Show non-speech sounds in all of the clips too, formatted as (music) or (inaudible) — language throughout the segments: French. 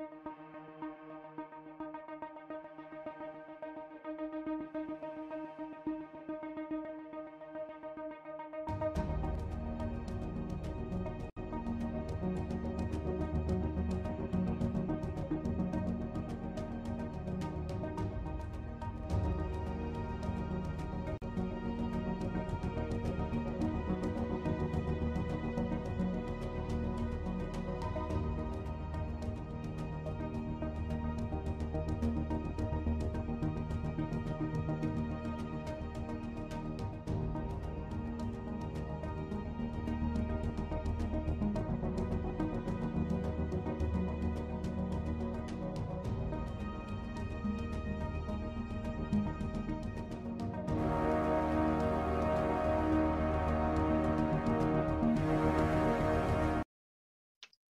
Thank you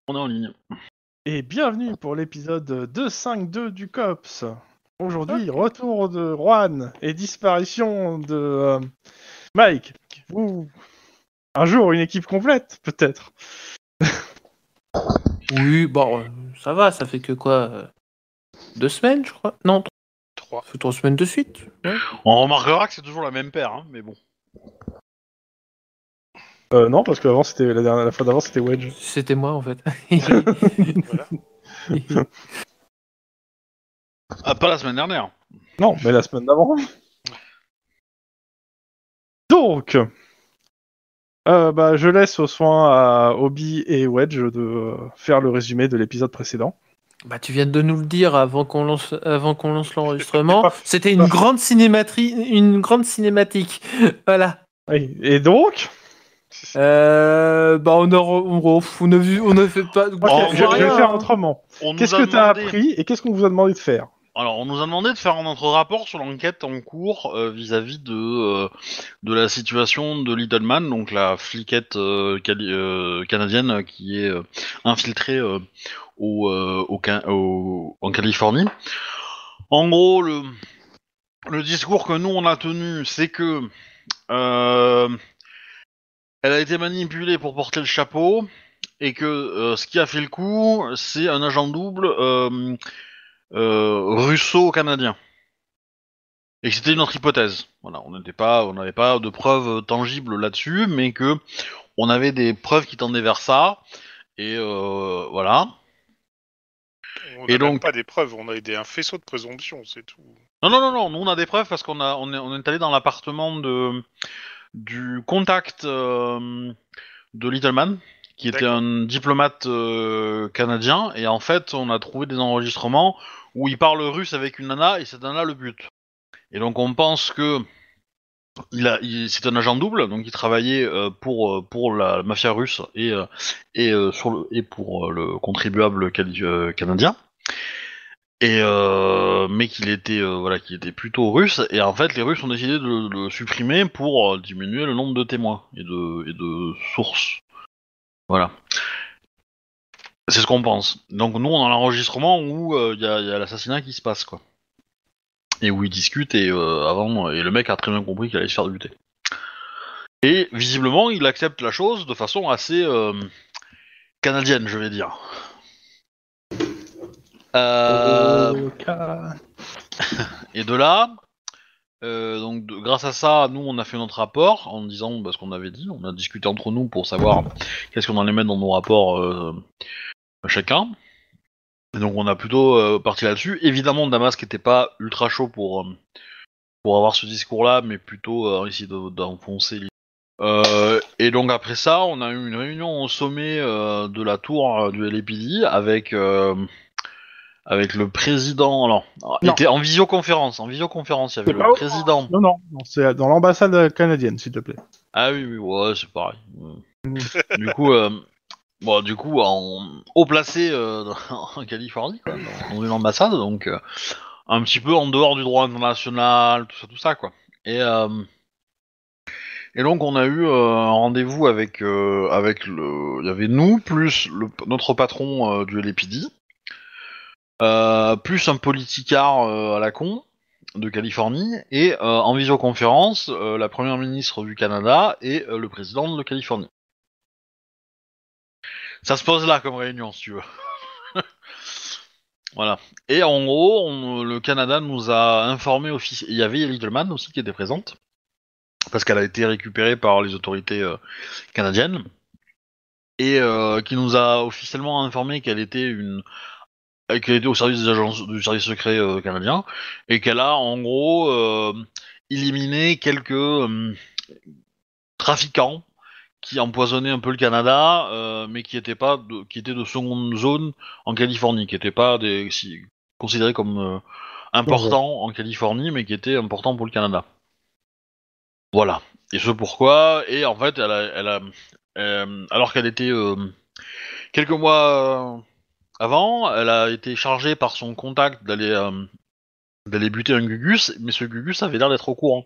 On est en ligne. Et bienvenue pour l'épisode 252 du COPS. Aujourd'hui, retour de Juan et disparition de euh, Mike. Un jour, une équipe complète, peut-être. oui, bon, euh, ça va, ça fait que quoi euh, Deux semaines, je crois Non, trois. trois semaines de suite. On remarquera que c'est toujours la même paire, hein, mais bon. Euh, non, parce que avant, c'était la, dernière, la fois d'avant, c'était Wedge. C'était moi en fait. Ah, pas la semaine dernière. Non, mais la semaine d'avant. Donc, euh, bah, je laisse aux soins à Obi et Wedge de faire le résumé de l'épisode précédent. Bah, tu viens de nous le dire avant qu'on lance, avant qu'on lance l'enregistrement. (laughs) C'était une grande cinématrie une grande cinématique. voilà. Et donc, euh, bah on, ne fait pas. on je, vais faire euh, autrement. Qu'est-ce que tu as appris et qu'est-ce qu'on vous a demandé de faire Alors, on nous a demandé de faire notre rapport sur l'enquête en cours euh, vis-à-vis de, euh, de la situation de Little Man, donc la fliquette canadienne qui est infiltrée au, au, en Californie. En gros, le, le discours que nous on a tenu, c'est que elle a été manipulée pour porter le chapeau et que euh, ce qui a fait le coup, c'est un agent double euh, euh, russo-canadien. Et que c'était autre hypothèse. Voilà, on n'était pas, on n'avait pas de preuves tangibles là-dessus, mais que on avait des preuves qui tendaient vers ça. Et voilà. On et pas des preuves, on a un faisceau de présomption, c'est tout. Non, non, non, non, nous on a des preuves parce qu'on a, on est allé dans l'appartement de du contact euh, de Littleman, qui était un diplomate euh, canadien, et en fait, on a trouvé des enregistrements où il parle russe avec une nana, et cette nana le but Et donc, on pense que c'est un agent double, donc il travaillait euh, pour, pour la mafia russe et, et, et pour le contribuable canadien. Euh, mais qu'il était euh, voilà était plutôt russe et en fait les Russes ont décidé de, le- supprimer pour euh, diminuer le nombre de témoins et de sources voilà c'est ce qu'on pense donc nous on a l'enregistrement où il y a, l'assassinat qui se passe quoi et où ils discutent et avant et le mec a très bien compris qu'il allait se faire buter et visiblement il accepte la chose de façon assez canadienne je vais dire euh, (laughs) et de là, euh, donc grâce à ça, nous on a fait notre rapport en disant bah, ce qu'on avait dit, on a discuté entre nous pour savoir qu'est-ce qu'on allait mettre dans nos rapports euh, chacun. Et donc on a plutôt parti là-dessus. Évidemment, Damas qui n'était pas ultra chaud pour, pour avoir ce discours-là, mais plutôt ici d'enfoncer les et donc après ça, on a eu une réunion au sommet de la tour du Lépidi avec avec le président. Alors, il était en visioconférence. En visioconférence, il y avait le président. Non, non, c'est dans l'ambassade canadienne, s'il te plaît. Ah oui, oui, ouais, c'est pareil. Mm. (laughs) du coup, euh, bon, du coup, en haut placé euh, (laughs) en Californie, quoi, dans, une ambassade, donc euh, un petit peu en dehors du droit international, tout ça, tout ça, quoi. Et et donc on a eu un rendez-vous avec avec le, il y avait nous plus notre patron du LPD euh, plus un politicard euh, à la con de Californie et euh, en visioconférence la première ministre du Canada et le président de Californie. Ça se pose là comme réunion si tu veux. (laughs) voilà. Et en gros, le Canada nous a informé officiellement. Il y avait Littleman aussi qui était présente parce qu'elle a été récupérée par les autorités canadiennes et qui nous a officiellement informé qu'elle était une et euh, était au service des agences du service secret euh, canadien et qu'elle a en gros euh, éliminé quelques trafiquants qui empoisonnaient un peu le Canada, mais qui étaient pas, de, qui étaient de seconde zone en Californie, qui n'étaient pas des, considérés comme importants en Californie, mais qui étaient importants pour le Canada. Voilà. Et ce pourquoi. Et en fait, elle a alors qu'elle était quelques mois avant, elle a été chargée par son contact d'aller euh, d'aller buter un Gugus, mais ce Gugus avait l'air d'être au courant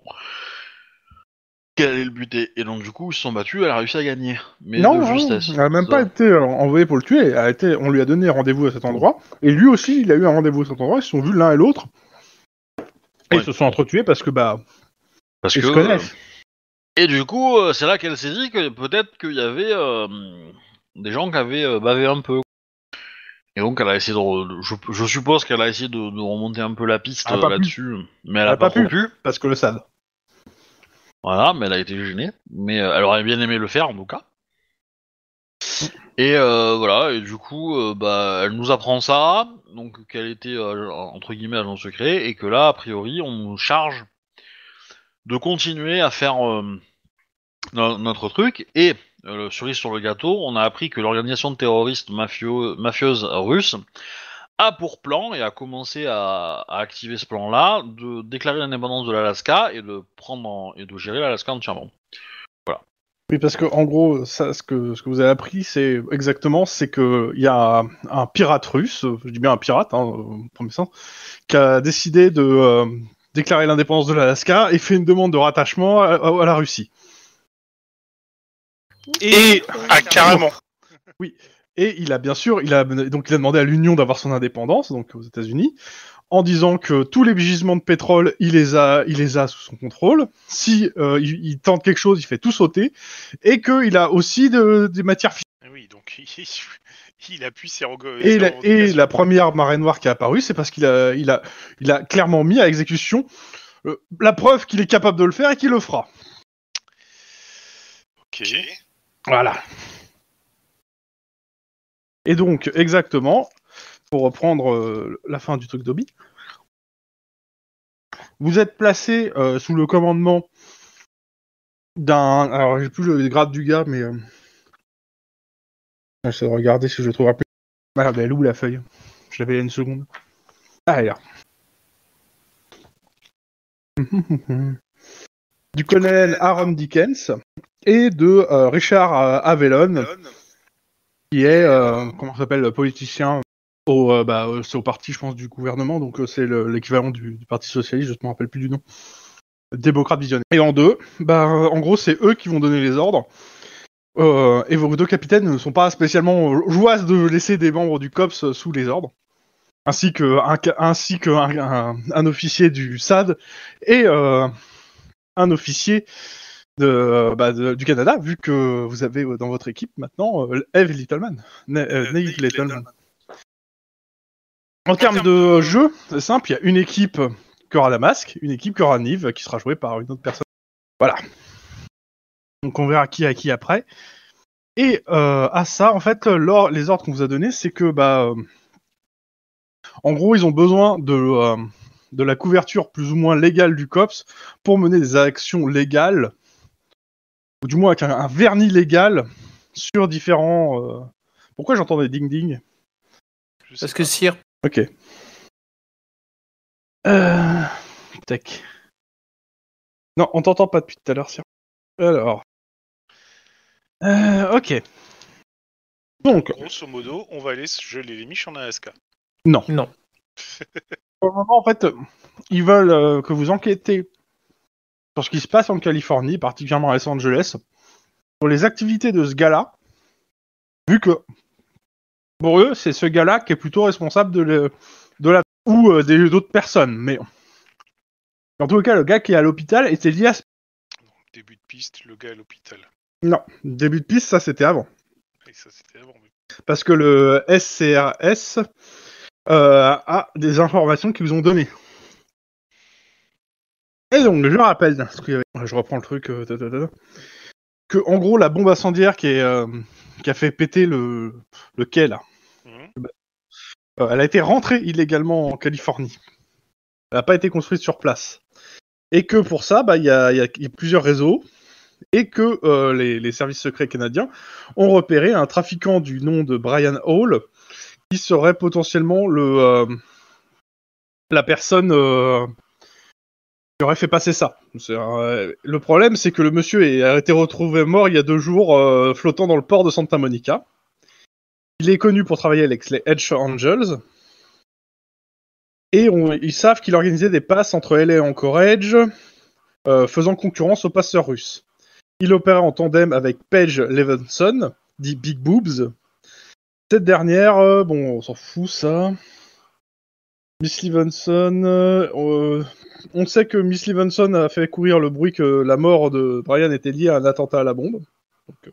qu'elle allait le buter. Et donc, du coup, ils se sont battus, elle a réussi à gagner. Mais non, elle n'a même pas été euh, envoyée pour le tuer, a été, on lui a donné rendez-vous à cet endroit, et lui aussi, il a eu un rendez-vous à cet endroit, ils se sont vus l'un et l'autre, et ils se sont entretués parce que, bah, parce que, se connaissent. Euh, et du coup, c'est là qu'elle s'est dit que peut-être qu'il y avait des gens qui avaient bavé un peu, et donc, elle a essayé de. Je, suppose qu'elle a essayé de, remonter un peu la piste euh, là-dessus, mais elle, n'a a, pas, pu. Parce que le sable. Voilà, mais elle a été gênée. Mais euh, elle aurait bien aimé le faire en tout cas. Et euh, voilà, et du coup, bah, elle nous apprend ça, donc qu'elle était entre guillemets agent secret, et que là, a priori, on nous charge de continuer à faire notre truc. Et euh, le cerise sur le gâteau, on a appris que l'organisation terroriste mafieuse russe a pour plan et a commencé à, activer ce plan-là de déclarer l'indépendance de l'Alaska et de prendre et de gérer l'Alaska entièrement. Voilà. Oui, parce que en gros, ce que vous avez appris, c'est exactement, c'est que y a un pirate russe, je dis bien un pirate, hein, premier sens, qui a décidé de euh, déclarer l'indépendance de l'Alaska et fait une demande de rattachement à la Russie. Et, ah, carrément. Oui. Et il a bien sûr, il a donc il a demandé à l'Union d'avoir son indépendance, donc aux États-Unis, en disant que tous les gisements de pétrole, il les a, il les a sous son contrôle. Si euh, il, tente quelque chose, il fait tout sauter, et qu'il a aussi de, des matières. Ah oui, donc il, appuie ses et, la, et la première marée noire qui est apparue, c'est parce qu'il a, il a, il a clairement mis à exécution euh, la preuve qu'il est capable de le faire et qu'il le fera. Ok. Voilà. Et donc, exactement, pour reprendre euh, la fin du truc d'Obi, vous êtes placé euh, sous le commandement d'un. Alors, j'ai plus le grade du gars, mais. Euh... vais regarder si je le trouve un peu. Ah, ben, elle est où la feuille Je l'avais une seconde. Ah, elle là. (laughs) du colonel Aram Dickens et de euh, Richard euh, Avellone, qui est, euh, comment s'appelle, politicien au, bah, au parti, je pense, du gouvernement, donc c'est l'équivalent du, Parti Socialiste, je ne me rappelle plus du nom, démocrate visionnaire. Et en deux, bah, en gros, c'est eux qui vont donner les ordres. et vos deux capitaines ne sont pas spécialement joyeux de laisser des membres du COPS sous les ordres, ainsi que ainsi que officier du SAD et un officier bah, du Canada, vu que vous avez euh, dans votre équipe maintenant euh, Eve euh, Littleman. Littleman. En termes de jeu, c'est simple, il y a une équipe qui aura la masque, une équipe qui aura Nive, qui sera jouée par une autre personne. Voilà. Donc on verra qui à qui après. Et à ça, en fait, les ordres qu'on vous a donnés, c'est que, bah, en gros, ils ont besoin de, de la couverture plus ou moins légale du COPS pour mener des actions légales ou du moins avec un, vernis légal sur différents. Euh, pourquoi j'entends des ding-ding Parce que Sir. Ok. Euh... Tac. Non, on t'entend pas depuis tout à l'heure, Sir. Alors. Euh, ok. Donc, grosso modo, on va aller geler les miches en ASK. non. non. Pour le moment, en fait, ils veulent euh, que vous enquêtez ce qui se passe en Californie, particulièrement à Los Angeles, pour les activités de ce gars-là, vu que pour eux, c'est ce gars-là qui est plutôt responsable de, le, de la ou euh, des d'autres personnes. Mais en tout cas, le gars qui est à l'hôpital était lié à ce... Début de piste, le gars à l'hôpital. Non, début de piste, ça c'était avant. avant Parce que le SCRS euh, a des informations qu'ils vous ont données donc, je rappelle, je reprends le truc, euh, que en gros, la bombe incendiaire qui, euh, qui a fait péter le, quai, mhm. euh, elle a été rentrée illégalement en Californie. Elle n'a pas été construite sur place. Et que pour ça, bah, il y, a, plusieurs réseaux. Et que les, les services secrets canadiens ont repéré un trafiquant du nom de Brian Hall qui serait potentiellement le, la personne aurait fait passer ça. Euh, le problème, c'est que le monsieur a été retrouvé mort il y a deux jours, euh, flottant dans le port de Santa Monica. Il est connu pour travailler avec les Edge Angels. Et ils savent qu'il organisait des passes entre elle et Anchorage, euh, faisant concurrence aux passeurs russes. Il opérait en tandem avec Paige Levinson, dit Big Boobs. Cette dernière, bon, on s'en fout ça. Miss Levinson, on sait que Miss Levinson a fait courir le bruit que la mort de Brian était liée à un attentat à la bombe. Euh,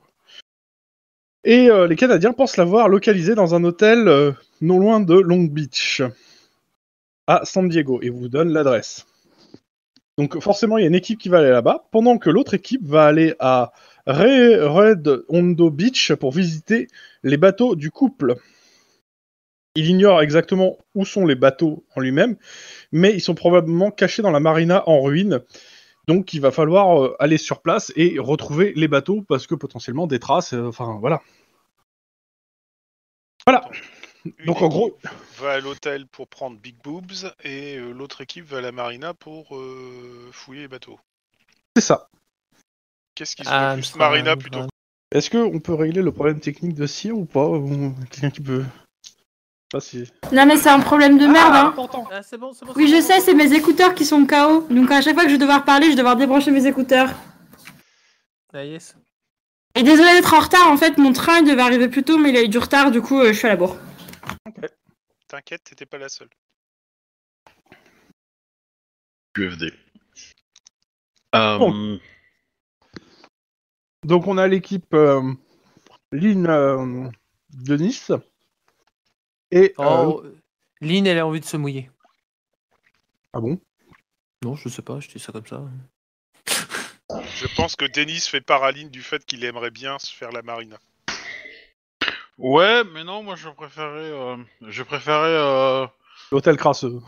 et euh, les Canadiens pensent l'avoir localisé dans un hôtel euh, non loin de Long Beach, à San Diego, et vous donne l'adresse. Donc forcément, il y a une équipe qui va aller là-bas, pendant que l'autre équipe va aller à Red Hondo Beach pour visiter les bateaux du couple. Il ignore exactement où sont les bateaux en lui-même, mais ils sont probablement cachés dans la marina en ruine. Donc il va falloir euh, aller sur place et retrouver les bateaux parce que potentiellement des traces, euh, enfin voilà. Voilà. Donc en gros, va à l'hôtel pour prendre Big Boobs et euh, l'autre équipe va à la marina pour fouiller les bateaux. C'est ça. Qu'est-ce qu'ils ah, se marina plutôt Est-ce qu'on peut régler le problème technique de Sire ou pas Quelqu'un qui peut non mais c'est un problème de merde hein. Oui je sais, c'est mes écouteurs qui sont KO. Donc à chaque fois que je vais devoir parler, je vais devoir débrancher mes écouteurs. Ah, Et désolé d'être en retard en fait, mon train il devait arriver plus tôt mais il a eu du retard du coup euh, je suis à la bourre. T'inquiète, t'étais pas la seule. QFD. Donc on a l'équipe euh, line euh, de Nice. Et oh, euh, oh, Lynn, elle a envie de se mouiller. Ah bon Non, je sais pas, je dis ça comme ça. je pense que Dennis fait part à Lynn du fait qu'il aimerait bien se faire la marina. Ouais, mais non, moi je préférais, euh, je préférais euh, l'hôtel crasseux.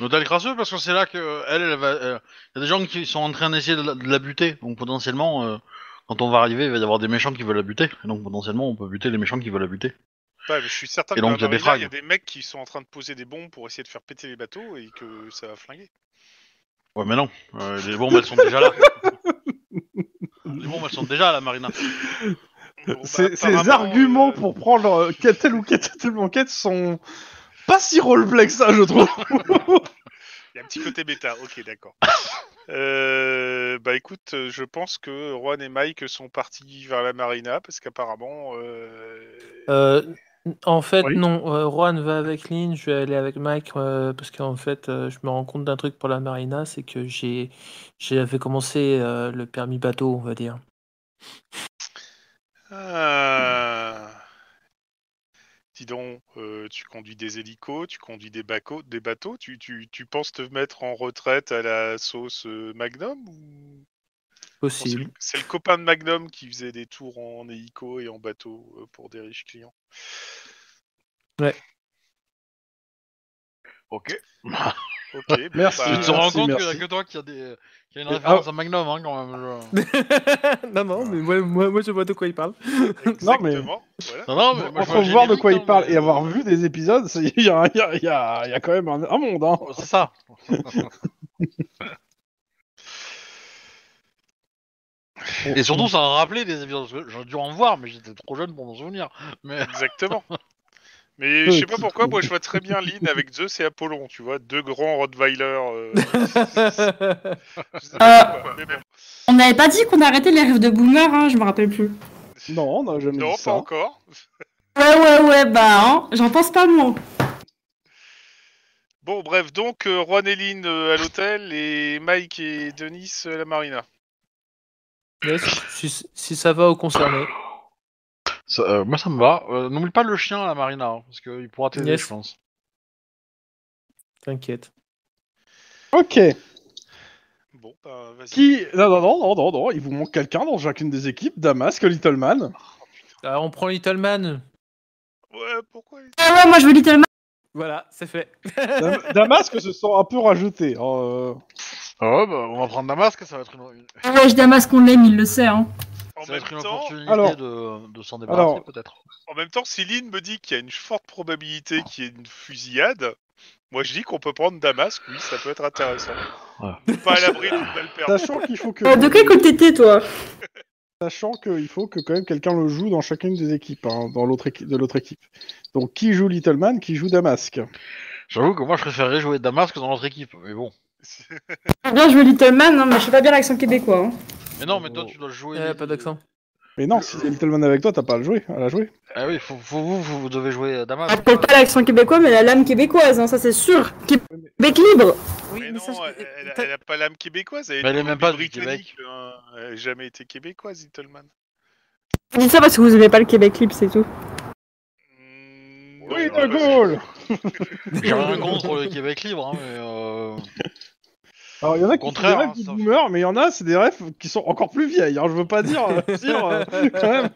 L'hôtel crasseux parce que c'est là que elle, va. Il y a des gens qui sont en train d'essayer de, la buter, donc potentiellement, quand on va arriver, il va y avoir des méchants qui veulent la buter, donc potentiellement on peut buter les méchants qui veulent la buter je suis certain que y, a des mecs qui sont en train de poser des bombes pour essayer de faire péter les bateaux et que ça va flinguer. Ouais, mais non, euh, les bombes elles sont déjà là. (laughs) les bombes elles sont déjà à la marina. Bah, ces arguments euh, pour prendre qu'elle euh, telle ou telle enquête sont pas si roleplay que ça, je trouve. Il y a un petit côté bêta, ok, d'accord. bah écoute, je pense que Juan et Mike sont partis vers la marina parce qu'apparemment. En fait, non. Euh, Juan va avec Lynn, je vais aller avec Mike euh, parce qu'en fait, euh, je me rends compte d'un truc pour la marina, c'est que j'ai j'avais commencé le permis bateau, on va dire. Dis donc, tu conduis des hélicos, tu conduis des, des bateaux, tu, tu, tu, penses te mettre en retraite à la sauce Magnum ou... C'est le, copain de Magnum qui faisait des tours en hélico et en bateau euh, pour des riches clients. Ouais. Ok. (laughs) ok. Bah, merci. tu te rends compte qu'il n'y a que toi qui a, des, qui a une référence ah. à Magnum hein, quand même. (laughs) non, non, mais moi, je vois de quoi il parle. Exactement. (laughs) Non, mais, non, mais moi, entre voir de quoi il hein, parle et avoir vu des épisodes, il y, a, quand même un, monde. Hein. Oh, c'est ça. Et surtout, ça a rappelé des avions. J'ai dû en voir, mais j'étais trop jeune pour m'en souvenir. (laughs) Exactement. Mais (laughs) je sais pas pourquoi, moi je vois très bien Lynn avec Zeus et Apollon, tu vois, deux grands Rottweiler. Euh, (laughs) euh, on n'avait pas dit qu'on arrêtait les rêves de boomer, hein, je me rappelle plus. Non, on jamais Non, pas encore. ouais, ouais, ouais, bah, hein, j'en pense pas moi. Bon, bref, donc, Juan euh, et Lynn à l'hôtel et Mike et Denis à la marina si, ça va au concerné. Euh, moi ça me va. Euh, n'oublie pas le chien à la marina, hein, parce qu'il pourra t'aider, je pense. T'inquiète. Ok. Bon, bah, vas-y. Qui... Non, non, non, il vous manque quelqu'un dans chacune des équipes. Damasque, Little Man. Ah, ah, on prend Little Man. Ouais, pourquoi Ah ouais, moi je veux Little Man. Voilà, c'est fait. Damasque se sent un peu rajouté. Hein, euh. Oh bah on va prendre Damasque, ça va être une... Ah ouais, Damasque, on l'aime, il le sait. Hein. ça va être une opportunité de, s'en débarrasser peut-être. En même temps, si Lynn me dit qu'il y a une forte probabilité qu'il y ait une fusillade, moi je dis qu'on peut prendre Damasque, oui, ça peut être intéressant. Pas à l'abri d'une belle perte. Sachant qu'il faut que... Euh, de quel côté t'es toi (laughs) Sachant qu'il faut que quand même quelqu'un le joue dans chacune des équipes, hein, dans l'autre de l'autre équipe. Donc qui joue Little Man, qui joue Damasque J'avoue que moi je préférerais jouer Damasque dans l'autre équipe, mais bon bien jouer Little Man, hein, mais je sais pas bien l'accent québécois. Hein. Mais non, mais toi, oh. tu dois le jouer. Euh, pas d'accent. Mais non, si c'est Little Man avec toi, t'as pas à le jouer, à la jouer. Ah oui, vous, vous devez jouer euh, Damas. Ah, pas l'accent québécois, mais la lame québécoise, hein, ça c'est sûr. Québec libre Oui, mais, non, elle, a pas l'âme québécoise, elle, elle est même pas britannique. Hein. Elle a jamais été québécoise, Little Man. Dites ça parce que vous aimez pas le Québec libre, c'est tout. Oui, De Gaulle J'ai rien contre le Québec libre, hein, mais. Euh... Alors, il y en a qui sont des rêves hein, boomer, mais il y en a, c'est des rêves qui sont encore plus vieilles. Hein, je veux pas dire euh, (laughs) pire, euh, quand même.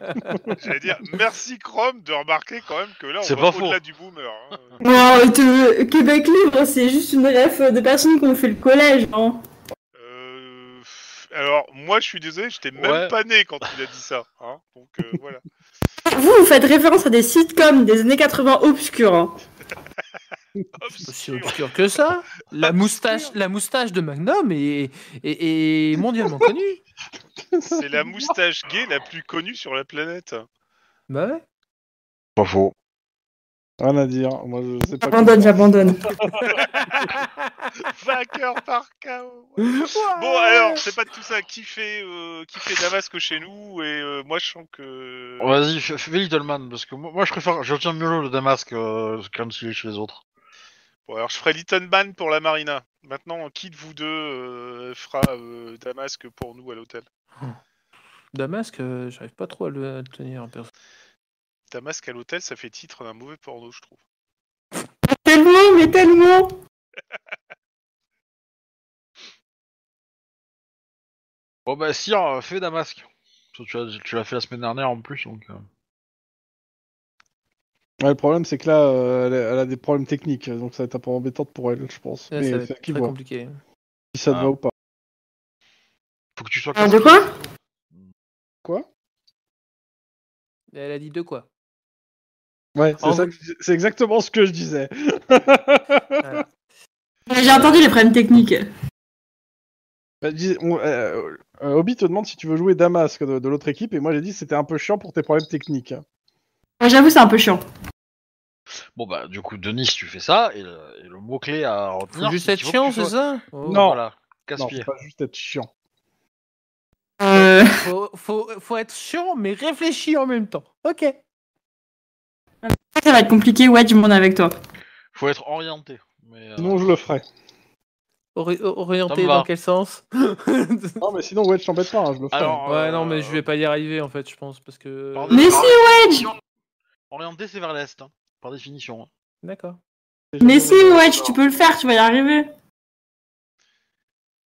J'allais dire, merci Chrome de remarquer quand même que là, on est au-delà du boomer. Hein. Non, te... Québec libre, c'est juste une rêve de personnes qui ont fait le collège. Hein. Euh... Alors, moi, je suis désolé, j'étais même pas né quand il a dit ça. Hein Donc, euh, voilà. (laughs) vous, vous faites référence à des sitcoms des années 80 obscurs. Hein. Aussi (laughs) obscur que ça. La moustache, la moustache de Magnum est, mondialement connue. C'est la moustache gay la plus connue sur la planète. Bah ouais. Rien à dire. Moi, je sais pas j'abandonne, j'abandonne. Vainqueur (laughs) par KO. Bon, alors, c'est pas de tout ça. Qui fait, euh, qui fait Damasque chez nous Et euh, moi, je sens que. Vas-y, fais, Little Man, parce que moi, je préfère. Je retiens mieux le Damasque euh, suis celui chez les autres. Bon, alors, je ferai Little Man pour la Marina. Maintenant, qui de vous deux euh, fera Damasque pour nous à l'hôtel Damasque, j'arrive pas trop à le tenir en personne. Ta masque à l'hôtel, ça fait titre d'un mauvais porno, je trouve. (laughs) Tellement, mais tellement (laughs) Bon bah si, euh, fais Damasque. Tu, l'as- tu l'as fait la semaine dernière en plus, donc... Euh. le problème, c'est que là, euh, elle, a, des problèmes techniques, donc ça va être un peu embêtante pour elle, je pense. Mais c'est compliqué. si ça te ah. va ou pas. Faut que tu sois... Ah, de quoi hmm. Quoi Elle a dit de quoi Ouais, c'est, exactement ce que je disais. Euh, j'ai entendu les problèmes techniques. Bah, euh, euh, Obi te demande si tu veux jouer Damasque de, l'autre équipe, et moi j'ai dit que c'était un peu chiant pour tes problèmes techniques. J'avoue, c'est un peu chiant. Bon bah du coup Denis tu fais ça et le, mot clé à retenir. Juste être chiant c'est ça oh, Non voilà pas juste être chiant. Faut, faut, faut, être chiant mais réfléchi en même temps. Ok. Ah, ça va être compliqué, ouais, du monde avec toi. Faut être orienté. Mais euh, Sinon, je le ferai. orienté dans quel sens (laughs) Non, mais sinon, Wedge t'embête pas, hein, je le ferai. Alors, ouais, non, mais euh, je vais pas y arriver en fait, je pense. parce que. mais si, Wedge Orienté, c'est vers l'est, hein, par définition. Hein. D'accord. Mais si, Wedge, tu peux le faire, tu vas y arriver.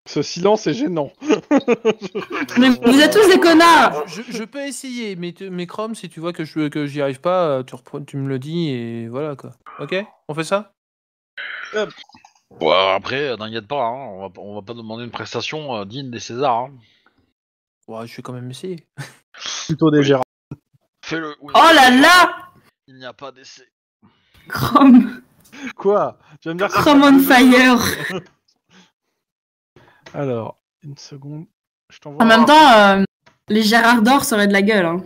Ce silence est gênant. (laughs) mais vous êtes tous des connards je, peux essayer, mais, Chrome, si tu vois que je que j'y arrive pas, euh, tu, me le dis et voilà quoi. Ok On fait ça Bon, après, n'inquiète euh, pas, hein, on, va, va pas demander une prestation euh, digne des Césars. Hein. Ouais, je vais quand même essayer. (laughs) Plutôt des Oh là là Il n'y a pas d'essai. Chrome, Quoi Tu dire Chrome on fire (laughs) Alors, une seconde. Je t'envoie. En même temps, euh, les Gérard d'Or seraient de la gueule. Hein.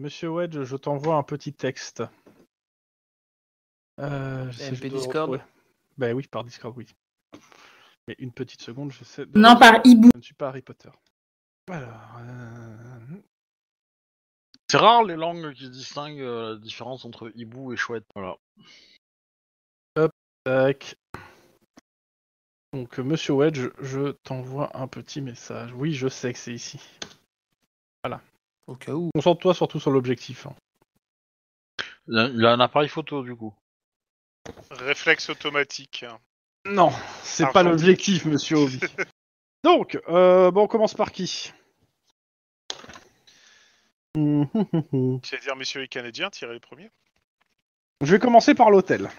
Monsieur Wedge, je t'envoie un petit texte. Euh, MP Discord Ben oui, par Discord, oui. Mais une petite seconde, je sais... Non, par hibou. Je ne suis pas Harry Potter. Alors... Euh, C'est rare les langues qui distinguent la différence entre hibou et chouette. Voilà. Hop, tac. Donc, euh, monsieur Wedge, je t'envoie un petit message. Oui, je sais que c'est ici. Voilà. Au cas où. Concentre-toi surtout sur l'objectif. Hein. Il a un appareil photo du coup. Réflexe automatique. Non, c'est pas l'objectif, monsieur Obi. (laughs) Donc, euh, bon, on commence par qui C'est-à-dire, Monsieur les Canadiens, tirer les premiers. Je vais commencer par l'hôtel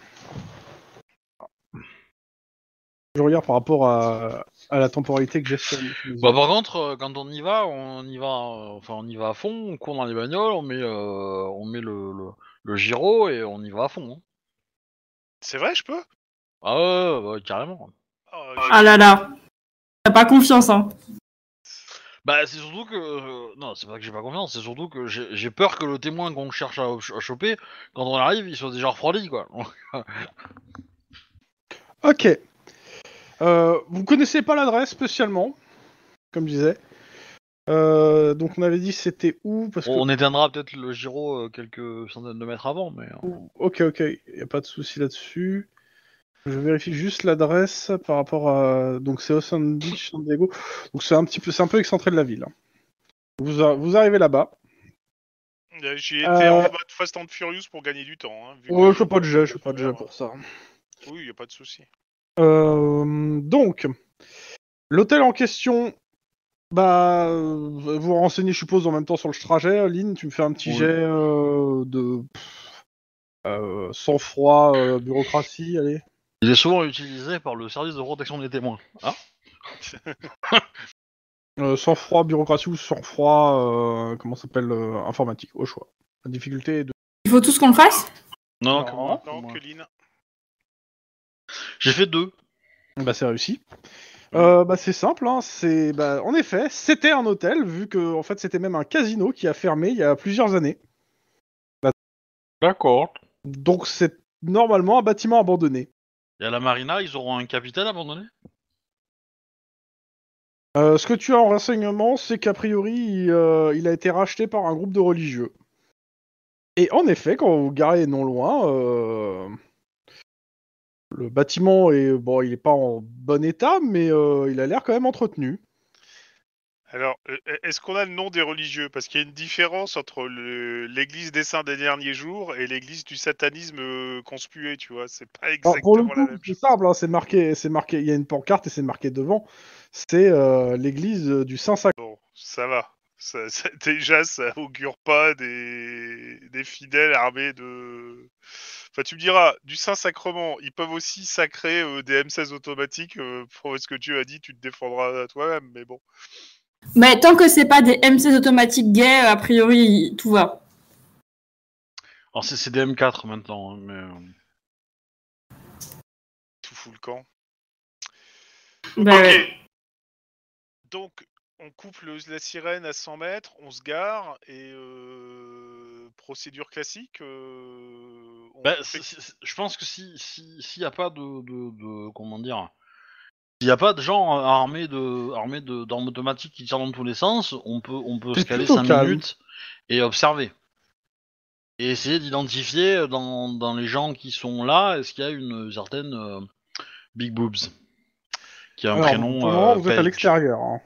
par rapport à, la temporalité que j'ai fait. Bah, par contre, euh, quand on y va, on y va, euh, enfin, on y va à fond, on court dans les bagnoles, on met, euh, on met le, le, gyro et on y va à fond. Hein. C'est vrai, je peux Ah carrément. Ah, ah là là, t'as pas confiance, hein. Bah, c'est surtout que. non, c'est pas que j'ai pas confiance, c'est surtout que j'ai peur que le témoin qu'on cherche à, choper, quand on arrive, il soit déjà refroidi, quoi. (laughs) Ok. Euh, vous connaissez pas l'adresse spécialement, comme je disais. Euh, donc on avait dit c'était où parce que... On éteindra peut-être le giro euh, quelques centaines de mètres avant, mais... Ok, ok, y a pas de souci là-dessus. Je vérifie juste l'adresse par rapport à... Donc c'est au Beach, San Diego. Donc c'est un petit peu, c'est un peu excentré de la ville. Vous, vous arrivez là-bas. J'ai été en mode Fast and Furious pour gagner du temps. Hein, ouais, je fais pas de jeu, je fais pas de jeu pour ça. Oui, y a pas de souci. Euh, donc, l'hôtel en question, bah, vous vous renseignez, je suppose, en même temps sur le trajet. Lynn, tu me fais un petit jet euh, de euh, sang-froid, bureaucratie, allez. Il est souvent utilisé par le service de protection des témoins. Ah (laughs) Sang-froid, bureaucratie ou sang-froid, comment s'appelle, informatique, au choix. La difficulté est de... Il faut tout ce qu'on fasse Non, non, comment non, que Lynn. J'ai fait deux. Bah c'est réussi. Euh, bah, c'est simple, hein. c'est bah, en effet, c'était un hôtel vu que en fait c'était même un casino qui a fermé il y a plusieurs années. D'accord. Donc c'est normalement un bâtiment abandonné. Et à la marina, ils auront un capitaine abandonné euh, Ce que tu as en renseignement, c'est qu'a priori, euh, il, a été racheté par un groupe de religieux. Et en effet, quand vous garez non loin, le bâtiment est bon, il n'est pas en bon état, mais euh, il a l'air quand même entretenu. Alors, e, e, est-ce qu'on a le nom des religieux Parce qu'il y a une différence entre l'église des saints des derniers jours et l'église du satanisme euh, conspué, tu vois. C'est pas bah, exactement le la même chose. C'est simple, hein, c'est marqué, c'est marqué. Il y a une pancarte et c'est marqué devant. C'est euh, l'église du Saint sacre Bon, ça va. (laughs) déjà, ça augure pas des, fidèles armés de. Enfin, tu me diras, du Saint-Sacrement, ils peuvent aussi sacrer euh, des M16 automatiques. Euh, pour ce que Dieu a dit, tu te défendras à toi-même, mais bon. Mais tant que c'est pas des M16 automatiques gays, a priori, tout va. Alors, c'est des M4 maintenant, hein, mais. Euh. Tout fout le camp. Ben ok. Donc, on coupe la sirène à 100 mètres, on se gare et procédure classique. Bah, je pense que s'il n'y a pas de, comment dire, s'il n'y a pas de gens armés de d'armes automatiques qui tirent dans tous les sens, on peut on peut se caler 5 minutes et observer et essayer d'identifier dans, les gens qui sont là est-ce qu'il y a une certaine big boobs qui a un prénom. Euh, vous êtes à l'extérieur. Hein.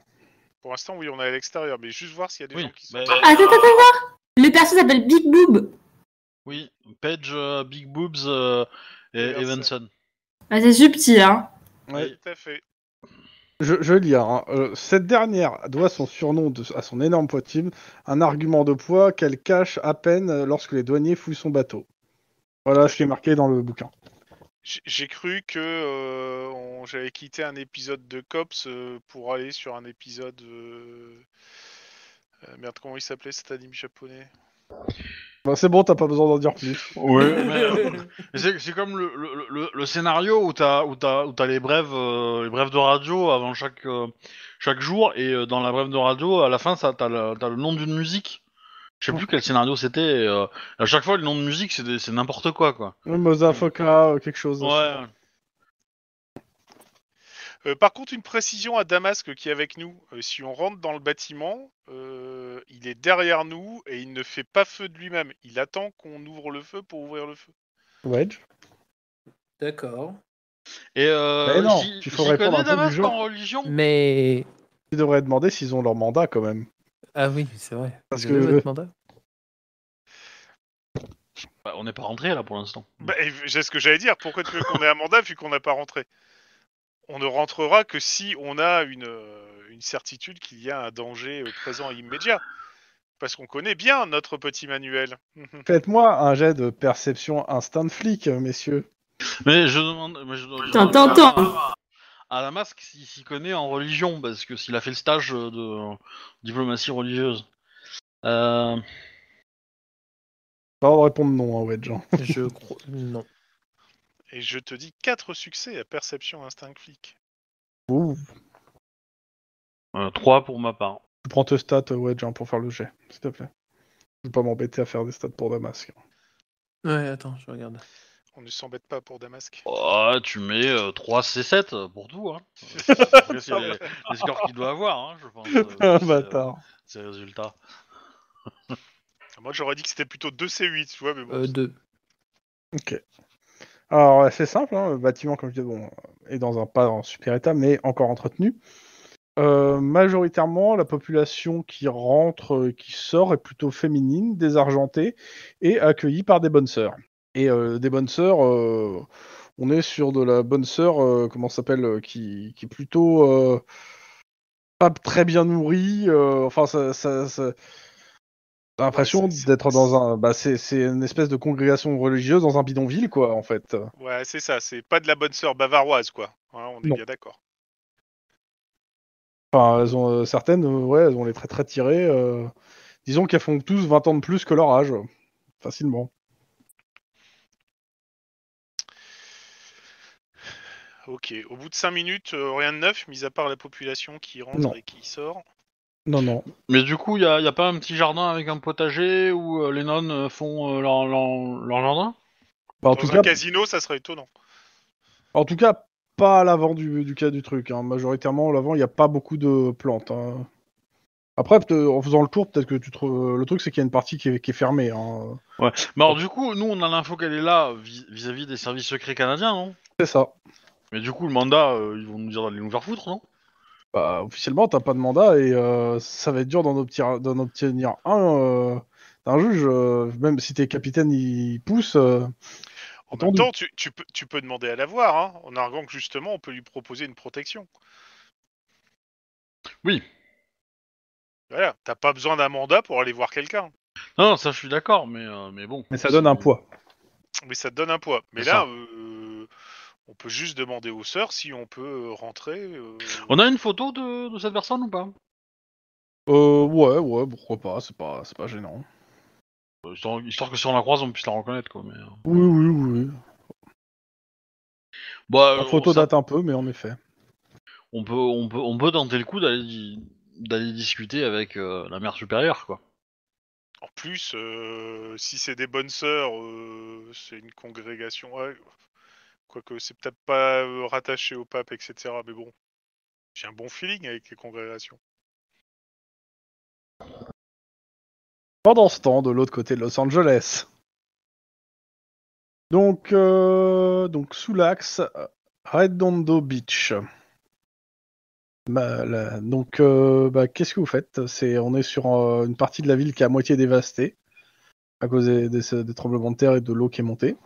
Pour l'instant, oui, on est à l'extérieur, mais juste voir s'il y a des gens qui sont. Bah... Ah, attends, attends, attends Le perso s'appelle Big Boob Oui, Page, euh, Big Boobs euh, et Evanson. Ah, c'est subtil, hein Oui, tout à fait. Je, je lis, hein. euh, cette dernière doit son surnom à son énorme poitrine, un argument de poids qu'elle cache à peine lorsque les douaniers fouillent son bateau. Voilà ce qui est marqué dans le bouquin. J'ai cru que euh, j'avais quitté un épisode de Cops euh, pour aller sur un épisode. Euh, euh... merde, comment il s'appelait cet anime japonais ben, c'est bon, t'as pas besoin d'en dire plus. (laughs) c'est comme le, le, scénario où t'as où as, les brèves les brèves de radio avant chaque chaque jour et dans la brève de radio à la fin ça t'as le nom d'une musique je sais plus quel scénario c'était. Euh, à chaque fois, le nom de musique, c'est n'importe quoi, quoi. ou euh, quelque chose. Euh, par contre, une précision à Damasque qui est avec nous. si on rentre dans le bâtiment, il est derrière nous et il ne fait pas feu de lui-même. Il attend qu'on ouvre le feu pour ouvrir le feu. Wedge. D'accord. Et non, il en religion. Mais Tu devrais demander s'ils ont leur mandat quand même. Ah oui, c'est vrai. Parce que mandat bah, on n'est pas rentré là pour l'instant. Bah, c'est ce que j'allais dire. Pourquoi tu veux qu'on ait un mandat vu qu'on n'a pas rentré On ne rentrera que si on a une, euh, certitude qu'il y a un danger euh, présent et immédiat. Parce qu'on connaît bien notre petit manuel. (laughs) Faites-moi un jet de perception instinct de flic, messieurs. Mais je demande. Mais à masque il s'y connaît en religion, parce que s'il a fait le stage de diplomatie religieuse. Euh... va répondre non, à hein, Wedge. Hein. (laughs) Je crois... Non. Et je te dis 4 succès à perception instinct flic. Ouh. 3 euh, pour ma part. Tu prends tes stats, euh, Wedge, hein, pour faire le jet, s'il te plaît. Je veux pas m'embêter à faire des stats pour Damasque. Ouais, attends, je regarde. On ne s'embête pas pour Damasque. Oh, tu mets 3 euh, C7 pour tout. Hein. (laughs) Euh, c'est les, qu'il doit avoir, hein, je pense. Moi, j'aurais dit que c'était plutôt 2 C8, tu vois, bon. 2. Euh, ok. Alors, c'est simple, hein, le bâtiment, comme je disais, bon, est dans un pas en super état, mais encore entretenu. majoritairement, la population qui rentre, qui sort, est plutôt féminine, désargentée et accueillie par des bonnes sœurs. Et euh, des bonnes sœurs, euh, on est sur de la bonne sœur, euh, comment s'appelle, qui, qui, est plutôt pas très bien nourrie. enfin, ça, ça, l'impression d'être dans un. Bah, c'est une espèce de congrégation religieuse dans un bidonville, quoi, en fait. Ouais, c'est ça. C'est pas de la bonne sœur bavaroise, quoi. Hein, on est bien d'accord. Enfin, certaines, ouais, elles ont les traits très tirés. Disons qu'elles font tous 20 ans de plus que leur âge, facilement. Ok, au bout de 5 minutes, euh, rien de neuf, mis à part la population qui rentre et qui sort. Non, non. Mais du coup, il n'y a, pas un petit jardin avec un potager où euh, les nonnes euh, font leur, jardin bah, en, tout un cas, casino, ça serait étonnant. en tout cas, pas à l'avant du, cas du truc. Hein. Majoritairement, à l'avant, il n'y a pas beaucoup de plantes. Hein. Après, en faisant le tour, peut-être que tu trouves. Le truc, c'est qu'il y a une partie qui est, fermée. Hein. Ouais. Mais alors, du coup, nous, on a l'info qu'elle est là vis-à-vis des services secrets canadiens, non C'est ça. Mais du coup, le mandat, euh, ils vont nous dire d'aller nous faire foutre, non Bah, officiellement, t'as pas de mandat et euh, ça va être dur d'en obtenir, un euh, d'un juge. même si t'es capitaine, il pousse. en même temps, tu, tu, peux, tu peux demander à l'avoir, hein, en arguant que justement, on peut lui proposer une protection. Oui. Voilà, t'as pas besoin d'un mandat pour aller voir quelqu'un. Non, ça je suis d'accord, mais, mais bon. Mais ça donne un poids. Mais ça te donne un poids. Mais là, on peut juste demander aux sœurs si on peut euh, rentrer. Euh. On a une photo de, cette personne ou pas Euh, ouais, ouais, pourquoi pas, c'est pas, c'est pas gênant. Euh, histoire, que si on la croise, on puisse la reconnaître quoi. Mais... Oui, oui, oui. Bah, la photo date un peu, mais en effet. on peut, on peut, on peut tenter le coup d'aller, d'aller discuter avec la mère supérieure, quoi. En plus, si c'est des bonnes sœurs, c'est une congrégation. ouais, Quoique c'est peut-être pas euh, rattaché au pape, etc. Mais bon, j'ai un bon feeling avec les congrégations. Pendant ce temps, de l'autre côté de Los Angeles. Donc, euh, donc sous l'axe euh, Redondo Beach. Bah, donc, bah, qu'est-ce que vous faites C'est on est sur une partie de la ville qui est à moitié dévastée à cause des, des tremblements de terre et de l'eau qui est montée.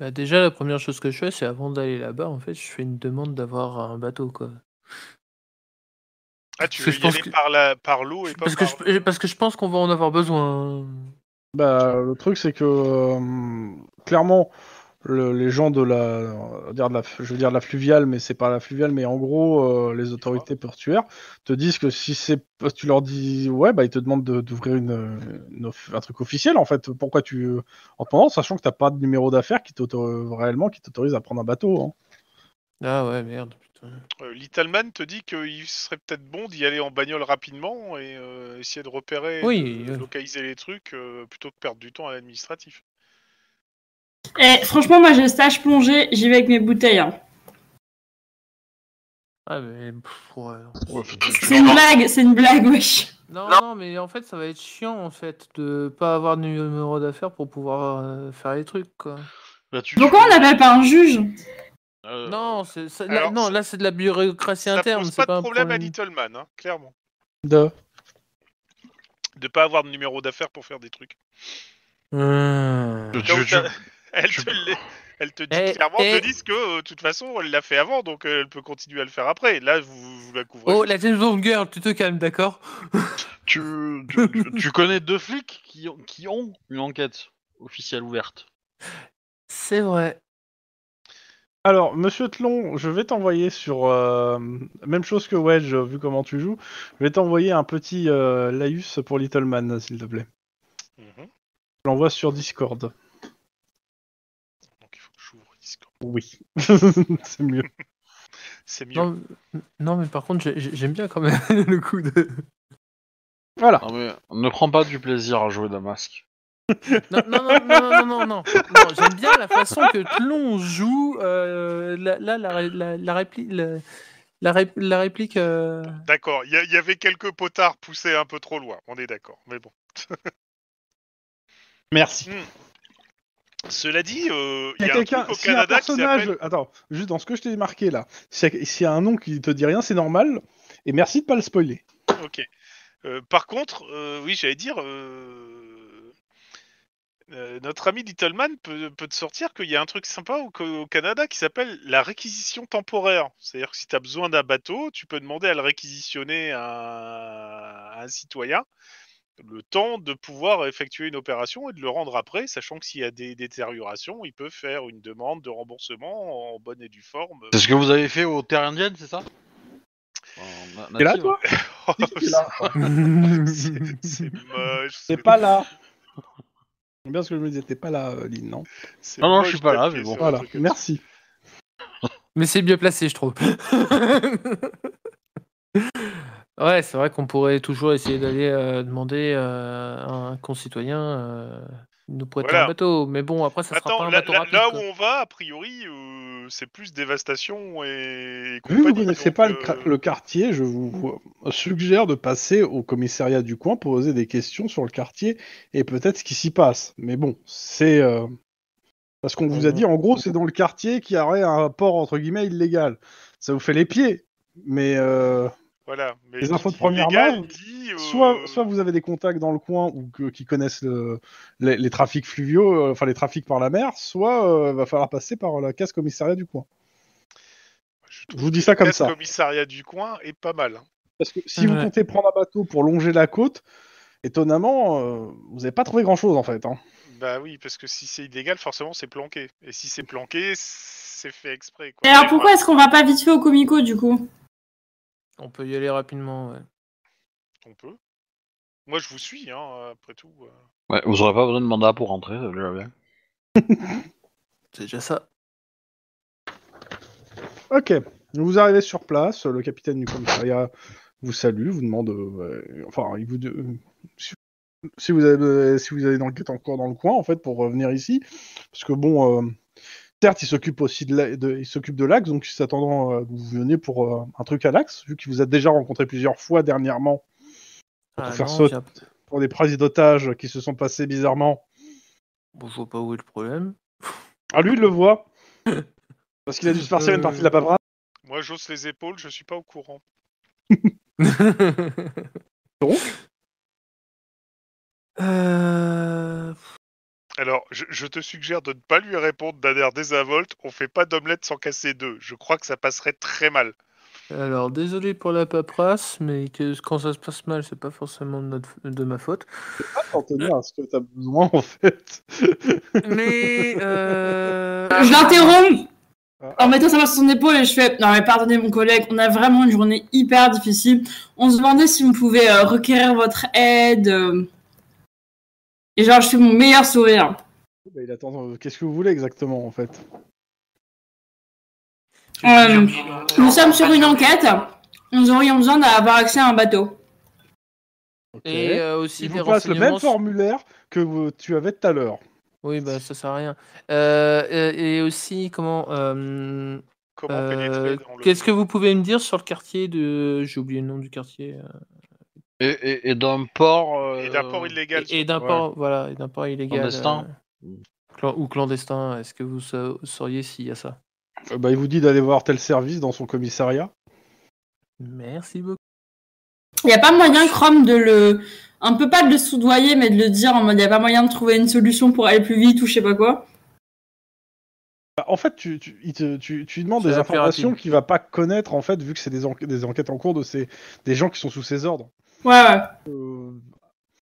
Bah, déjà, la première chose que je fais, c'est avant d'aller là-bas, en fait, je fais une demande d'avoir un bateau, quoi. Ah, tu veux y aller par la par l'eau et pas Parce que, je, parce que je pense qu'on va en avoir besoin. Bah, le truc, c'est que euh, clairement, les gens de la, je veux dire de la fluviale, mais c'est pas la fluviale, mais en gros, euh, les autorités portuaires te disent que si c'est, tu leur dis, ouais, bah ils te demandent d'ouvrir un truc officiel en fait. Pourquoi tu, en pendant, sachant que t'as pas de numéro d'affaires qui t'autorise réellement, qui t'autorise à prendre un bateau. Hein. Ah ouais, merde. Euh, Littleman te dit qu'il serait peut-être bon d'y aller en bagnole rapidement et euh, essayer de repérer, oui, localiser les trucs plutôt que perdre du temps à l'administratif. Eh, franchement, moi, j'ai stage plongée, j'y vais avec mes bouteilles. Hein. Ah, mais. c'est une blague, c'est une blague, wesh. Non, non, mais en fait, ça va être chiant, en fait, de pas avoir de numéro d'affaires pour pouvoir euh, faire les trucs, quoi. Pourquoi bah, on n'appelle pas un juge euh, Non, non, là, c'est de la bureaucratie interne. c'est pas, pas problème, à Little Man, hein, clairement. De De pas avoir de numéro d'affaires pour faire des trucs. Hum. Euh, elle te, dit eh, clairement, eh. que euh, de toute façon, elle l'a fait avant, donc euh, elle peut continuer à le faire après. Là, vous, la couvrez. Oh, la James Bond Girl, tu te calmes, d'accord tu, tu, tu, connais deux flics qui, ont une enquête officielle ouverte. C'est vrai. Alors, monsieur Tlon, je vais t'envoyer sur. Euh, même chose que Wedge, vu comment tu joues. Je vais t'envoyer un petit euh, laïus pour Little Man, s'il te plaît. Mhm. Je l'envoie sur Discord. Oui, (laughs) c'est mieux. C'est mieux. Non, mais par contre, j'aime bien quand même (laughs) le coup de. Voilà. Non, ne prends pas du plaisir à jouer de masque. non, non, non, non, non, non. J'aime bien la façon que Tlon joue. Euh, là, la, la, la, réplique. La, réplique. Euh, d'accord, il y, avait quelques potards poussés un peu trop loin, on est d'accord, mais bon. (laughs) Merci. Hmm. Cela dit, euh, il y a, un truc au Canada personnage... Attends, juste dans ce que je t'ai marqué là, s'il y, a un nom qui te dit rien, c'est normal. Et merci de ne pas le spoiler. Ok. Euh, par contre, euh, oui, j'allais dire, notre ami Littleman peut, te sortir qu'il y a un truc sympa au, Canada qui s'appelle la réquisition temporaire. C'est-à-dire que si tu as besoin d'un bateau, tu peux demander à le réquisitionner à un citoyen le temps de pouvoir effectuer une opération et de le rendre après, sachant que s'il y a des détériorations, il peut faire une demande de remboursement en bonne et due forme. C'est ce que vous avez fait au terres indiennes, c'est ça T'es là, toi (laughs) C'est moche. C'est pas là. bien ce que je me disais, t'es pas là, euh, Lynn, non Non, non, je suis pas là, mais bon. Voilà, euh, merci. Mais c'est bien placé, je trouve. (laughs) Ouais, c'est vrai qu'on pourrait toujours essayer d'aller euh, demander euh, à un concitoyen euh, nous prêter un bateau. Mais bon, après, ça sera pas un bateau là- rapide. là où on va, a priori, c'est plus dévastation et, Vu que vous connaissez pas le, quartier, je vous suggère de passer au commissariat du coin pour poser des questions sur le quartier et peut-être ce qui s'y passe. Mais bon, c'est parce qu'on vous a dit en gros c'est dans le quartier qu'il y aurait un port entre guillemets illégal. Ça vous fait les pieds, mais les infos de première main, euh, soit, vous avez des contacts dans le coin ou qui connaissent les, trafics fluviaux, euh, enfin les trafics par la mer, soit il euh, va falloir passer par la casse commissariat du coin. Je, vous dis ça comme ça. La commissariat du coin est pas mal. Hein. Parce que si vous comptez prendre un bateau pour longer la côte, étonnamment, vous n'avez pas trouvé grand-chose en fait. Hein. Bah oui, parce que si c'est illégal, forcément c'est planqué. Et si c'est planqué, c'est fait exprès. alors pourquoi est-ce qu'on va pas vite fait au Comico du coup on peut y aller rapidement, ouais. On peut. Moi, je vous suis, hein, après tout. Euh. Ouais, vous aurez pas besoin de mandat pour rentrer, ça déjà bien. (laughs) C'est déjà ça. Ok. Vous arrivez sur place, le capitaine du commissariat vous salue, vous demande. Euh, enfin, il vous. si vous avez, si vous avez dans le, dans le coin, en fait, pour revenir ici, parce que bon, euh, certes, il s'occupe aussi de, il s'occupe de l'axe, donc s'attendant que euh, vous venez pour euh, un truc à l'axe, vu qu'il vous a déjà rencontré plusieurs fois dernièrement pour ah faire sauter pour des prises d'otages qui se sont passées bizarrement. On je pas où est le problème. Ah lui, il le voit. (laughs) Parce qu'il a dû se farcir une partie de la euh, pavra. Moi, j'ose les épaules, je suis pas au courant. (laughs) (laughs) donc euh... Alors, je, te suggère de ne pas lui répondre d'un air désinvolte. On fait pas d'omelette sans casser deux. Je crois que ça passerait très mal. Alors, désolé pour la paperasse, mais quand ça se passe mal, c'est pas forcément de, ma faute. C'est pas ce que t'as besoin, en fait. mais. Euh, je l'interromps ah. en mettant ça sur son épaule et je fais Non, mais pardonnez, mon collègue, on a vraiment une journée hyper difficile. On se demandait si vous pouviez euh, requérir votre aide. Euh, et genre, je suis mon meilleur sourire. Bah, euh, qu'est-ce que vous voulez exactement en fait euh, Nous sommes sur une enquête. Nous aurions besoin d'avoir accès à un bateau. Et euh, aussi, il vous passe le même formulaire que tu avais tout à l'heure. Oui, bah ça sert à rien. et aussi, comment. comment pénétrer Qu'est-ce que vous pouvez me dire sur le quartier de. J'ai oublié le nom du quartier. Et, d'un port. et d'un euh, illégal. Et, d'un port, voilà, et d'un port illégal. Clandestin. Euh, ou clandestin. Est-ce que vous sauriez s'il y a ça euh, bah, Il vous dit d'aller voir tel service dans son commissariat. Merci beaucoup. Il n'y a pas moyen, Chrome, de le. Un peu pas de le soudoyer, mais de le dire en mode il n'y a pas moyen de trouver une solution pour aller plus vite ou je sais pas quoi. Bah, en fait, tu, tu, demandes des informations qu'il va pas connaître, en fait, vu que c'est des, enquêtes en cours de ces, des gens qui sont sous ses ordres. Ouais, ouais. Euh,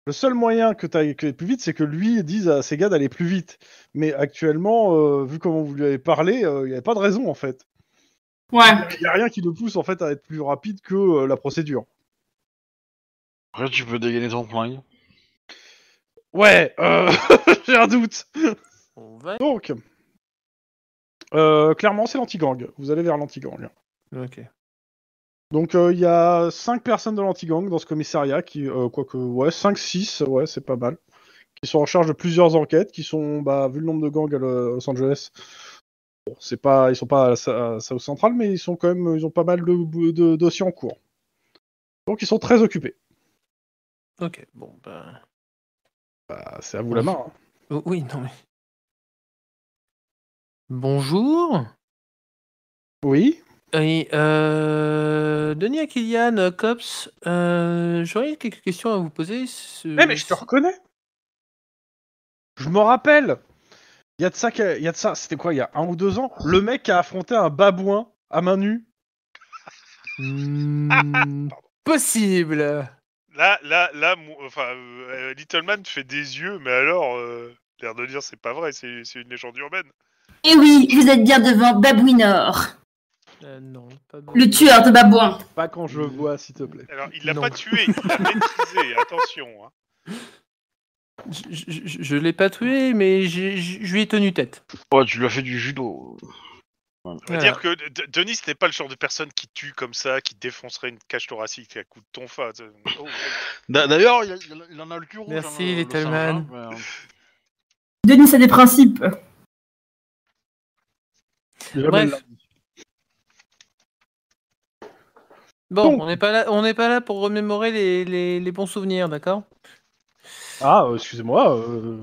le seul moyen que tu ailles plus vite, c'est que lui dise à ses gars d'aller plus vite. Mais actuellement, euh, vu comment vous lui avez parlé, euh, il n'y avait pas de raison en fait. Ouais. Il n'y a rien qui le pousse en fait à être plus rapide que la procédure. Après, tu peux dégainer ton point. Ouais, (laughs) j'ai un doute. Donc, clairement, c'est l'anti-gang. Vous allez vers l'anti-gang. Ok. Donc euh, il y a 5 personnes de l'anti-gang dans ce commissariat qui, euh, quoique, ouais, 5-6, ouais, c'est pas mal, qui sont en charge de plusieurs enquêtes, qui sont, bah, vu le nombre de gangs à Los Angeles, c'est pas, ils sont pas à, la Central, mais ils sont quand même, ils ont pas mal de, dossiers en cours. Donc ils sont très occupés. Ok, bon, ben... c'est à vous la main. Hein. Oh, oui, non, mais. Bonjour. Oui. Oui, euh, Denis euh, Cops, euh, j'aurais quelques questions à vous poser. Eh, mais, je te reconnais Je m'en rappelle Il y a de ça, y a de ça c'était quoi, il y a un ou deux ans Le mec a affronté un babouin à main nue hmm. (laughs) Possible Là, là, là, enfin, euh, Little Man fait des yeux, mais alors, l'air de dire c'est pas vrai, c'est une légende urbaine. et eh oui, vous êtes bien devant Babouinor euh, non, pas bon. Le tueur de babouin. Pas quand je vois, s'il te plaît. Alors, il l'a pas tué, il l'a maîtrisé, (laughs) attention. Hein. Je, l'ai pas tué, mais je lui ai tenu tête. oh tu lui as fait du judo. On va dire que Denis n'est pas le genre de personne qui tue comme ça, qui défoncerait une cage thoracique à coup de tonfa. Oh, d'ailleurs, il, en a le cul rouge. Merci, hein, les talmans. Hein, Denis a des principes. Bon, on n'est pas là, on n'est pas là pour remémorer les, les, bons souvenirs, d'accord Ah, euh, excusez-moi. Euh.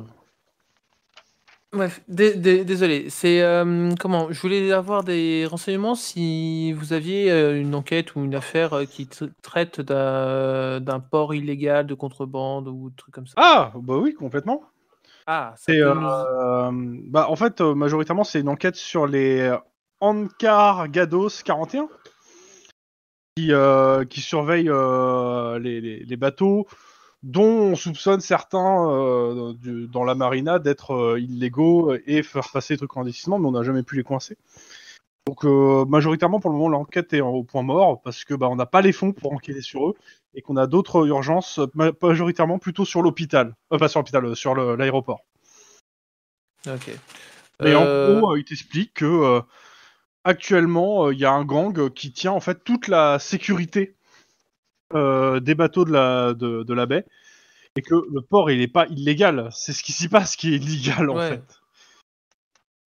Bref, désolé. C'est euh, comment Je voulais avoir des renseignements si vous aviez une enquête ou une affaire qui traite d'un port illégal de contrebande ou truc comme ça. Ah, bah oui, complètement. Ah, c'est. bah en fait, majoritairement, c'est une enquête sur les Ankar Gados 41 qui, euh, surveillent euh, les, bateaux, dont on soupçonne certains euh, dans la marina d'être euh, illégaux et faire passer des trucs clandestinement, mais on n'a jamais pu les coincer. Donc majoritairement pour le moment l'enquête est au point mort parce que bah, on n'a pas les fonds pour enquêter sur eux et qu'on a d'autres urgences majoritairement plutôt sur l'hôpital, pas sur l'hôpital, sur l'aéroport. Ok. Et en gros il t'explique que actuellement, euh, il y a un gang euh, qui tient en fait toute la sécurité euh, des bateaux de la, de, la baie et que le port il n'est pas illégal, c'est ce qui s'y passe qui est illégal en fait.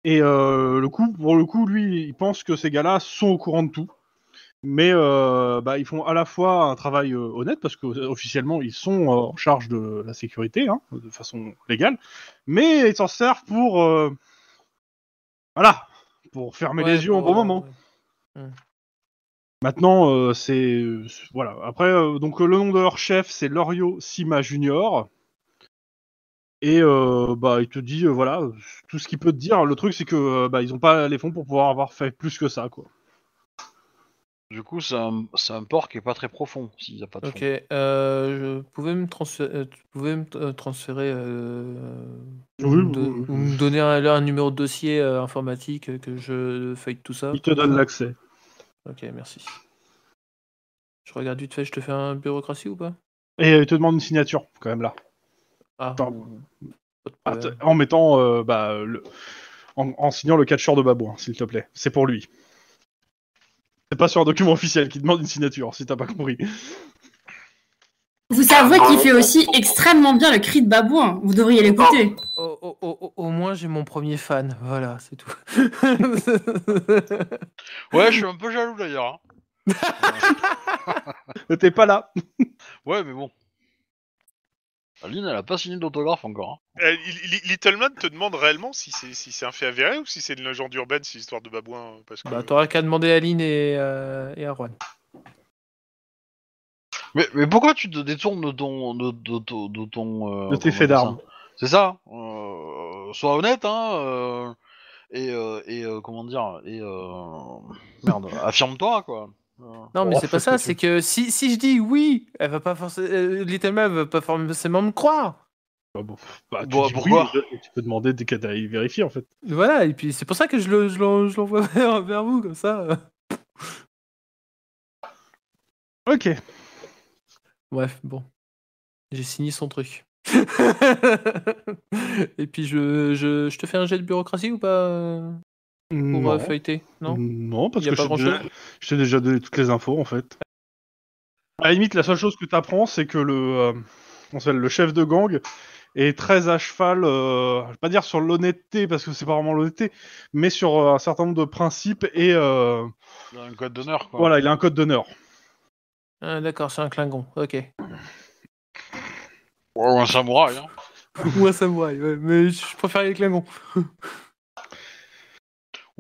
Et le coup, pour le coup, lui, il pense que ces gars-là sont au courant de tout, mais bah, ils font à la fois un travail honnête parce que officiellement ils sont en charge de la sécurité hein, de façon légale, mais ils s'en servent pour voilà pour fermer les yeux en bon euh, moment. Mm. Maintenant, euh, c'est euh, voilà. Après, donc le nom de leur chef, c'est Lorio Sima Junior. Et bah, il te dit voilà tout ce qu'il peut te dire. Le truc, c'est que bah, ils ont pas les fonds pour pouvoir avoir fait plus que ça, quoi. Du coup, c'est un, port qui est pas très profond, s'il n'y a pas de Ok, fond. euh, je pouvais me, transférer, euh, tu pouvais me euh, transférer euh, me donner un, numéro de dossier informatique que je feuille tout ça. Il te donne l'accès. Ok, merci. Je regarde vite fait, je te fais un bureaucratie ou pas Et il te demande une signature, quand même, là. Ah. En mettant, bah, le... en, signant le catcheur de babouin, hein, s'il te plaît. C'est pour lui. C'est pas sur un document officiel qui demande une signature, si t'as pas compris. Vous savez qu'il fait aussi extrêmement bien le cri de babouin. Hein. Vous devriez l'écouter. Oh, oh, oh, au, moins, j'ai mon premier fan. Voilà, c'est tout. (laughs) ouais, je suis un peu jaloux d'ailleurs. Hein. T'es pas là. ouais, mais bon. Aline, elle a pas signé d'autographe encore. Hein. Euh, Littleman te demande réellement si c'est un fait avéré ou si c'est une légende urbaine, cette histoire de babouin. Euh, parce bah, que... Bah, t'aurais qu'à demander à Aline et, euh, à Juan. Mais, pourquoi tu te détournes de ton. de, ton. tes faits d'armes. C'est ça. sois honnête, hein. et, comment dire Et. merde, (laughs) affirme-toi, quoi. Non, mais c'est pas ça, c'est que si, si, je dis oui, elle va pas forcément. Euh, Little Man va pas forcément me croire. Bah, bon, bah, tu, tu peux demander dès qu'elle aille vérifier en fait. Voilà, et puis c'est pour ça que je l'envoie (laughs) vers vous, comme ça. Euh. ok. Bref, bon. J'ai signé son truc. (laughs) et puis je, je, te fais un jet de bureaucratie ou pas euh pour euh, non. feuilleter Non Non, parce que je t'ai, déjà, donné toutes les infos en fait. À la limite, la seule chose que tu apprends, c'est que le, euh, le chef de gang est très à cheval, euh, je vais pas dire sur l'honnêteté, parce que c'est pas vraiment l'honnêteté, mais sur un certain nombre de principes et. Il a un code d'honneur quoi. Voilà, il a un code d'honneur. Ah, d'accord, c'est un Klingon, ok. Ou un samouraï. Hein. (laughs) Ou un samouraï, ouais, mais je préfère les Klingons. (laughs)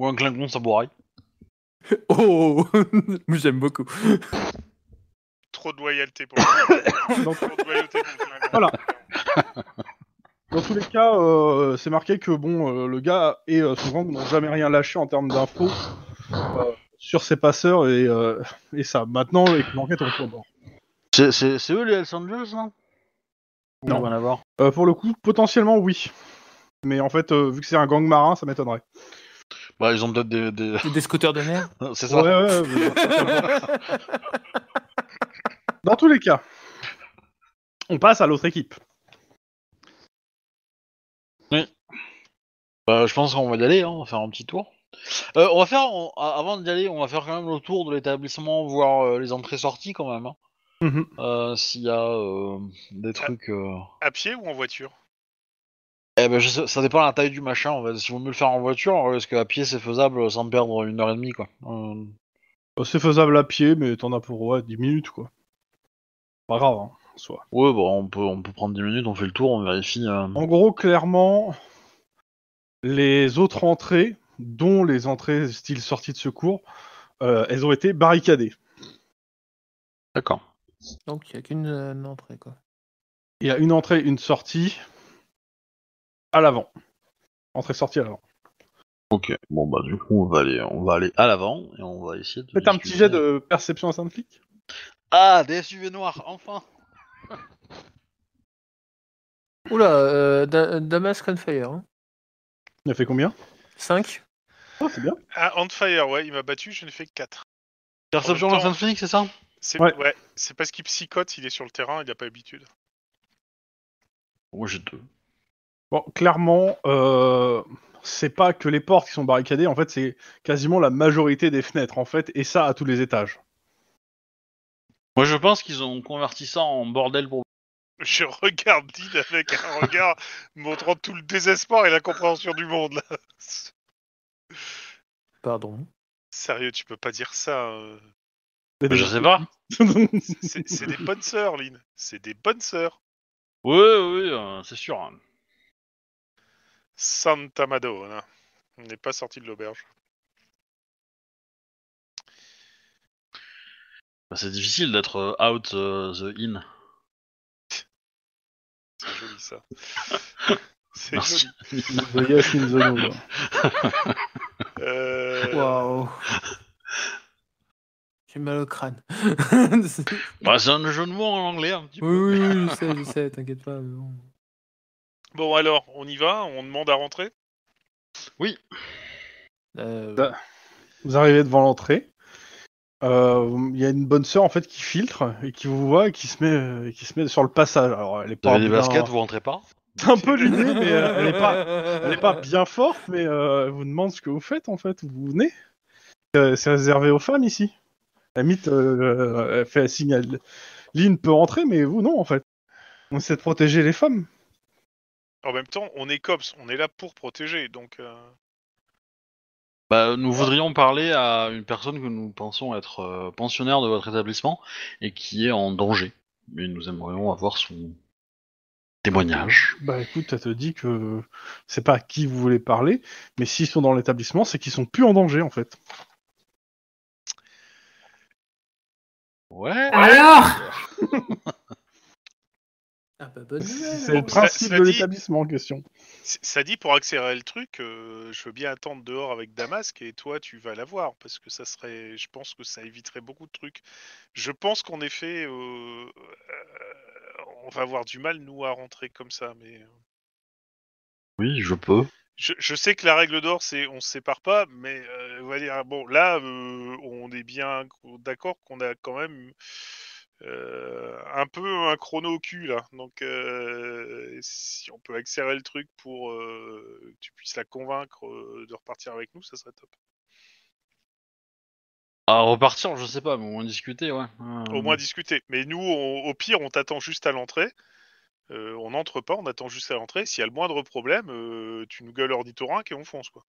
Ou un ça samouraï. (laughs) Oh (laughs) J'aime beaucoup. Trop de loyauté pour Donc... (coughs) Voilà. Dans tous les cas, euh, c'est marqué que bon, euh, le gars est euh, souvent jamais rien lâché en termes d'infos sur ses passeurs et, et ça. Maintenant, avec l'enquête, on bord. C'est eux les Hells Angels, non pour le coup, potentiellement oui. Mais en fait, vu que c'est un gang marin, ça m'étonnerait. Bah, ils ont peut-être des, des... scooters de mer (laughs) C'est ça. Ouais, ouais, (laughs) Dans tous les cas, on passe à l'autre équipe. Oui. Bah, je pense qu'on va y aller, hein, on va faire un petit tour. Euh, on va faire, avant d'y aller, on va faire quand même le tour de l'établissement, voir euh, les entrées-sorties quand même. Hein. Mhm. Euh, s'il y a des trucs. À pied ou en voiture eh ben, ça dépend de la taille du machin. En fait. Si vous mieux le faire en voiture, est-ce qu'à pied c'est faisable sans perdre une heure et demie, quoi. Euh. Bah, c'est faisable à pied, mais t'en as pour 10 minutes, quoi. Pas grave, hein, soit. ouais, bon, bah, on peut, on peut prendre 10 minutes, on fait le tour, on vérifie. Euh. En gros, clairement, les autres entrées, dont les entrées style sortie de secours, euh, elles ont été barricadées. D'accord. Donc il n'y a qu'une entrée quoi. Il y a une entrée, une sortie, à l'avant. Entrée-sortie à l'avant. Ok, bon bah du coup on va aller, on va aller à l'avant et on va essayer de. Faites un petit jet de perception à Saint-Flic Ah, des SUV noirs, enfin (laughs) Oula, euh, Da- Fire. Hein. Il a fait combien 5 Ah, c'est bien. Ah, on fire, ouais, il m'a battu, je n'ai fait que 4. Perception En Saint-Flic, c'est ça C'est Ouais. ouais. c'est parce qu'il psychote, il est sur le terrain, il n'a pas l'habitude. Moi j'ai deux. Bon, clairement, euh, c'est pas que les portes qui sont barricadées, en fait, c'est quasiment la majorité des fenêtres, en fait, et ça à tous les étages. Moi, je pense qu'ils ont converti ça en bordel pour. (laughs) Je regarde Dean avec un regard (laughs) montrant tout le désespoir et la compréhension du monde. Là. Pardon. Sérieux, tu peux pas dire ça. Euh. Mais Je sais pas. c'est des bonnes sœurs, Lynn. C'est des bonnes sœurs. Oui, oui, euh, c'est sûr. Hein. Santa Madonna. On n'est pas sorti de l'auberge. Bah, C'est difficile d'être euh, out euh, the in. C'est joli ça. (laughs) C'est joli. joli. Voyage in the room. (laughs) Euh, Waouh. J'ai mal au crâne. Bah, c'est un jeu de mots en anglais un petit peu. oui, oui, je (laughs) sais, je sais, t'inquiète pas. mais bon. Bon alors, on y va, on demande à rentrer. Oui. Euh, vous arrivez devant l'entrée. Euh, il y a une bonne sœur en fait qui filtre et qui vous voit et qui se met, euh, qui se met sur le passage. Alors elle est pas. Vous vous rentrez pas C'est un peu l'idée, mais elle, est pas, (laughs) bien forte, mais elle vous demande ce que vous faites en fait, où vous venez. C'est réservé aux femmes ici. La mythe fait un signal. L'île peut rentrer, mais vous non en fait. On essaie de protéger les femmes. En même temps, on est cops, on est là pour protéger, donc. Euh, bah, nous voudrions parler à une personne que nous pensons être euh, pensionnaire de votre établissement et qui est en danger. Mais nous aimerions avoir son témoignage. Bah écoute, ça te dit que c'est pas à qui vous voulez parler, mais s'ils sont dans l'établissement, c'est qu'ils sont plus en danger en fait. Ouais. Alors (laughs) Ah, bah, c'est le principe de l'établissement en question. Ça dit pour accélérer le truc, euh, je veux bien attendre dehors avec Damasque et toi tu vas l'avoir parce que ça serait, je pense que ça éviterait beaucoup de trucs. Je pense qu'en effet, euh, euh, on va avoir du mal nous à rentrer comme ça, mais. Oui, je peux. Je, sais que la règle d'or c'est on se sépare pas, mais on va dire bon là on est bien d'accord qu'on a quand même euh, un peu un chrono au cul là, donc euh, si on peut accélérer le truc pour euh, que tu puisses la convaincre de repartir avec nous, ça serait top. À repartir, je sais pas, mais au moins discuter, ouais. Au moins discuter. Mais nous, au pire, on t'attend juste à l'entrée. on n'entre pas, on attend juste à l'entrée. S'il y a le moindre problème, tu nous gueules hors et on fonce, quoi.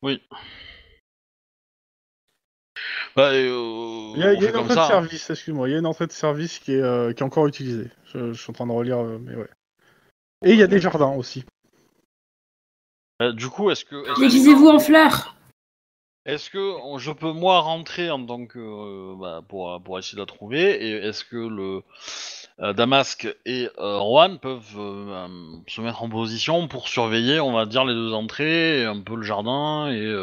Oui il y a, une entrée de service, qui est, euh, encore utilisée. Je, suis en train de relire, euh, mais ouais. Et il y a des jardins aussi. Euh, du coup, est-ce que. Déguisez-vous en fleurs est-ce que je peux moi rentrer en tant euh, bah, pour pour essayer de la trouver et est-ce que le euh, Damasque et euh, Rouen peuvent se mettre en position pour surveiller, on va dire les deux entrées, et un peu le jardin et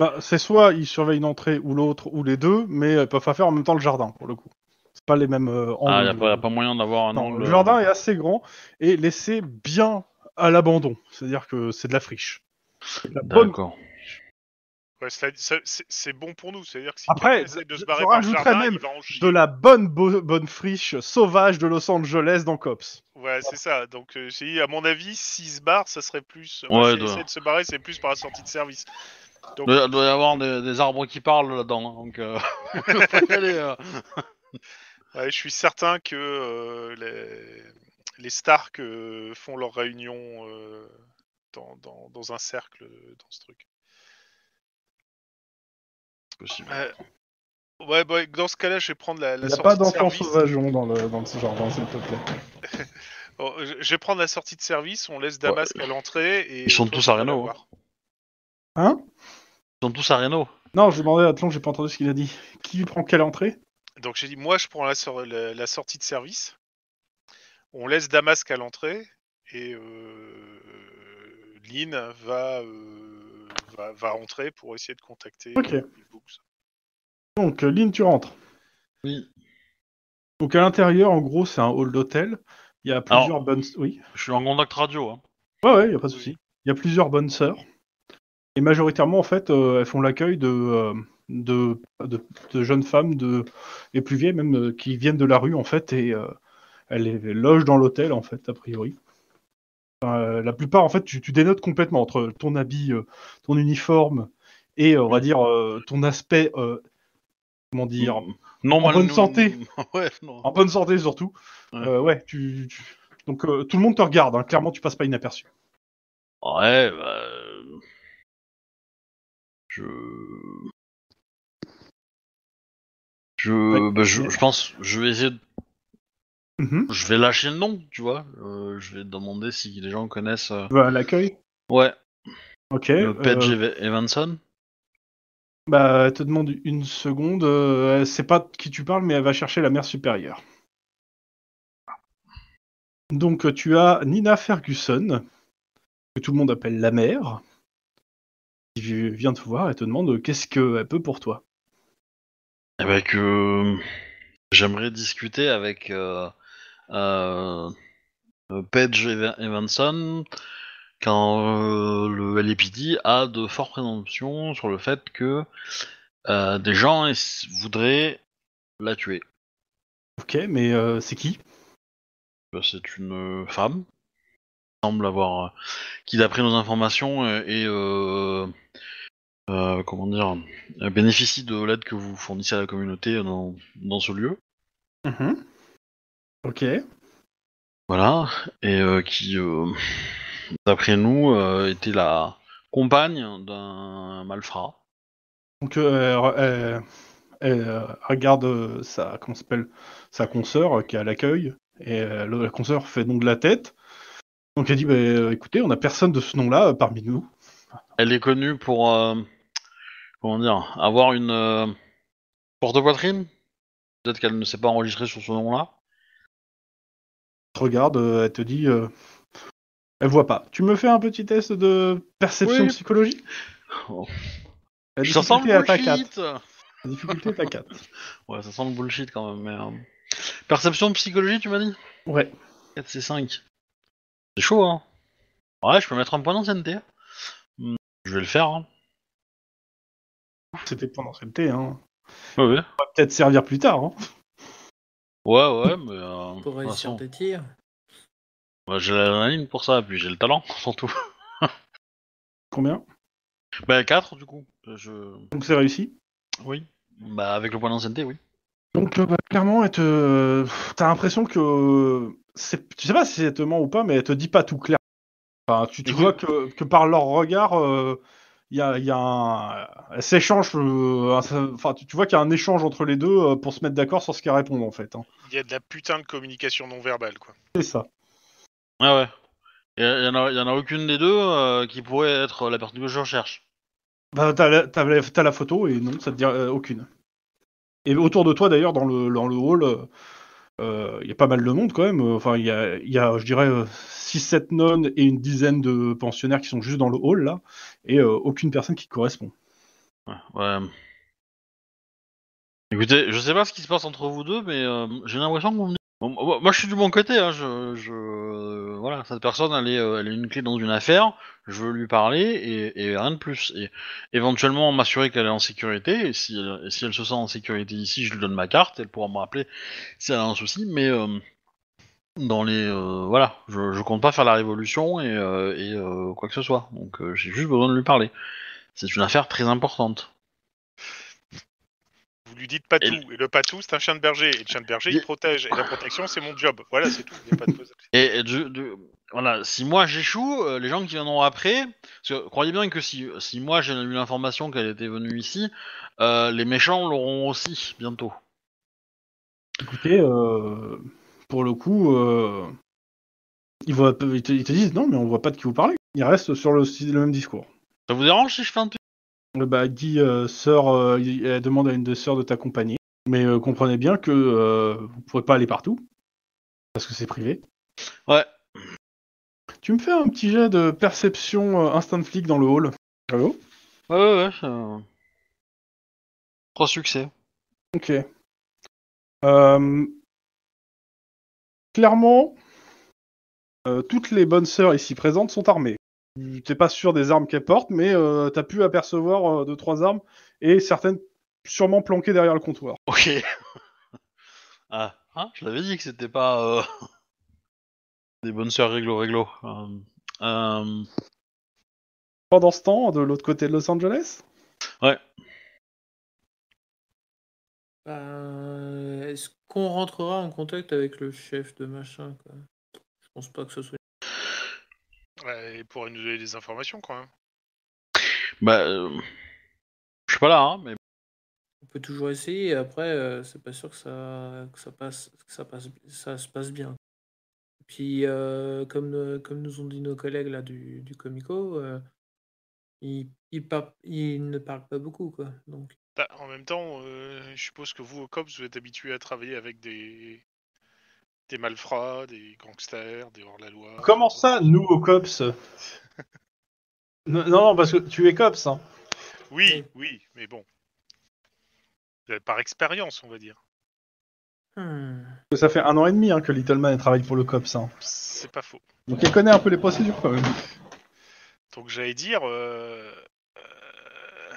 bah, c'est soit ils surveillent une entrée ou l'autre ou les deux, mais ils peuvent pas faire en même temps le jardin pour le coup. C'est pas les mêmes ah, y a pas, moyen d'avoir un Non, le jardin est assez grand et laissé bien à l'abandon, c'est-à-dire que c'est de la friche. bonne D'accord. Bah, c'est bon pour nous, c'est-à-dire que si Après, essaie de se barrer par le de la bonne bonne friche sauvage de Los Angeles dans Cops. Ouais, c'est ça. Donc, euh, à mon avis, s'il se barre, ça serait plus. Ouais, de... de se barrer, c'est plus par la sortie de service. Donc... Il doit y avoir des, arbres qui parlent là-dedans. Hein, euh, (laughs) hein. (laughs) je suis certain que euh, les... les, Stark font leur réunion dans, dans, un cercle dans ce truc. Possible. Euh, ouais, bah, dans ce cas-là, je vais prendre la, la Il n'y a pas d'enfant dans, le, ce jardin, s'il te plaît. (laughs) je vais prendre la sortie de service, on laisse Damasque à l'entrée et. Ils sont tous à Reno. Hein, hein Ils sont tous à Reno. Non, je demandais à Tlon, j'ai pas entendu ce qu'il a dit. Qui lui prend quelle entrée Donc j'ai dit, moi je prends la, sortie de service. On laisse Damasque à l'entrée et euh, Lynn va euh, va, rentrer pour essayer de contacter euh, Donc, euh, Lynn, tu rentres. Oui. Donc, à l'intérieur, en gros, c'est un hall d'hôtel. Il y a plusieurs bonnes. Oui. Je suis en contact radio. Hein. Ouais, ouais, il n'y a pas de souci. Il y a plusieurs bonnes sœurs. Et majoritairement, en fait, euh, elles font l'accueil de, de, jeunes femmes de, et plus vieilles, même, qui viennent de la rue, en fait, et elles logent dans l'hôtel, en fait, a priori. Euh, la plupart, en fait, tu, dénotes complètement entre ton habit, euh, ton uniforme et, euh, on va dire, ton aspect, comment dire, non, en bonne santé. (laughs) Ouais, En bonne santé, surtout. Ouais, tu, Donc, tout le monde te regarde. Hein. Clairement, tu passes pas inaperçu. Ouais, bah, Je... Bah, je, je, pense, je vais essayer de Mhm. Je vais lâcher le nom, tu vois. Euh, je vais demander si les gens connaissent. Euh, bah, l'accueil Ouais. Ok. Le euh, Page Evanson Bah, elle te demande une seconde. elle sait pas de qui tu parles, mais elle va chercher la mère supérieure. Donc, tu as Nina Ferguson, que tout le monde appelle la mère, qui vient te voir et te demande qu'est-ce qu'elle peut pour toi. Eh bah, que. J'aimerais discuter avec euh, euh, Page Evanson, quand euh, le LAPD a de fortes présomptions sur le fait que des gens voudraient la tuer. Ok, mais c'est qui bah, C'est une femme. semble avoir. qui, d'après nos informations, et comment dire. bénéficie de l'aide que vous fournissez à la communauté dans, dans ce lieu. Mhm. Ok. Voilà, et euh, qui, euh, d'après nous, euh, était la compagne d'un malfrat. Donc elle, regarde sa, comment s'appelle, sa consoeur qui est à l'accueil, et la consoeur fait donc de la tête. Donc elle dit, bah, écoutez, on n'a personne de ce nom-là parmi nous. Elle est connue pour, comment dire, avoir une porte-poitrine Peut-être qu'elle ne s'est pas enregistrée sur ce nom-là regarde, euh, elle te dit. Euh, elle voit pas. Tu me fais un petit test de perception psychologie oh. La ça difficulté bullshit. À 4. difficulté 4. Ouais, ça le bullshit quand même. Mais, euh, Perception psychologie, tu m'as dit Ouais. 4 c'est 5. C'est chaud, hein Ouais, je peux mettre un point d'ancienneté. Hmm, je vais le faire. Hein. C'était point d'ancienneté, hein. Ouais, ouais. Ça va peut-être servir plus tard, hein. Ouais, ouais, mais. Euh, pour réussir tes tirs bah, J'ai ligne pour ça, puis j'ai le talent, (laughs) surtout. Combien Bah, 4 du coup. Je... Donc c'est réussi Oui. Bah, avec le point d'ancienneté, oui. Donc, euh, bah, clairement clairement, t'as l'impression que. Tu sais pas si elle te ment ou pas, mais elle te dit pas tout clairement. Enfin, tu, vois que, que, par leur regard, euh, il y a, y a, un. Euh, enfin, tu, vois qu'il y a un échange entre les deux euh, pour se mettre d'accord sur ce qu'ils répondent, en fait. Hein. Il y a de la putain de communication non verbale, quoi. C'est ça. Ah ouais. Il n'y en, en, a aucune des deux euh, qui pourrait être la personne que je recherche. Bah, t'as la, la, photo et non, ça te dit aucune. Et autour de toi, d'ailleurs, dans le, dans le hall, euh, il y a pas mal de monde quand même. Euh, enfin, il y a, je dirais, 6-7 euh, nonnes et une dizaine de pensionnaires qui sont juste dans le hall, là, et aucune personne qui correspond. Ouais, Écoutez, je sais pas ce qui se passe entre vous deux, mais j'ai l'impression que vous venez moi, je suis du bon côté. Hein. je, je, voilà, cette personne, euh, elle est, une clé dans une affaire. Je veux lui parler et, rien de plus. Et éventuellement m'assurer qu'elle est en sécurité. Et si, elle, se sent en sécurité ici, je lui donne ma carte. Elle pourra me rappeler si elle a un souci. Mais euh, dans les, euh, voilà, je, compte pas faire la révolution et, et quoi que ce soit. Donc j'ai juste besoin de lui parler. C'est une affaire très importante vous lui dites patou. Et, et le patou, c'est un chien de berger. Et le chien de berger, il protège. Et la protection, c'est mon job. Voilà, c'est tout. de (laughs) et, voilà, si moi j'échoue, euh, les gens qui viendront après. croyez bien que si, si moi j'ai eu l'information qu'elle était venue ici, euh, les méchants l'auront aussi bientôt. Écoutez, euh, pour le coup, ils, te, disent non, mais on voit pas de qui vous parlez. Ils restent sur le, même discours. Ça vous dérange si je fais un euh, bah, dit euh, sœur, euh, elle demande à une des sœurs de t'accompagner. Mais comprenez bien que vous ne pourrez pas aller partout, parce que c'est privé. Ouais. Tu me fais un petit jet de perception instant flic dans le hall. Allô Ouais, ouais, ouais. Trois succès. Ok. Clairement, toutes les bonnes sœurs ici présentes sont armées t'es pas sûr des armes qu'elle porte, mais euh, t'as pu apercevoir euh, deux trois armes et certaines sûrement planquées derrière le comptoir. Ok. (laughs) Ah. ah, je l'avais dit que c'était pas euh, des bonnes sœurs réglo réglo. Euh, Pendant ce temps, de l'autre côté de Los Angeles. Ouais. Est-ce qu'on rentrera en contact avec le chef de machin Je pense pas que ce soit Ouais, il nous donner des informations quoi. Bah, euh, je suis pas là, hein, mais. On peut toujours essayer. Après, euh, c'est pas sûr que ça, que ça passe, que ça passe, ça se passe bien. Puis, euh, comme, comme nous ont dit nos collègues là du, du Comico, ils, ne parlent pas beaucoup, quoi. Donc. Bah, en même temps, je suppose que vous au COPS, vous êtes habitué à travailler avec des des malfrats, des gangsters, des hors-la-loi. Comment ça, nous, aux cops (laughs) non, non, parce que tu es cops. Hein. Oui, oui, mais bon. Euh, par expérience, on va dire. Hmm. Ça fait un an et demi hein, que Little Man travaille pour le COPS. Hein. C'est pas faux. Donc il connaît un peu les procédures quand même. Donc j'allais dire, euh... euh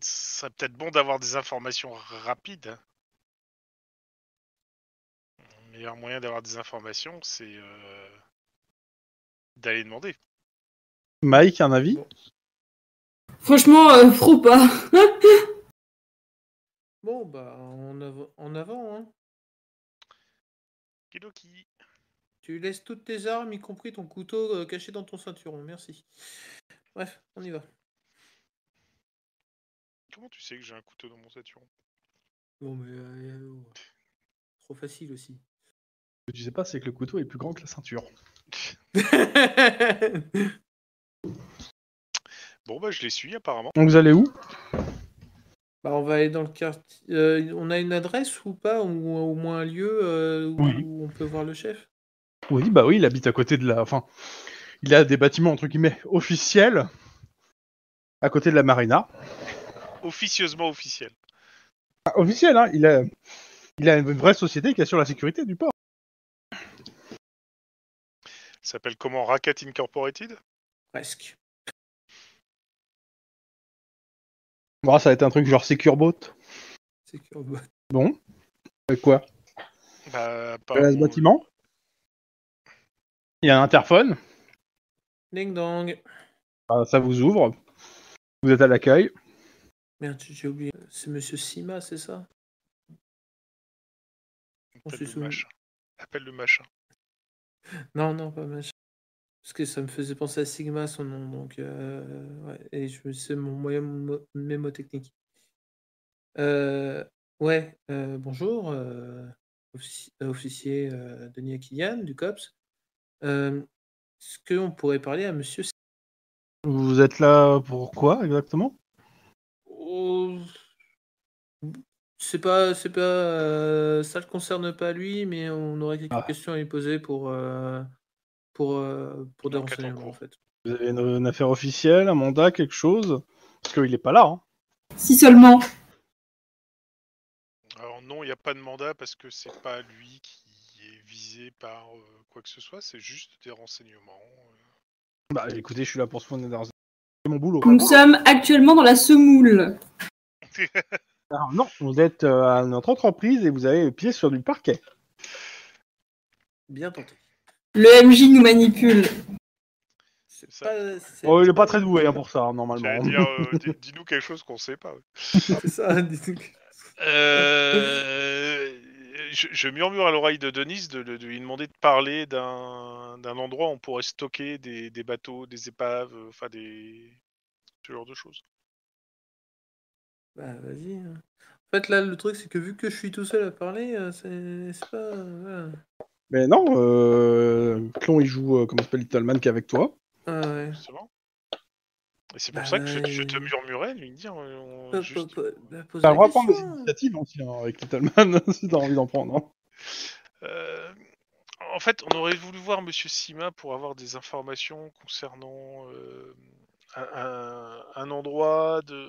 serait peut-être bon d'avoir des informations rapides un moyen d'avoir des informations, c'est euh, d'aller demander. Mike, un avis Franchement, euh, trop pas. (laughs) bon, bah, en, en avant, hein. Kidoki. Tu laisses toutes tes armes, y compris ton couteau, euh, caché dans ton ceinturon. Merci. Bref, on y va. Comment tu sais que j'ai un couteau dans mon ceinturon Bon, mais. Euh, oh. Trop facile aussi tu sais pas, c'est que le couteau est plus grand que la ceinture. (laughs) bon, bah, je les suis apparemment. Donc, vous allez où bah, On va aller dans le quartier. Euh, on a une adresse ou pas Ou au moins un lieu euh, où, on peut voir le chef Oui, bah oui, il habite à côté de la. Enfin, il a des bâtiments, entre guillemets, officiels, à côté de la marina. Officieusement officiel. Ah, officiel, hein il a... il a une vraie société qui assure la sécurité du port s'appelle comment Racket Incorporated Presque. Moi, bah, ça va être un truc genre SecureBot. SecureBot. Bon. Avec euh, quoi ce bah, euh, bâtiment Il y a un interphone. Ding dong. Bah, ça vous ouvre. Vous êtes à l'accueil. Merde, j'ai oublié. C'est monsieur Sima, c'est ça le Appelle le machin. Non, non, pas machin. Parce que ça me faisait penser à Sigma, son nom. Donc, euh, et je, c'est mon moyen mémotechnique. Euh, ouais, euh, bonjour, officier Denis Akilian du COPS. Est-ce qu'on pourrait parler à monsieur Vous êtes là pour quoi exactement oh, c'est pas, c'est pas, euh, ça le concerne pas lui, mais on aurait quelques ah. questions à lui poser pour euh, pour euh, pour des renseignements en fait. Vous avez une, affaire officielle, un mandat, quelque chose Parce qu'il est pas là. Hein. Si seulement. Alors non, il n'y a pas de mandat parce que c'est pas lui qui est visé par quoi que ce soit. C'est juste des renseignements. Bah écoutez, je suis là pour ce Mon boulot. Nous sommes actuellement dans la semoule. (laughs) Ah non, vous êtes euh, à notre entreprise et vous avez le pied sur du parquet. Bien tenté. Le MJ nous manipule. Euh, oh, il n'est pas très doué hein, pour ça, hein, normalement. Euh, (laughs) dis-nous quelque chose qu'on ne sait pas. (laughs) c'est ça, nous je, je, murmure à l'oreille de Denise de, lui demander de parler d'un, endroit où on pourrait stocker des, des bateaux, des épaves, enfin des. ce genre de choses. Bah, vas-y. Hein. En fait, là, le truc, c'est que vu que je suis tout seul à parler, euh, c'est pas. Mais non, euh, Clon, il joue, euh, comment s'appelle, Little Man qui est avec toi. Ah ouais. Et c'est pour bah, ça que je, te euh, murmurais, lui dire. on- bah, T'as le droit de prendre des initiatives aussi hein, avec Little Man, (laughs) si t'as envie d'en prendre. Hein. en fait, on aurait voulu voir Monsieur Sima pour avoir des informations concernant un endroit de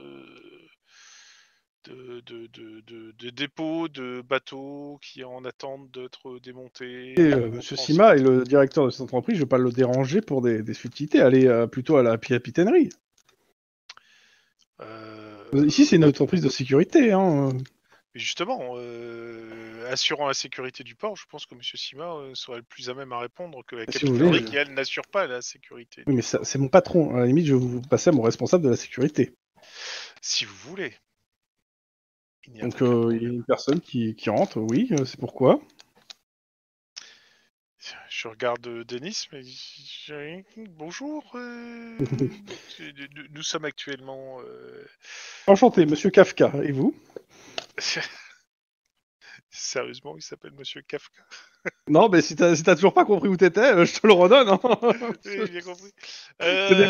de, dépôts de bateaux qui en attendent d'être démontés. Et, euh, Monsieur Sima est le directeur de cette entreprise, je ne veux pas le déranger pour des, des subtilités, allez euh, plutôt à la capitainerie. Euh... Ici, c'est une entreprise de sécurité. Hein. Mais justement, euh, assurant la sécurité du port, je pense que Monsieur Sima serait le plus à même à répondre que la capitainerie qui, n'assure pas la sécurité. Oui, mais c'est mon patron. À la limite, je vais vous passer à mon responsable de la sécurité. Si vous voulez. Donc euh, il y a une personne qui, rentre, oui, euh, c'est pourquoi. Je regarde euh, Denis, mais bonjour. (laughs) nous, sommes actuellement. Enchanté, Monsieur Kafka. Et vous (laughs) Sérieusement, il s'appelle Monsieur Kafka. (laughs) non, mais si t'as toujours pas compris où t'étais, je te le redonne. Hein bien compris. mais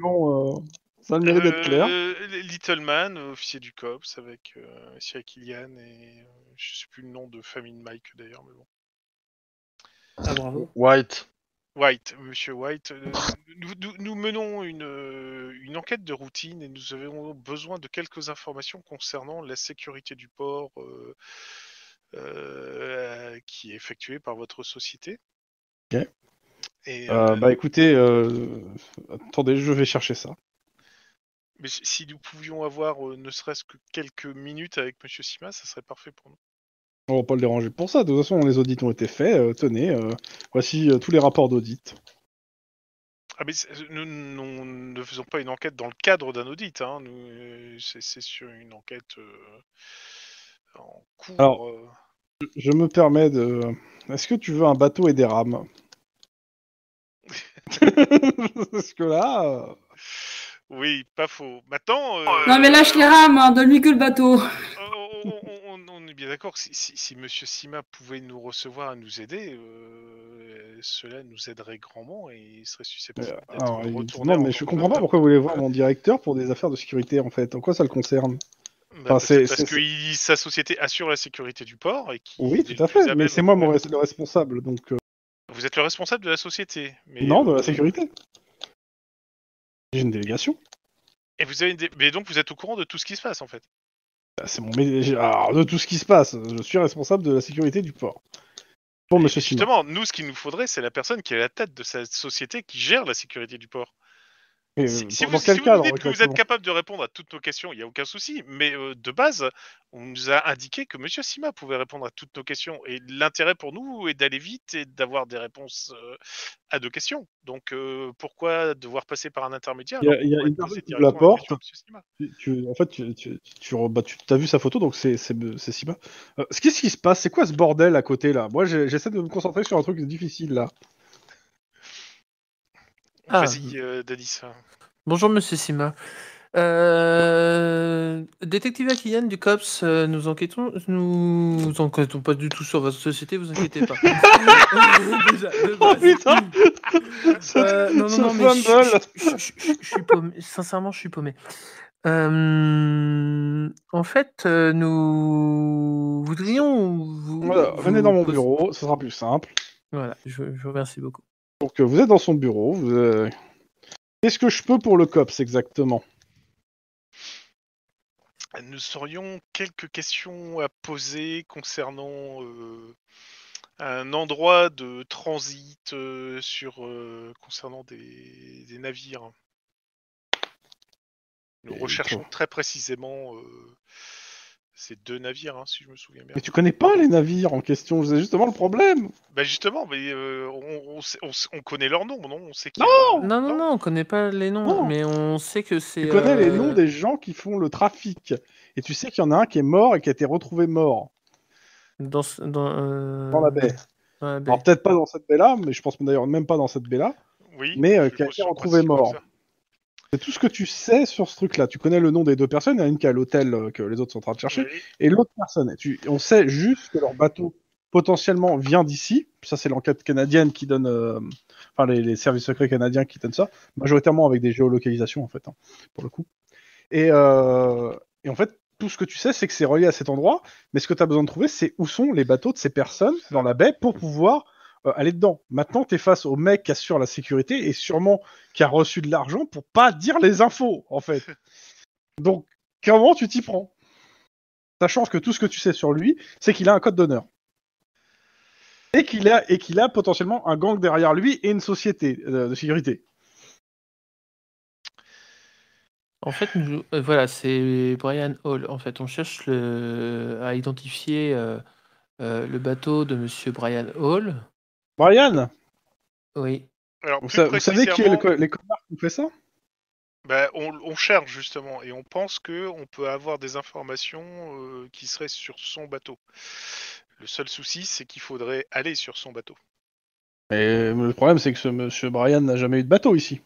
bon. Ça mérite d'être clair. Euh, Little Man, euh, officier du COPS, avec euh, et euh, je sais plus le nom de famille de Mike d'ailleurs, mais bon. Ah, bravo. White. White, monsieur White, nous, menons une, une, enquête de routine et nous avons besoin de quelques informations concernant la sécurité du port qui est effectuée par votre société. Ok. Et, bah écoutez, attendez, je vais chercher ça. Mais si nous pouvions avoir euh, ne serait-ce que quelques minutes avec Monsieur Sima, ça serait parfait pour nous. On ne va pas le déranger pour ça. De toute façon, les audits ont été faits. Euh, tenez, euh, voici tous les rapports d'audit. Ah mais nous, ne faisons pas une enquête dans le cadre d'un audit. Hein. C'est sur une enquête en cours. Alors, je me permets de. Est-ce que tu veux un bateau et des rames Parce que là. Oui, pas faux. Maintenant. Euh, non, mais lâche les rames, hein, donne-lui que le bateau. Oh, oh, oh, on, est bien d'accord, si, si, Monsieur Sima pouvait nous recevoir et nous aider, euh, cela nous aiderait grandement et il serait susceptible euh, d'être retourné. Non, mais je comprends pas pourquoi vous voulez voir mon directeur pour des affaires de sécurité en fait. En quoi ça le concerne bah, parce que sa société assure la sécurité du port et Oui, tout à fait, mais c'est moi mon, le responsable. donc. Euh vous êtes le responsable de la société. Mais... Non, de la sécurité. J'ai une délégation. Et vous avez une Mais donc vous êtes au courant de tout ce qui se passe en fait. Bah, c'est mon de tout ce qui se passe, je suis responsable de la sécurité du port. Pour Monsieur Justement, nous, ce qu'il nous faudrait, c'est la personne qui est à la tête de cette société qui gère la sécurité du port si, vous, dites que vous êtes capable de répondre à toutes nos questions, il n'y a aucun souci. Mais euh, de base, on nous a indiqué que Monsieur Sima pouvait répondre à toutes nos questions. Et l'intérêt pour nous est d'aller vite et d'avoir des réponses euh, à nos questions. Donc euh, pourquoi devoir passer par un intermédiaire Il y a, y a une qui la porte. en fait, tu, bah, as vu sa photo, donc c'est Sima. Qu'est-ce qui se passe C'est quoi ce bordel à côté là Moi, j'essaie de me concentrer sur un truc difficile là. Vas-y, ah. euh, Bonjour, monsieur Sima. Euh, détective Aquilienne du COPS, euh, nous enquêtons, nous enquêtons pas du tout sur votre société, vous inquiétez pas. (laughs) (laughs) oh putain Non, non, non, mais je suis paumé, sincèrement, je suis paumé. en fait, nous voudrions. Vous, venez dans mon bureau, ce sera plus simple. Voilà, je vous remercie beaucoup. Donc vous êtes dans son bureau. Euh, qu'est-ce que je peux pour le COPS exactement Nous aurions quelques questions à poser concernant euh, un endroit de transit euh, sur, concernant des, navires. Nous recherchons très précisément c'est deux navires, hein, si je me souviens bien. Mais tu connais pas les navires en question, c'est justement le problème. Bah justement, mais euh, on, on connaît leur nom, non On sait qui. Non Non, non, non, on connaît pas les noms, mais on sait que c'est. Tu connais euh, les noms des gens qui font le trafic. Et tu sais qu'il y en a un qui est mort et qui a été retrouvé mort Dans, euh, dans, la baie. Alors peut-être pas dans cette baie-là, mais je pense d'ailleurs même pas dans cette baie-là. Oui. Mais, qui a été retrouvé mort. C'est tout ce que tu sais sur ce truc-là. Tu connais le nom des deux personnes, il y en a une qui est à l'hôtel euh, que les autres sont en train de chercher, et l'autre personne. on sait juste que leur bateau potentiellement vient d'ici. Ça, c'est l'enquête canadienne qui donne, euh, enfin les, services secrets canadiens qui donnent ça, majoritairement avec des géolocalisations en fait, hein, pour le coup. Euh, et en fait, tout ce que tu sais, c'est que c'est relié à cet endroit, mais ce que tu as besoin de trouver, c'est où sont les bateaux de ces personnes dans la baie pour pouvoir euh, aller dedans. Maintenant, tu es face au mec qui assure la sécurité et sûrement qui a reçu de l'argent pour pas dire les infos, en fait. (laughs) Donc, comment tu t'y prends chance que tout ce que tu sais sur lui, c'est qu'il a un code d'honneur. Et qu'il a, et qu'il a potentiellement un gang derrière lui et une société euh, de, sécurité. En fait, euh, voilà, c'est Brian Hall. En fait, on cherche à identifier le bateau de Monsieur Brian Hall Brian Oui. vous, savez qui est le qui fait ça bah, on, cherche justement et on pense que on peut avoir des informations euh, qui seraient sur son bateau. Le seul souci, c'est qu'il faudrait aller sur son bateau. Et le problème, c'est que ce monsieur Brian n'a jamais eu de bateau ici.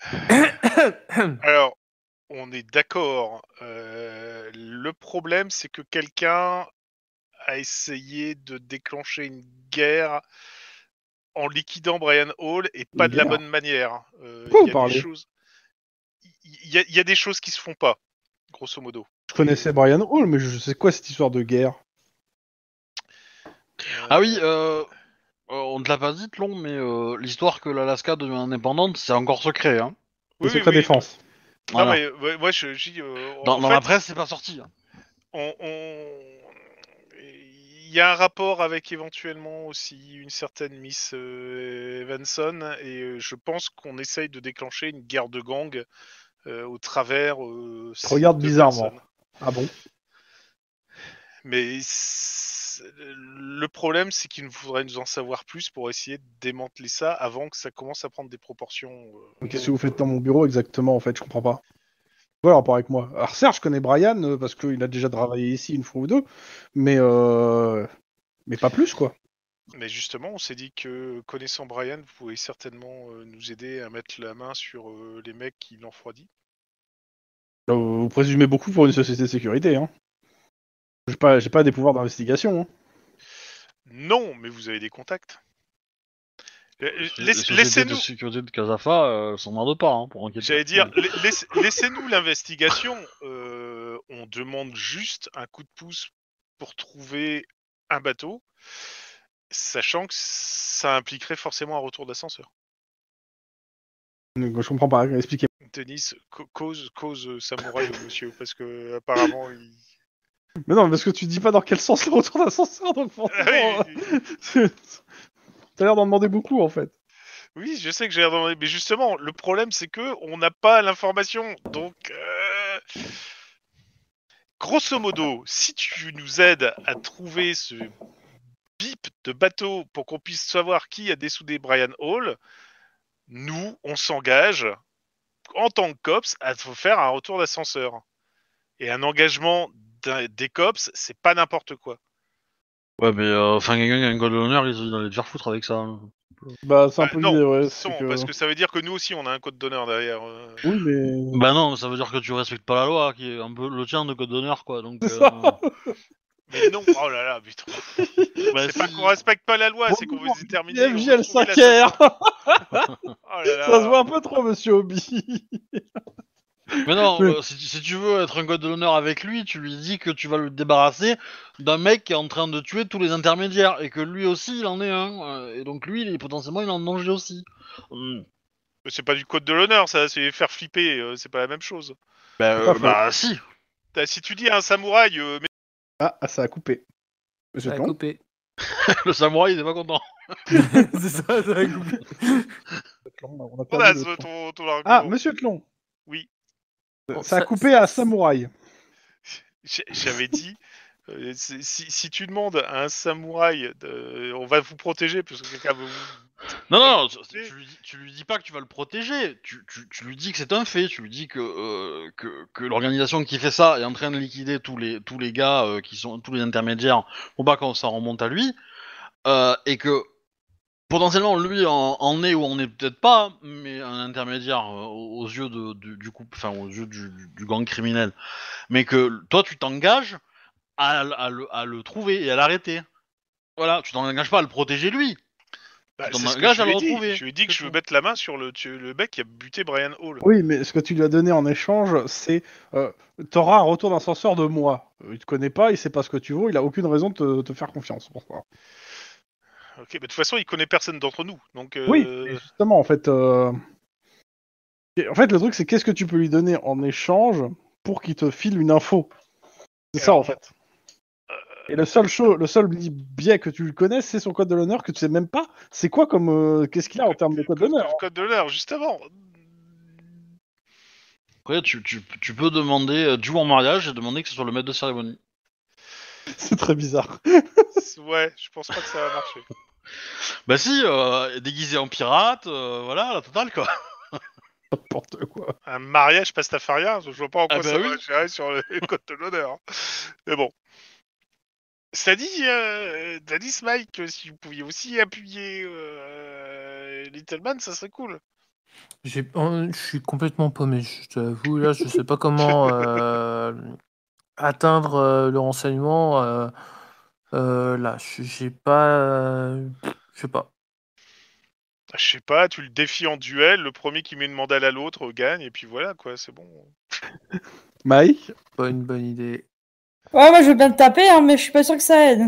(coughs) Alors, on est d'accord. Euh, le problème, c'est que quelqu'un à essayer de déclencher une guerre en liquidant Brian Hall et pas de la bonne manière. Euh, il y, y, a des choses qui se font pas, grosso modo. Je connaissais Brian Hall, mais je sais quoi cette histoire de guerre. Euh, ah oui, euh, on ne l'a pas dit, long, mais l'histoire que l'Alaska devient indépendante, c'est encore secret. Hein. Oui, secret défense. je, dans, la presse, c'est pas sorti. Hein. on, y a un rapport avec éventuellement aussi une certaine Miss euh, Evanson, et euh, je pense qu'on essaye de déclencher une guerre de gang euh, au travers. regarde bizarrement. Ah bon Mais le problème, c'est qu'il faudrait nous en savoir plus pour essayer de démanteler ça avant que ça commence à prendre des proportions. Qu'est-ce que vous faites dans mon bureau exactement En fait, je comprends pas. Voilà, avec moi. Alors certes, je connais Brian euh, parce qu'il a déjà travaillé ici une fois ou deux, mais, euh, mais pas plus, quoi. Mais justement, on s'est dit que connaissant Brian, vous pouvez certainement euh, nous aider à mettre la main sur les mecs qui l'enfroidit. Vous présumez beaucoup pour une société de sécurité, hein. J'ai pas, des pouvoirs d'investigation. Hein. Non, mais vous avez des contacts. Euh, laissez-nous. de sécurité de Casafa s'en mordent pas J'allais dire, laissez-nous l'investigation. Euh, on demande juste un coup de pouce pour trouver un bateau, sachant que ça impliquerait forcément un retour d'ascenseur. Je comprends pas, expliquez. Tennis, cause, cause euh, samouraï, monsieur, parce que apparemment Mais non, parce que tu dis pas dans quel sens le retour d'ascenseur, donc ah forcément. Ah (laughs) T'as l'air d'en demander beaucoup en fait. Oui, je sais que j'ai l'air d'en demander, mais justement, le problème c'est que on n'a pas l'information. Donc, euh, grosso modo, si tu nous aides à trouver ce bip de bateau pour qu'on puisse savoir qui a dessoudé Brian Hall, nous, on s'engage en tant que cops à faire un retour d'ascenseur. Et un engagement des cops, c'est pas n'importe quoi. Ouais, mais euh, enfin, quelqu'un a un code d'honneur, ils sont aller te faire foutre avec ça. Hein. Bah, c'est un bah, peu non, ouais. Non, parce que ça veut dire que nous aussi on a un code d'honneur derrière. Euh. Oui, mais. Bah non, ça veut dire que tu respectes pas la loi, qui est un peu le tien de code d'honneur, quoi. Donc, euh, Mais non, (laughs) oh là là, putain. bah, C'est pas qu'on respecte pas la loi, c'est qu'on veut y terminer. MGL 5 r Oh là là. Ça se voit un peu trop, monsieur Obi (laughs) Mais non, euh, si, tu veux être un code de l'honneur avec lui, tu lui dis que tu vas le débarrasser d'un mec qui est en train de tuer tous les intermédiaires et que lui aussi il en est un. Euh, et donc lui, il est, potentiellement, il en danger aussi. Hmm. C'est pas du code de l'honneur, ça, c'est faire flipper, euh, c'est pas la même chose. Bah, bah si. Si tu dis à un samouraï, ah, ah, ça a coupé. Ça a coupé. (laughs) Le samouraï, il est pas content. (laughs) C'est ça, ça a coupé. Ah, Monsieur Clon Oui ça, a coupé à samouraï. J'avais dit, euh, si, tu demandes à un samouraï, on va vous protéger parce que quelqu'un veut vous. Non, non, tu, lui, lui dis pas que tu vas le protéger, tu, tu, tu lui dis que c'est un fait, tu lui dis que, euh, que, l'organisation qui fait ça est en train de liquider tous les, tous les gars euh, qui sont tous les intermédiaires pour pas qu'on s'en remonte à lui, et que potentiellement lui en, est ou en est peut-être pas, mais un intermédiaire euh, aux yeux du, couple, enfin aux yeux du, gang criminel. Mais que toi tu t'engages à, le, trouver et à l'arrêter. Voilà, tu t'engages pas à le protéger lui. tu bah, t'engages à le retrouver. Je lui ai dit que je veux mettre la main sur le, mec qui a buté Brian Hall. Oui, mais ce que tu lui as donné en échange, c'est tu euh, t'auras un retour d'ascenseur de moi. Euh, il te connaît pas, il sait pas ce que tu vaux, il a aucune raison de te, faire confiance Pourquoi Ok, de toute façon, il connaît personne d'entre nous, donc. Euh, oui, justement, en fait. Euh, en fait, le truc, c'est qu'est-ce que tu peux lui donner en échange pour qu'il te file une info C'est ça, en fait. Et le seul, show, le seul biais que tu le connais, c'est son code de l'honneur que tu sais même pas. C'est quoi comme. Euh, qu'est-ce qu'il a en termes de code de d'honneur hein? Code de l'honneur, justement. avant. tu, peux demander, du du en mariage et demander que ce soit le maître de cérémonie. (laughs) C'est très bizarre. ouais, je pense pas que ça va marcher. (laughs) Bah si, euh, déguisé en pirate, euh, voilà, la totale quoi. (laughs) N'importe quoi. Un mariage pastafarien, je vois pas en ah quoi bah ça va gérer sur les côtes de l'honneur. Hein. Mais bon. Ça dit, euh, euh ça Mike, si vous pouviez aussi appuyer Little Man, ça serait cool. Oh, je suis complètement paumé, je t'avoue, là, je sais pas comment atteindre euh, le renseignement, euh, euh, là, j'ai pas. je sais pas. Ah, je sais pas, tu le défies en duel, le premier qui met une mandale à l'autre gagne, et puis voilà, quoi, c'est bon. (laughs) Mike Pas une bonne idée. Ouais, moi je veux bien le taper, hein, mais je suis pas sûr que ça aide.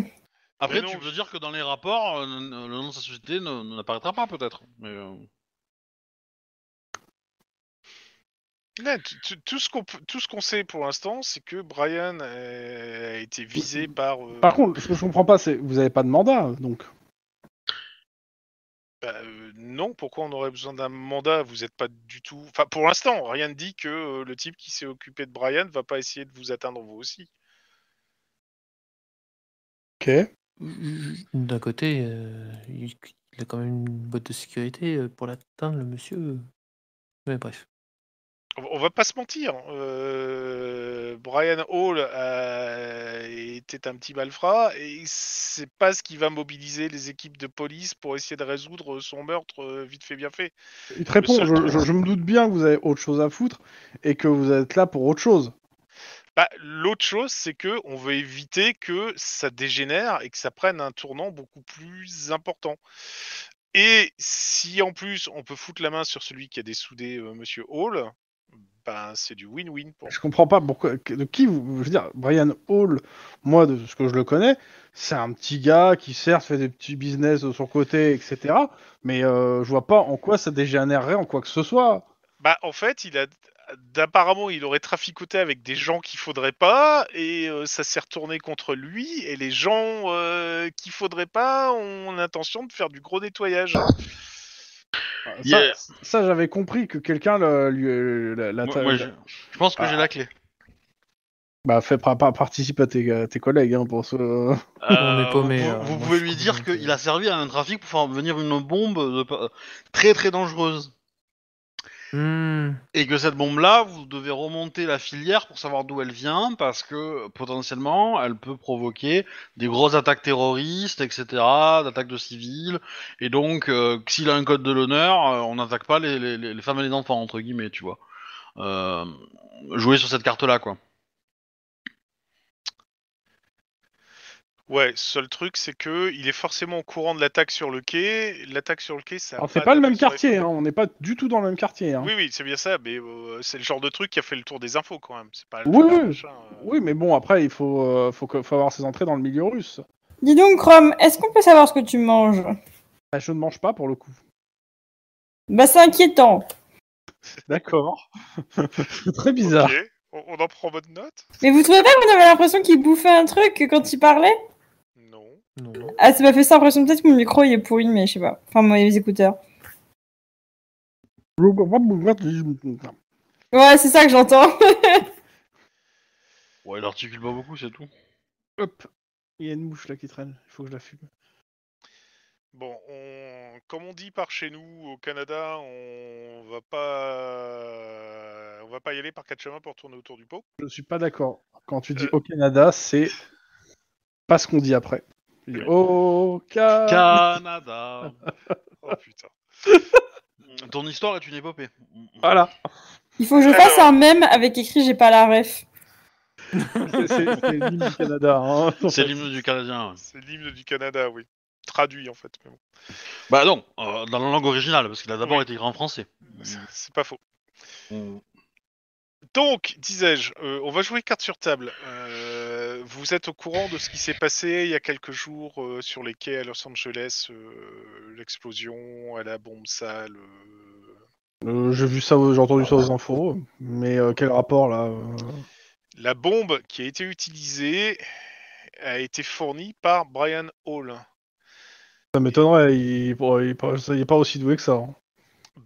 Après, tu veux dire que dans les rapports, le nom de sa société n'apparaîtra pas, peut-être. Mais. tout ce qu'on tout ce qu'on sait pour l'instant, c'est que Brian euh, a été visé par. Euh, par contre, ce que je comprends pas, c'est vous n'avez pas de mandat, donc. Bah, euh, non, pourquoi on aurait besoin d'un mandat Vous n'êtes pas du tout. Enfin, pour l'instant, rien ne dit que le type qui s'est occupé de Brian va pas essayer de vous atteindre vous aussi. Ok. D'un côté, il a quand même une boîte de sécurité pour l'atteindre, le monsieur. Mais bref on va pas se mentir. Euh, Brian Hall était un petit malfrat et c'est pas ce qui va mobiliser les équipes de police pour essayer de résoudre son meurtre euh, vite fait bien fait. Il te répond, je, me doute bien que vous avez autre chose à foutre et que vous êtes là pour autre chose. Bah, l'autre chose, c'est que on veut éviter que ça dégénère et que ça prenne un tournant beaucoup plus important. Et si en plus on peut foutre la main sur celui qui a dessoudé euh, Monsieur Hall, c'est du win-win. Pour... Je comprends pas pourquoi. De qui vous, veux dire, Brian Hall, moi de ce que je le connais, c'est un petit gars qui sert fait des petits business de son côté, etc. Mais euh, je vois pas en quoi ça dégénérerait en quoi que ce soit. Bah en fait, il a apparemment il aurait traficoté avec des gens qu'il faudrait pas et euh, ça s'est retourné contre lui et les gens qui euh, qu'il faudrait pas ont l'intention de faire du gros nettoyage. Ça, j'avais compris que quelqu'un euh, la, je, je, pense que ah. j'ai la clé. Bah, fais, participe à tes, collègues hein, pour ce. (laughs) Euh, vous, hein, pouvez lui dire qu'il a servi à un trafic pour faire venir une bombe très très dangereuse. Hmm. Et que cette bombe-là, vous devez remonter la filière pour savoir d'où elle vient, parce que potentiellement, elle peut provoquer des grosses attaques terroristes, etc., d'attaques de civils. Et donc, euh, s'il a un code de l'honneur, euh, on n'attaque pas les, les, femmes et les enfants, entre guillemets, tu vois. Euh, jouer sur cette carte-là, quoi. Ouais, seul truc, c'est que il est forcément au courant de l'attaque sur le quai. L'attaque sur le quai, ça. Alors, c'est pas, le même quartier, hein, on n'est pas du tout dans le même quartier. Hein. Oui, oui, c'est bien ça, mais euh, c'est le genre de truc qui a fait le tour des infos quand même. C'est Pas le oui, euh. oui. mais bon, après, il faut, euh, faut, avoir ses entrées dans le milieu russe. Dis donc, Chrome, est-ce qu'on peut savoir ce que tu manges bah, Je ne mange pas pour le coup. Bah, c'est inquiétant. (laughs) D'accord. Très bizarre. On en prend bonne note. Mais vous trouvez pas qu'on avait l'impression qu'il bouffait un truc quand il parlait ah, ça m'a fait ça l'impression peut-être que mon micro il est pourri, mais je sais pas. Enfin, moi, les écouteurs. Ouais, c'est ça que j'entends. (laughs) ouais, il articule pas beaucoup, c'est tout. Hop, il y a une mouche là qui traîne, il faut que je la fume. Bon, comme on dit par chez nous au Canada, on va pas, on va pas y aller par quatre chemins pour tourner autour du pot. Je suis pas d'accord. Quand tu dis euh. au Canada, c'est pas ce qu'on dit après. Au Canada. (laughs) Oh putain. (laughs) Ton histoire est une épopée. Voilà. Il faut que je fasse un mème avec écrit j'ai pas la ref. C'est l'hymne du Canada. Hein, c'est l'hymne du Canadien. C'est l'hymne du Canada, oui. Traduit en fait, mais bon, Bah non, euh, dans la langue originale, parce qu'il a d'abord été écrit en français. c'est- pas faux. Mm. Donc, disais-je, euh, on va jouer carte sur table. Euh, vous êtes au courant de ce qui s'est passé il y a quelques jours euh, sur les quais à Los Angeles, euh, l'explosion à la bombe sale. Euh? j'ai vu ça, j'ai entendu ça aux infos, mais quel rapport là La bombe qui a été utilisée a été fournie par Brian Hall. Ça m'étonnerait, il n'est pas aussi doué que ça. Hein.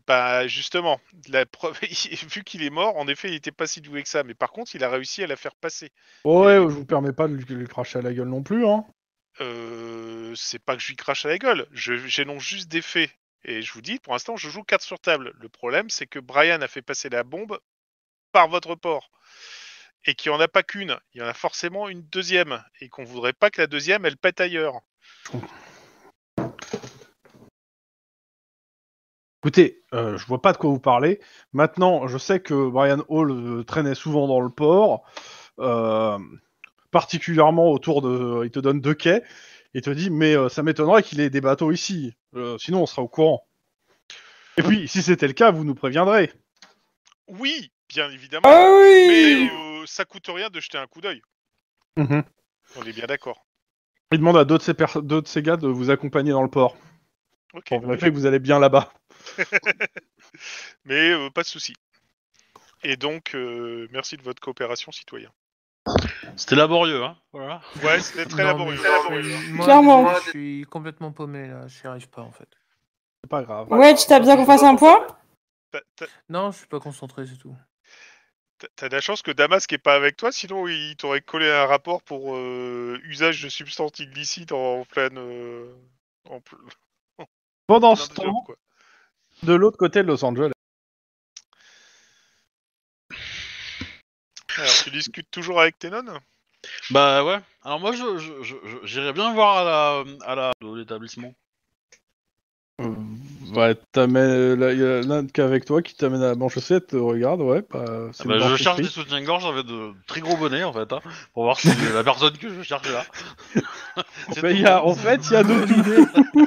Bah justement, (laughs) vu qu'il est mort, en effet, il n'était pas si doué que ça, mais par contre, il a réussi à la faire passer. Ouais, je vous permets pas de lui, cracher à la gueule non plus, hein. Euh, c'est pas que je lui crache à la gueule, j'énonce juste des faits. Et je vous dis, pour l'instant, je joue 4 sur table. Le problème, c'est que Brian a fait passer la bombe par votre port. Et qu'il n'y en a pas qu'une, il y en a forcément une deuxième. Et qu'on voudrait pas que la deuxième, elle pète ailleurs. Écoutez, euh, je vois pas de quoi vous parlez. Maintenant, je sais que Brian Hall euh, traînait souvent dans le port, euh, particulièrement autour de. Il te donne deux quais et te dit Mais ça m'étonnerait qu'il ait des bateaux ici. sinon, on sera au courant. Et puis, si c'était le cas, vous nous préviendrez. Oui, bien évidemment. Ah oui Mais ça coûte rien de jeter un coup d'œil. Mhm. On est bien d'accord. Il demande à d'autres de, ses gars de vous accompagner dans le port. On pour que vous allez bien là-bas. (laughs) Mais euh, pas de souci. Et donc, euh, merci de votre coopération, citoyen. C'était laborieux, hein Ouais, c'était très laborieux. Clairement. je suis complètement paumé là, j'y arrive pas en fait. C'est pas grave. Ouais, tu t'as bien qu'on fasse un point Non, je suis pas concentré, c'est tout. T'as- de la chance que Damas qui est pas avec toi, sinon il t'aurait collé un rapport pour euh, usage de substances illicites en pleine. (laughs) Pendant ce temps, de l'autre côté de Los Angeles. Alors, tu discutes toujours avec tes Bah ouais. Alors moi, je, j'irais bien voir à la, à la, l'établissement. Euh, Ouais, bah, euh, l'un avec toi qui t'amène à la manchette, euh, regarde, ouais. Bah, ah bah, je cherche des soutiens-gorge avec de très gros bonnets, en fait, hein, pour voir si la personne que je cherche là. bah, (laughs) y a, en fait, il y a de tout.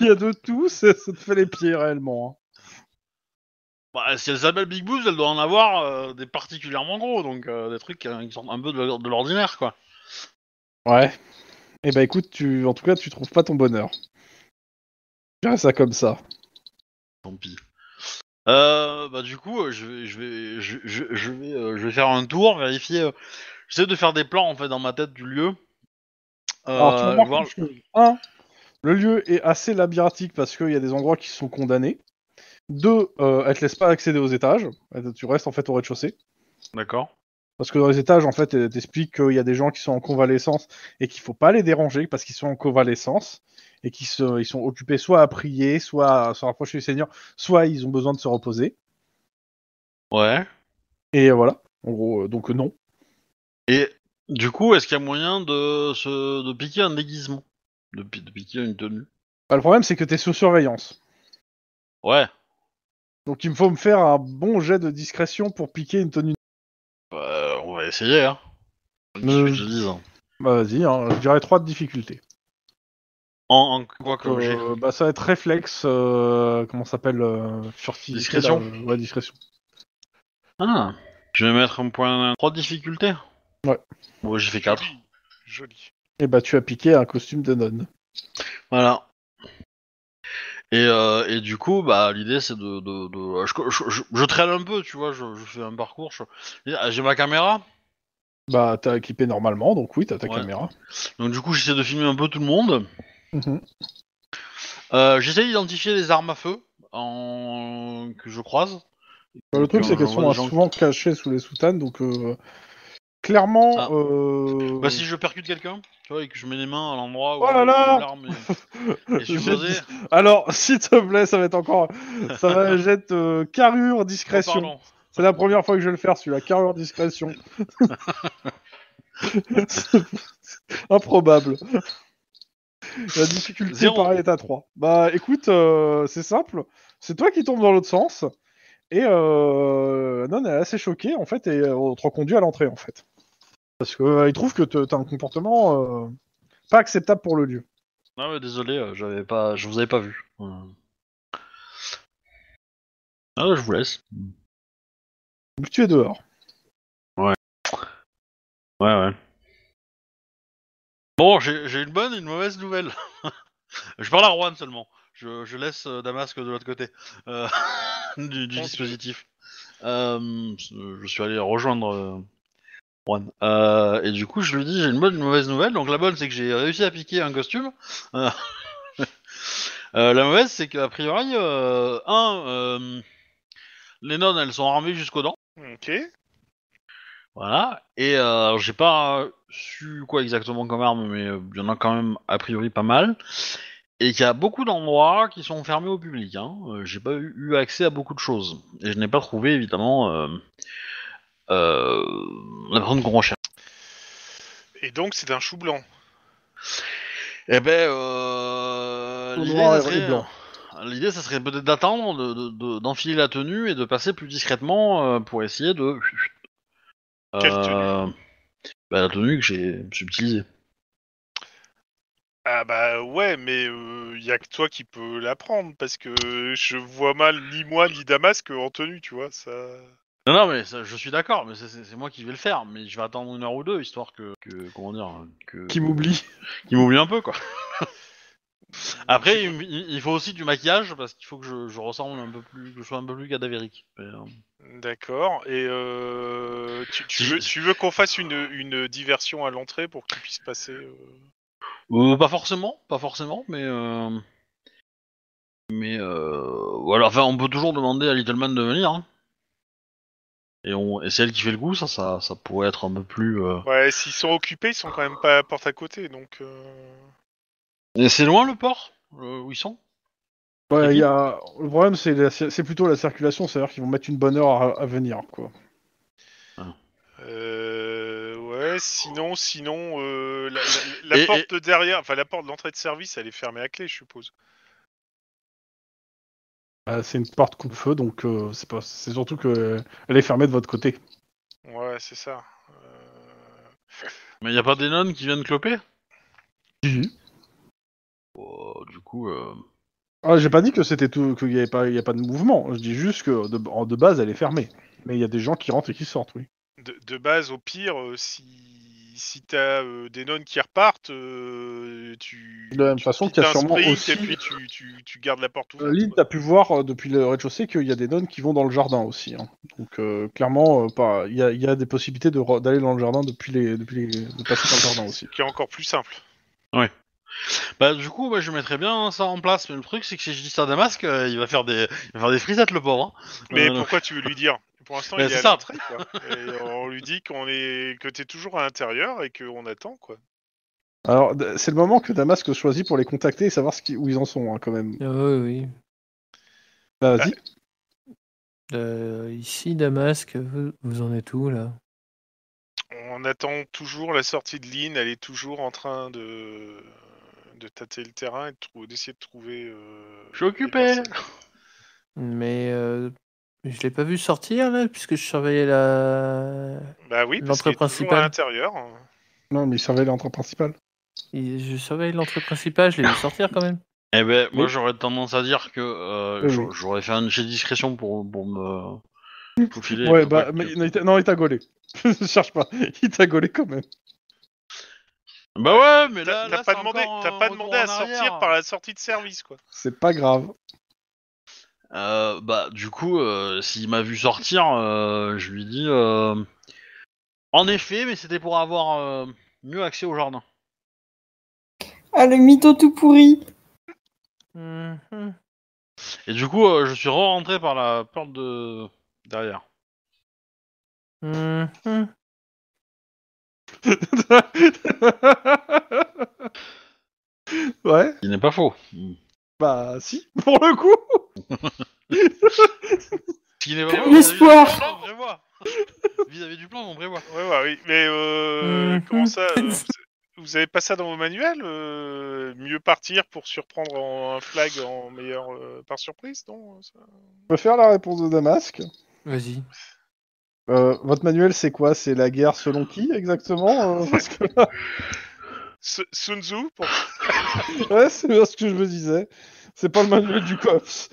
Il y a de tout, ça, te fait les pieds réellement. Hein. Bah, si elle s'appelle Big Booze, elle doit en avoir euh, des particulièrement gros, donc des trucs qui sont un peu de, l'ordinaire, quoi. Ouais. Et eh ben écoute, tu, en tout cas, tu trouves pas ton bonheur. Ah, ça comme ça. Tant pis. Euh, bah, du coup, euh, je vais, je vais, euh, je, vais, faire un tour, vérifier. J'essaie de faire des plans en fait dans ma tête du lieu. Un, le lieu est assez labyrinthique parce qu'il y a des endroits qui sont condamnés. Deux, elle te laisse pas accéder aux étages. Tu restes en fait au rez-de-chaussée. D'accord. Parce que dans les étages, en fait, elle t'explique qu'il y a des gens qui sont en convalescence et qu'il faut pas les déranger parce qu'ils sont en convalescence et qui se, ils sont occupés soit à prier, soit à se rapprocher du Seigneur, soit ils ont besoin de se reposer. Ouais. Et voilà, en gros, euh, donc euh, non. Et du coup, est-ce qu'il y a moyen de, se, de piquer un déguisement de, de, piquer une tenue bah, Le problème, c'est que t'es sous surveillance. Ouais. Donc il me faut me faire un bon jet de discrétion pour piquer une tenue. Bah, on va essayer, hein. Euh, je dis, hein. Bah, vas-y, hein. je dirais trois de difficulté. En, quoi que euh, bah, Ça va être réflexe, euh, comment ça s'appelle euh, Discrétion discrétion. Ah, je vais mettre un point 3 difficultés Ouais. j'ai fait 4. Joli. Et bah, tu as piqué un costume de nonne. Voilà. Et, du coup, bah, l'idée c'est de. je, traîne un peu, tu vois, je, fais un parcours. Ah, j'ai ma caméra Bah, t'as équipé normalement, donc oui, t'as ta caméra. Donc, du coup, j'essaie de filmer un peu tout le monde. Mhm. Euh, j'essaie d'identifier les armes à feu en... que je croise. Bah, le truc, c'est qu'elles sont souvent cachées sous les soutanes, donc euh, clairement. Ah. Euh, bah, si je percute quelqu'un, et que je mets les mains à l'endroit où. Oh Alors, s'il te plaît, ça va être encore. ça va jette (laughs) carrure oh, discrétion. c'est la première fois que je vais le faire, celui-là, carrure discrétion. (laughs) (laughs) Improbable. La difficulté, pareil, est à 3. Bah écoute, euh, c'est simple. C'est toi qui tombes dans l'autre sens. Et euh, non, est assez choquée, en fait, et euh, on te reconduit à l'entrée, en fait. Parce qu'elle euh, trouve que t'as un comportement pas acceptable pour le lieu. Non, désolé, j'avais pas, je vous avais pas vu. Ah, je vous laisse. tu es dehors. Ouais. Ouais, ouais. Bon, j'ai une bonne et une mauvaise nouvelle. (laughs) je parle à Rouen seulement. Je, laisse euh, Damasque de l'autre côté euh, (laughs) du, dispositif. Euh, je suis allé rejoindre Juan. et du coup, je lui dis j'ai une bonne et une mauvaise nouvelle. Donc la bonne, c'est que j'ai réussi à piquer un costume. (laughs) la mauvaise, c'est qu'a priori, un, les nonnes, elles sont armées jusqu'aux dents. Ok. Voilà. Et euh, j'ai pas su quoi exactement comme arme, mais euh, il y en a quand même a priori pas mal. Et qu'il y a beaucoup d'endroits qui sont fermés au public. Hein. Euh, j'ai pas eu, accès à beaucoup de choses. Et je n'ai pas trouvé évidemment la personne qu'on recherche. Et donc c'est un chou blanc. Eh ben, l'idée ça serait peut-être d'attendre, d'enfiler la tenue et de passer plus discrètement pour essayer de quelle tenue euh, bah, La tenue que j'ai subtilisée. Ah bah ouais, mais il euh, y a que toi qui peux la prendre parce que je vois mal ni moi ni Damasque en tenue, tu vois ça. Non non mais ça, je suis d'accord, mais c'est moi qui vais le faire, mais je vais attendre une heure ou deux histoire que, que comment dire que qui m'oublie, qui m'oublie un peu quoi. (laughs) Après, il, faut aussi du maquillage parce qu'il faut que je, ressemble un peu plus, que je sois un peu plus cadavérique. Euh, D'accord. Et euh, tu, veux, qu'on fasse une, diversion à l'entrée pour qu'il puisse passer euh Pas forcément, pas forcément, mais mais voilà. Enfin, on peut toujours demander à Little Man de venir. Hein. Et, on... c'est elle qui fait le goût, ça, ça, pourrait être un peu plus. Ouais, s'ils sont occupés, ils sont quand même pas à porte à côté, donc c'est loin le port euh, Où ils sont Ouais, Le problème, c'est, c'est plutôt la circulation, c'est-à-dire qu'ils vont mettre une bonne heure à, venir, quoi. Ah. Euh, ouais, sinon, sinon, euh, la, porte de derrière, enfin la porte d'entrée de service, elle est fermée à clé, je suppose. Bah, c'est une porte coupe-feu, donc c'est, c'est surtout que elle est fermée de votre côté. Ouais, c'est ça. Mais il a pas des nonnes qui viennent cloper Oh, du coup. Euh, ah, j'ai pas dit que c'était tout, qu'il n'y avait pas, il y a pas de mouvement. Je dis juste que de, base, elle est fermée. Mais il y a des gens qui rentrent et qui sortent, oui. De, base, au pire, euh, si, si t'as euh, des nonnes qui repartent, tu. De la même façon qu'il y a sûrement aussi. Et puis tu, tu, tu, gardes la porte ouverte. Lynn, t'as pu voir depuis le rez-de-chaussée qu'il y a des nonnes qui vont dans le jardin aussi. Hein. Donc clairement, pas. Il y a, des possibilités d'aller dans le jardin depuis les, depuis les, de passer dans le jardin aussi. qui est encore plus simple. Ouais. Bah, du coup, je mettrais bien ça en place, mais le truc, c'est que si je dis ça à Damasque, euh, il va faire des, faire des frisettes, le pauvre. Hein. Mais euh, pourquoi tu veux lui dire Pour l'instant, bah, il est c'est ça. on lui dit qu'on est... que t'es toujours à l'intérieur et qu'on attend, quoi. Alors, c'est le moment que Damask choisit pour les contacter et savoir ce qui- où ils en sont, hein, quand même. Ah oui, oui. Bah, Vas-y. Euh, ici, Damask, vous, vous en êtes où là On attend toujours la sortie de Lynn, elle est toujours en train de de tâter le terrain et d'essayer de trouver. Euh, je suis occupé (laughs) Mais euh, je l'ai pas vu sortir là, puisque je surveillais la. Bah oui, l'entrée principale. à Non, mais il surveille l'entrée principale. je surveille l'entrée principale, je l'ai vu sortir quand même. Eh ben, moi j'aurais tendance à dire que euh, j'aurais fait un de discrétion pour, pour me. Pour filer ouais, bah, non, il t'a gaulé. (laughs) cherche pas, il t'a gaulé quand même. Bah ouais, mais là, t'as pas demandé, pas demandé à sortir par la sortie de service, quoi. C'est pas grave. Euh, bah, du coup, euh, s'il m'a vu sortir, euh, je lui dis. En effet, mais c'était pour avoir mieux accès au jardin. Ah, le mytho tout pourri. Mhm. Et du coup, je suis re-rentré par la porte de derrière. Mhm. (laughs) ouais. Il n'est pas faux. Bah si, pour le coup. (laughs) Il L'espoir. Vis-à-vis du plan, on prévoit. Ouais, ouais, oui. Mais euh, euh, comment ça (laughs) euh, vous- avez pas ça dans vos manuels Mieux partir pour surprendre en- un flag en meilleur par surprise, non ça- Je faire la réponse de Damasque. Vas-y. Euh, votre manuel, c'est quoi C'est la guerre selon qui exactement euh, Sun Tzu (laughs) Ouais, c'est bien ce que je me disais. C'est pas le manuel du COPS.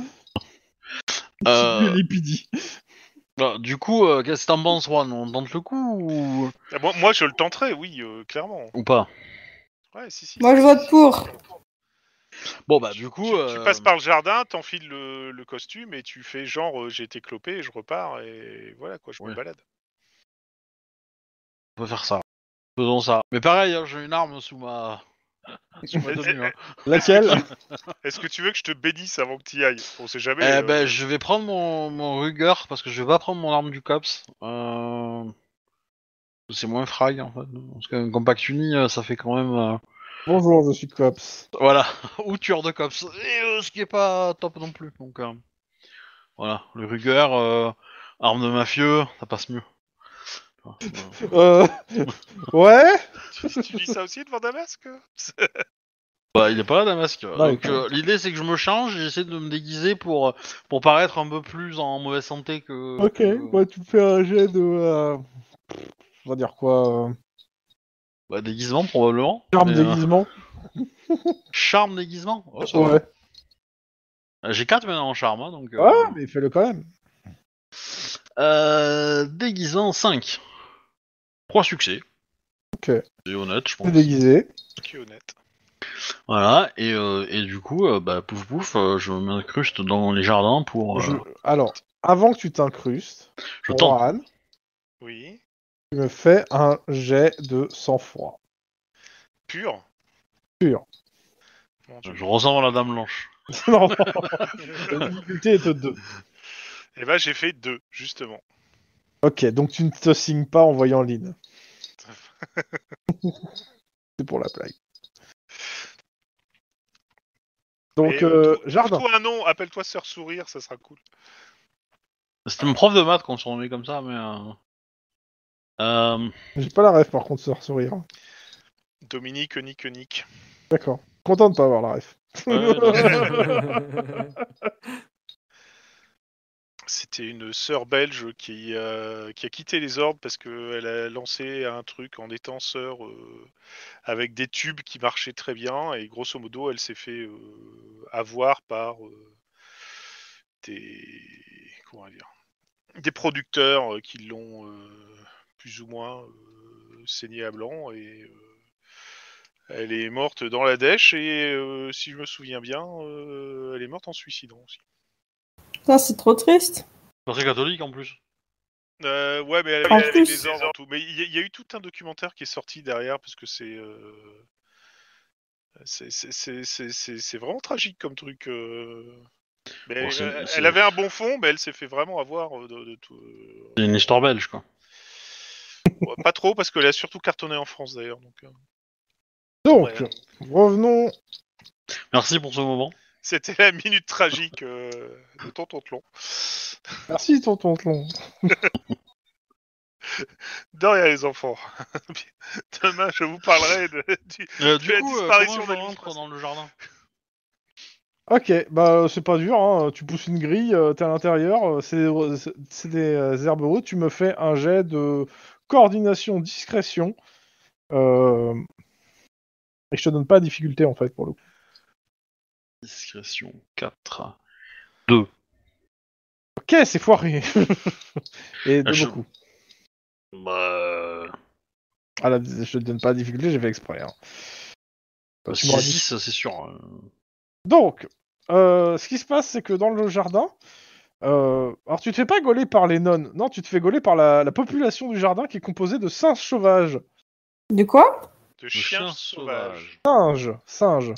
Euh... (laughs) Bah, du coup, euh, quest On tente le coup Moi, moi, je le tenterai, oui, euh, clairement. Ou pas Ouais, si, si. Moi, je vote pour. Bon, bah, du coup. Tu, euh, passes par le jardin, t'enfiles le, costume et tu fais genre euh, j'ai été clopé et je repars et voilà quoi, je me balade. On peut faire ça. Faisons ça. Mais pareil, hein, j'ai une arme sous ma. (laughs) sous ma tenue, hein. (laughs) Laquelle Est-ce que tu veux que je te bénisse avant que tu ailles On sait jamais. Eh euh. ben, je vais prendre mon, mon parce que je vais pas prendre mon arme du COPS. c'est moins frag en fait. Parce qu'un compact uni, ça fait quand même Bonjour, je suis cops. Voilà, (laughs) ou tueur de cops. Et, euh, ce qui est pas top non plus. Donc euh, voilà, le Ruger, euh, arme de mafieux, ça passe mieux. (laughs) (laughs) ouais. tu, dis ça aussi devant Damasque Bah, il est pas là Damasque. Ah, donc l'idée c'est que je me change, j'essaie de me déguiser pour pour paraître un peu plus en mauvaise santé que. Ok, que- tu fais un jet de. On va dire quoi bah, déguisement, probablement. Charme, euh, déguisement. (laughs) Charme, déguisement oh, euh, J'ai 4 maintenant en charme, hein, donc. Euh, ouais, mais fais-le quand même. euh, déguisement 5. 3 succès. Ok. C'est honnête, je pense. déguisé. honnête. Voilà, et, du coup, bah, pouf pouf, je m'incruste dans les jardins pour. Alors, avant que tu t'incrustes, Je tente. Oui. Tu me fais un jet de sang-froid. Pur Pur. Je ressemble à la dame blanche. (laughs) (laughs) non, la difficulté est de 2. Eh ben, j'ai fait deux, justement. Ok, donc tu ne te signes pas en voyant Lynn. (laughs) C'est pour la blague. Donc, euh, euh, Jardin. toi un nom, appelle-toi Sœur Sourire, ça sera cool. C'est une prof de maths qu'on se remet comme ça, mais. Euh, euh, J'ai pas la ref par contre, sur sourire. Hein. Dominique, Nick, Nick. D'accord. Content de pas avoir la ref. (laughs) C'était une sœur belge qui, euh, qui a quitté les ordres parce qu'elle a lancé un truc en détenseur euh, avec des tubes qui marchaient très bien et grosso modo elle s'est fait avoir par des comment dire des producteurs qui l'ont plus ou moins euh, saignée à blanc et euh, elle est morte dans la dèche et euh, si je me souviens bien, elle est morte en suicidant aussi. Putain, c'est trop triste. C'est catholique en plus. ouais, mais elle avait, des ordres en tout. Mais il y, a eu tout un documentaire qui est sorti derrière parce que c'est. Euh... C'est vraiment tragique comme truc. elle, avait un bon fond, mais elle s'est fait vraiment avoir de, de tout. C'est une histoire belge, quoi pas trop, parce qu'elle a surtout cartonné en France d'ailleurs. Donc, euh. revenons. Merci pour ce moment. C'était la minute tragique euh, de Tonton Long. Merci Tonton Tlon. de rien les enfants. (laughs) Demain je vous parlerai de, du, euh, la disparition dans le jardin. Ok, bah c'est pas dur, hein. tu pousses une grille, t'es à l'intérieur, c'est des, des, herbes hautes, tu me fais un jet de coordination, discrétion. Euh, et je te donne pas de difficulté en fait pour le coup. Discrétion 4. 2. Ok, c'est foiré. (laughs) Et de je... beaucoup. Bah... Euh, ah je te donne pas de difficulté, j'ai fait exprès. Hein. c'est sûr. Hein. Donc, euh, ce qui se passe, c'est que dans le jardin, euh, alors tu te fais pas gauler par les nonnes, non, tu te fais gauler par la, population du jardin qui est composée de singes sauvages. De quoi De chiens sauvages. Singes, singes.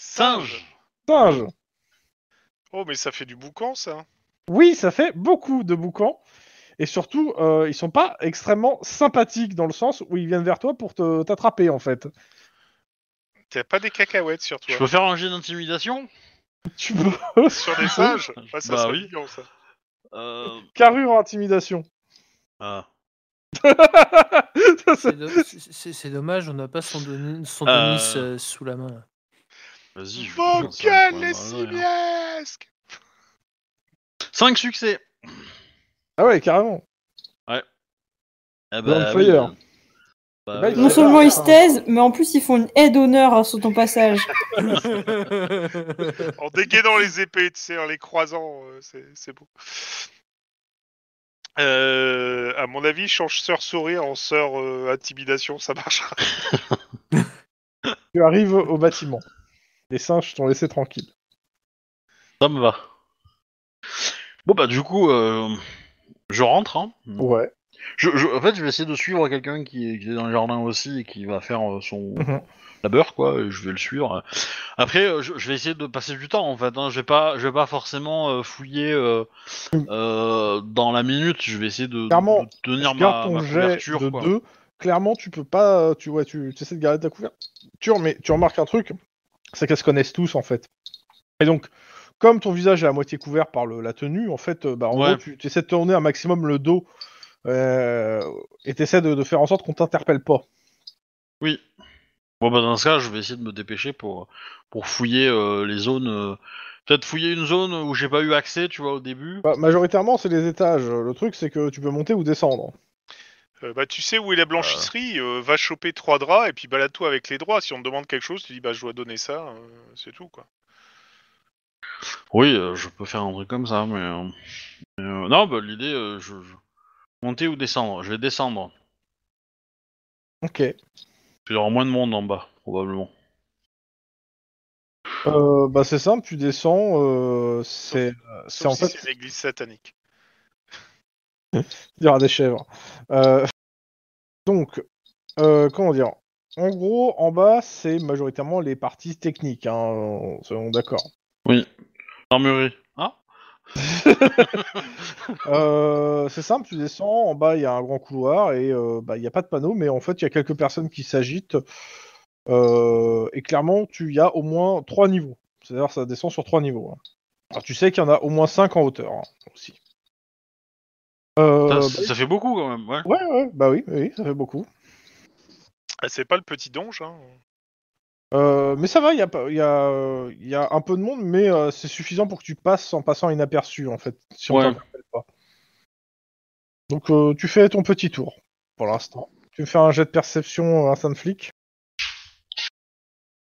Singes Singes Oh mais ça fait du boucan ça Oui, ça fait beaucoup de boucan. Et surtout, euh, ils sont pas extrêmement sympathiques dans le sens où ils viennent vers toi pour t'attraper en fait. T'as pas des cacahuètes sur toi. Je peux faire un jeu d'intimidation tu peux Sur les ah sages ouais, Ça Bah serait oui. ça. Euh, Carrure en intimidation. ah. Ça, (laughs) c'est- C'est c'est- dommage, on n'a pas son, don- son Euh. Denis sous la main. Vas-y, je Vos gueules, les simiesques 5 succès ah ouais, carrément. Ah bah, Long oui. fire. Bah, non seulement ils se taisent, mais en plus ils font une aide d'honneur hein, sur ton passage. (laughs) en dégainant les épées, tu sais, en les croisant, euh, c'est beau. Euh, à mon avis, change sœur sourire en sœur euh, intimidation, ça marche (laughs) tu arrives au bâtiment. Les singes t'ont laissé tranquille. Ça me va. Bon bah du coup, euh, je rentre. Hein. Ouais en fait, je vais essayer de suivre quelqu'un qui, est- dans le jardin aussi et qui va faire euh, son mhm. labeur, quoi. je vais le suivre. Après, euh, je, vais essayer de passer du temps, en fait. Hein. Je vais pas, je vais pas forcément euh, fouiller dans la minute. Je vais essayer de, tenir ma, Clairement, tu peux pas. Tu, tu, essaies de garder ta couverture, mais tu remarques un truc c'est qu'elles se connaissent tous, en fait. Et donc, comme ton visage est à moitié couvert par la tenue, en fait, bah, en gros, tu essaies de tourner un maximum le dos euh, et t'essaies de, de faire en sorte qu'on t'interpelle pas. Oui. Bon, bah, dans ce cas, je vais essayer de me dépêcher pour, pour fouiller euh, les zones. Euh, peut-être fouiller une zone où j'ai pas eu accès, tu vois, au début. Bah, majoritairement, c'est les étages. Le truc, c'est que tu peux monter ou descendre. bah, tu sais où est la blanchisserie, va choper trois draps et puis balade-toi avec les draps. Si on te demande quelque chose, tu dis bah je dois donner ça, c'est tout quoi. Oui, je peux faire un truc comme ça, mais. non, bah, l'idée, je- Monter ou descendre Je vais descendre. Ok. Il y aura moins de monde en bas, probablement. Euh, bah c'est simple, tu descends, euh, c'est euh, c'est en fait... C'est une satanique. (laughs) Il y aura des chèvres. donc, comment dire En gros, en bas, c'est majoritairement les parties techniques, hein, d'accord. Oui, armurerie (laughs) Euh, c'est simple, tu descends, en bas il y a un grand couloir et euh, bah, il n'y a pas de panneau, mais en fait il y a quelques personnes qui s'agitent. Euh, et clairement, tu y as au moins trois niveaux. C'est-à-dire ça descend sur trois niveaux. Hein. Alors, tu sais qu'il y en a au moins cinq en hauteur hein, aussi. Bah ça, fait beaucoup quand même. Ouais, bah oui, oui, ça fait beaucoup. Ah, c'est pas le petit donge. Hein. Euh, mais ça va, il y a, un peu de monde, mais euh, c'est suffisant pour que tu passes en passant inaperçu, en fait, si on ouais. pas. Donc euh, tu fais ton petit tour, pour l'instant. Tu me fais un jet de perception un euh, flic.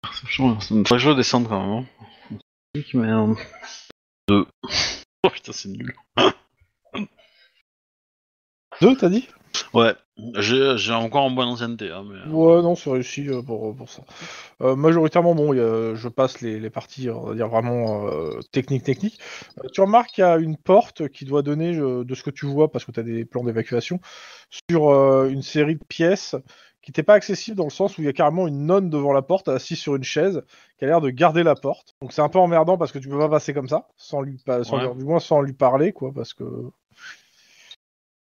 Perception instant flic. Je descendre quand même. Hein. Deux. (laughs) Oh putain, c'est nul. Deux, t'as dit Ouais, j'ai encore en bonne ancienneté. Hein, euh. Ouais, non, c'est réussi euh, pour, ça. Euh, majoritairement, bon, je passe les, parties, on va dire vraiment technique, technique. tu remarques qu'il y a une porte qui doit donner, de ce que tu vois, parce que tu as des plans d'évacuation, sur une série de pièces qui n'était pas accessible dans le sens où il y a carrément une nonne devant la porte assise sur une chaise qui a l'air de garder la porte. Donc c'est un peu emmerdant parce que tu peux pas passer comme ça, sans lui, sans du moins sans lui parler, quoi, parce que.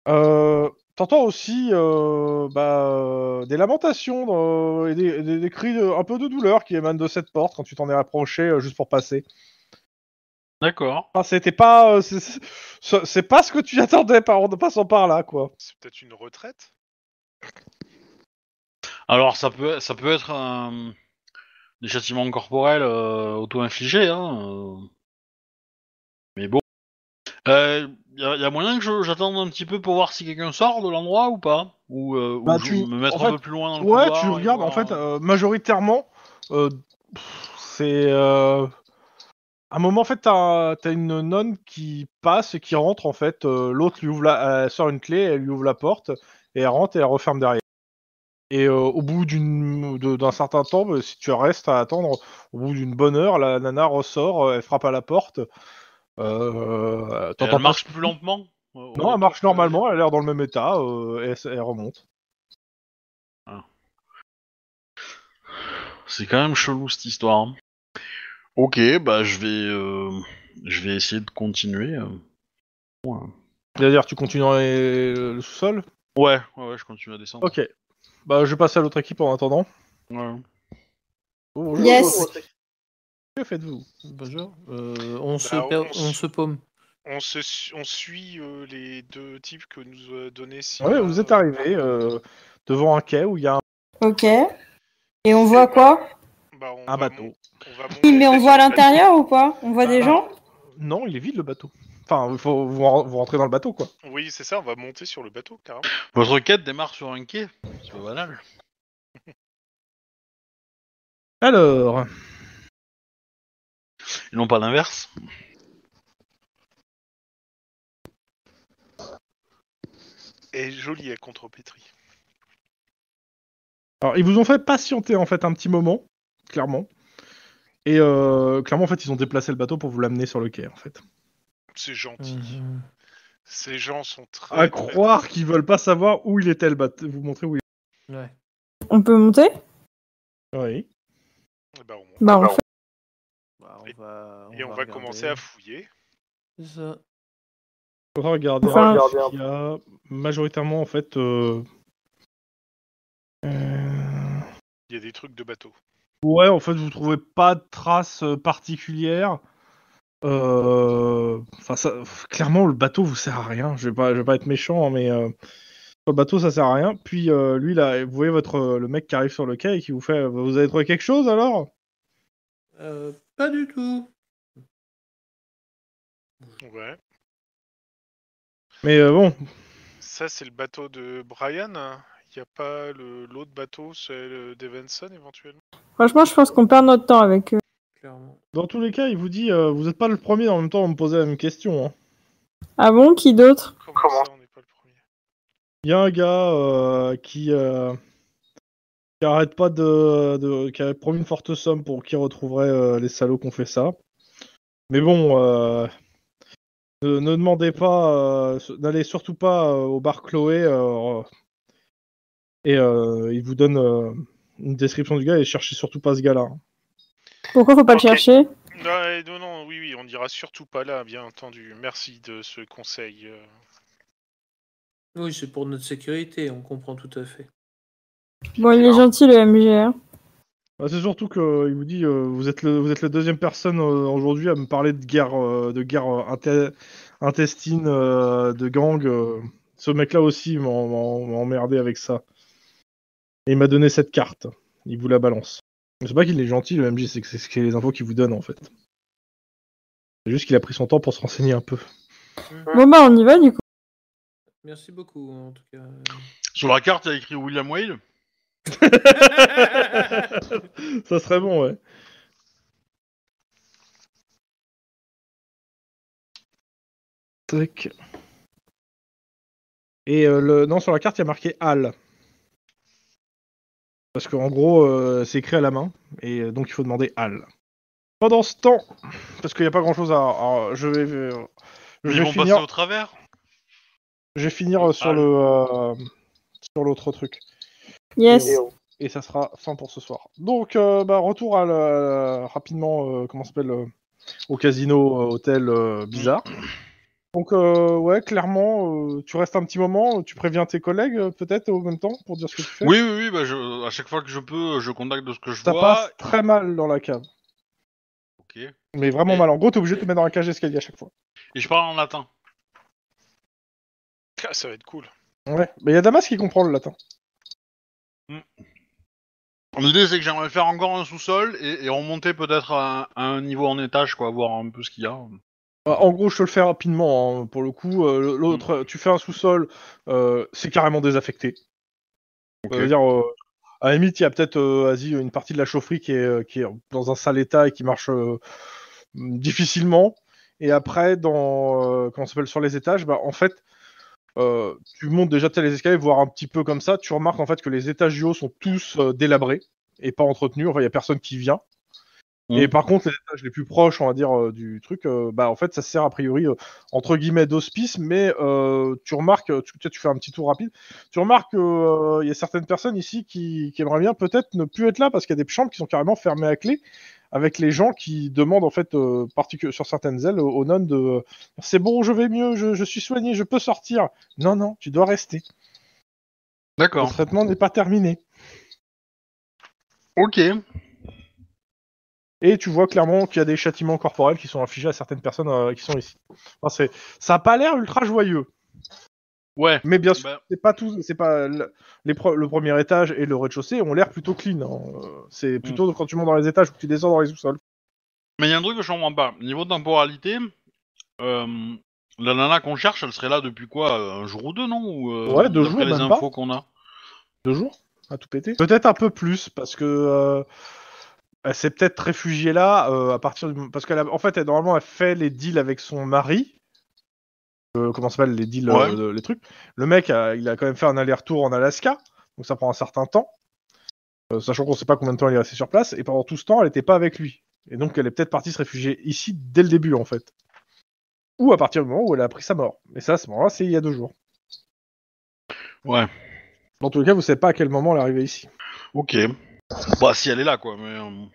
Euh, T'entends aussi euh, bah, euh, des lamentations euh, et des, cris un peu de douleur qui émanent de cette porte quand tu t'en es approché juste pour passer. D'accord. c'était pas, c'est- pas ce que tu (laughs) attendais par, en passant par là, quoi. C'est peut-être une retraite Alors, ça peut, ça peut être des châtiments corporels auto-infligés. Hein, Mais bon y, y, a moyen que j'attende un petit peu pour voir si quelqu'un sort de l'endroit ou pas Ou, euh, bah, me mettre un peu plus loin dans le Ouais, tu regardes, en fait, euh. Euh, majoritairement, c'est. À un moment, en fait, t'as as une nonne qui passe et qui rentre, en fait. L'autre lui ouvre sort une clé, elle lui ouvre la porte, et elle rentre et elle referme derrière. Et au bout d'un certain temps, bah, si tu restes à attendre, au bout d'une bonne heure, la nana ressort, elle frappe à la porte. Euh, elle marche, plus lentement Non, elle marche normalement, elle a l'air dans le même état, euh, et elle, remonte. Ah. C'est quand même chelou cette histoire. Hein. Ok, bah je vais, euh, je vais essayer de continuer. C'est-à-dire, tu continueras le sous-sol ouais, ouais, je continue à descendre. Ok. Bah, je passe à l'autre équipe en attendant. Bonjour, yes. Que faites-vous Bonjour. Euh, on, bah, se paume. On, suit euh, les deux types que nous a donné. Si vous êtes arrivé euh, devant un quai où il y a un. Ok. Et on voit quoi bah, Un bateau. oui, mais on voit l'intérieur ou pas On voit bah, des gens Non, il est vide le bateau. Enfin, faut vous, rentrez dans le bateau, quoi. Oui, c'est ça, on va monter sur le bateau, Votre quête démarre sur un quai, Alors, ils non pas l'inverse. Et joli à contre-pétri. Alors, ils vous ont fait patienter en fait un petit moment, clairement. Et euh, clairement, en fait, ils ont déplacé le bateau pour vous l'amener sur le quai, en fait. C'est gentil. Mhm. Ces gens sont très. À croire qu'ils veulent pas savoir où il était le bateau. Vous montrez où il. Ouais. On peut monter. Oui. Eh ben, bah, bah, fait. Bah, et on va, commencer à fouiller. Ça. va regarder il y a majoritairement en fait. Euh, euh, il y a des trucs de bateau. Ouais, en fait, vous trouvez pas de traces euh, particulières. Enfin, clairement, le bateau vous sert à rien. Je vais pas, je vais pas être méchant, hein, mais le bateau ça sert à rien. Puis lui là, vous voyez votre le mec qui arrive sur le quai et qui vous fait, vous avez trouvé quelque chose alors pas du tout. Ouais. Mais euh, bon. Ça, c'est le bateau de Brian. Il n'y a pas l'autre bateau, c'est le d'Evenson éventuellement. Franchement, je pense qu'on perd notre temps avec eux. Clairement. Dans tous les cas, il vous dit euh, Vous n'êtes pas le premier en même temps à me poser la même question. Hein. Ah bon Qui d'autre Comment, Il y a un gars euh, qui qui arrête pas de, qui a promis une forte somme pour qui retrouverait euh, les salauds qui ont fait ça. Mais bon, euh, ne, demandez pas, euh, n'allez surtout pas au bar Chloé et il vous donne une description du gars et cherchez surtout pas ce gars-là. Pourquoi faut pas le chercher non, non, oui, oui, on dira surtout pas là, bien entendu. Merci de ce conseil. Oui, c'est pour notre sécurité, on comprend tout à fait. Bon, il est gentil le MGR. Bah, c'est surtout qu'il euh, il vous dit euh, vous, êtes vous êtes la deuxième personne euh, aujourd'hui à me parler de guerre, de guerre intestine, de gang. Ce mec-là aussi m'a emmerdé avec ça. Et il m'a donné cette carte. Il vous la balance. C'est pas qu'il est gentil, le MJ, c'est que c'est les infos qu'il vous donne en fait. C'est juste qu'il a pris son temps pour se renseigner un peu. Bon bah on y va du coup. Merci beaucoup en tout cas. Sur la carte, il a écrit William Wade ça serait bon, ouais. Et euh, le... non, sur la carte, il y a marqué AL Parce qu'en gros, euh, c'est écrit à la main, et euh, donc il faut demander AL Pendant ce temps, parce qu'il n'y a pas grand chose à. je vais. finir... au travers Je vais finir sur le. sur l'autre truc. Yes. Euh, et ça sera fin pour ce soir. Donc, euh, bah, retour à, rapidement, euh, comment s'appelle, au casino, hôtel bizarre. Donc, ouais, clairement, tu restes un petit moment, tu préviens tes collègues peut-être au même temps pour dire ce que tu fais. Oui, oui, oui, bah, à chaque fois que je peux, je contacte de ce que je vois. Ça passe très mal dans la cave. Ok. Mais vraiment mal. En gros, t'es obligé de te mettre dans la cage d'escalier à chaque fois. Et je parle en latin. Ah, ça va être cool. Ouais, mais il y a Damas qui comprend le latin. Mm. L'idée c'est que j'aimerais faire encore un sous-sol et, remonter peut-être à, un niveau en étage, quoi, voir un peu ce qu'il y a. Bah, en gros, je te le fais rapidement. Hein, pour le coup, euh, l'autre, mm. tu fais un sous-sol, euh, c'est carrément désaffecté. Okay. dire, euh, à la il y a peut-être une partie de la chaufferie qui est, qui est, dans un sale état et qui marche difficilement. Et après, dans comment s'appelle sur les étages, bah, en fait, euh, tu montes déjà les escaliers, voir un petit peu comme ça, tu remarques en fait que les étages du haut sont tous euh, délabrés et pas entretenus. Enfin, il y a personne qui vient. Mmh. Et par contre, les étages les plus proches, on va dire, euh, du truc, bah en fait, ça sert a priori entre guillemets d'hospice, mais tu remarques, tu, tu, fais un petit tour rapide, tu remarques qu'il y a certaines personnes ici qui, qui aimeraient bien peut-être ne plus être là parce qu'il y a des chambres qui sont carrément fermées à clé avec les gens qui demandent en fait euh, sur certaines ailes aux, nonnes de euh, c'est bon, je vais mieux, je, suis soigné, je peux sortir. Non, non, tu dois rester. D'accord. Le traitement n'est pas terminé. Ok. Et tu vois clairement qu'il y a des châtiments corporels qui sont infligés à certaines personnes euh, qui sont ici. ça n'a pas l'air ultra joyeux. Ouais. Mais bien sûr, bah. c'est pas tout, c'est pas le, premier étage et le rez-de-chaussée ont l'air plutôt clean. Hein. C'est mm. plutôt quand tu montes dans les étages ou que tu descends dans les sous-sols. Mais il y a un truc que je comprends pas. Niveau temporalité, euh, la nana qu'on cherche, elle serait là depuis quoi euh, Un jour ou deux, non ou, euh, Ouais, deux jours. les infos qu'on a. Deux jours À tout péter Peut-être un peu plus, parce que. elle s'est peut-être réfugiée là à partir du... parce qu'en fait elle, normalement elle fait les deals avec son mari comment s'appelle les deals, euh, les trucs. Le mec, il a quand même fait un aller-retour en Alaska, donc ça prend un certain temps, euh, sachant qu'on ne sait pas combien de temps il est resté sur place. Et pendant tout ce temps, elle n'était pas avec lui, et donc elle est peut-être partie se réfugier ici dès le début en fait, ou à partir du moment où elle a appris sa mort. Mais ça, à ce moment-là, c'est il y a deux jours. Ouais. Dans tous les cas, vous ne savez pas à quel moment elle est arrivée ici. Ok. Bah si elle est là quoi, mais. Euh,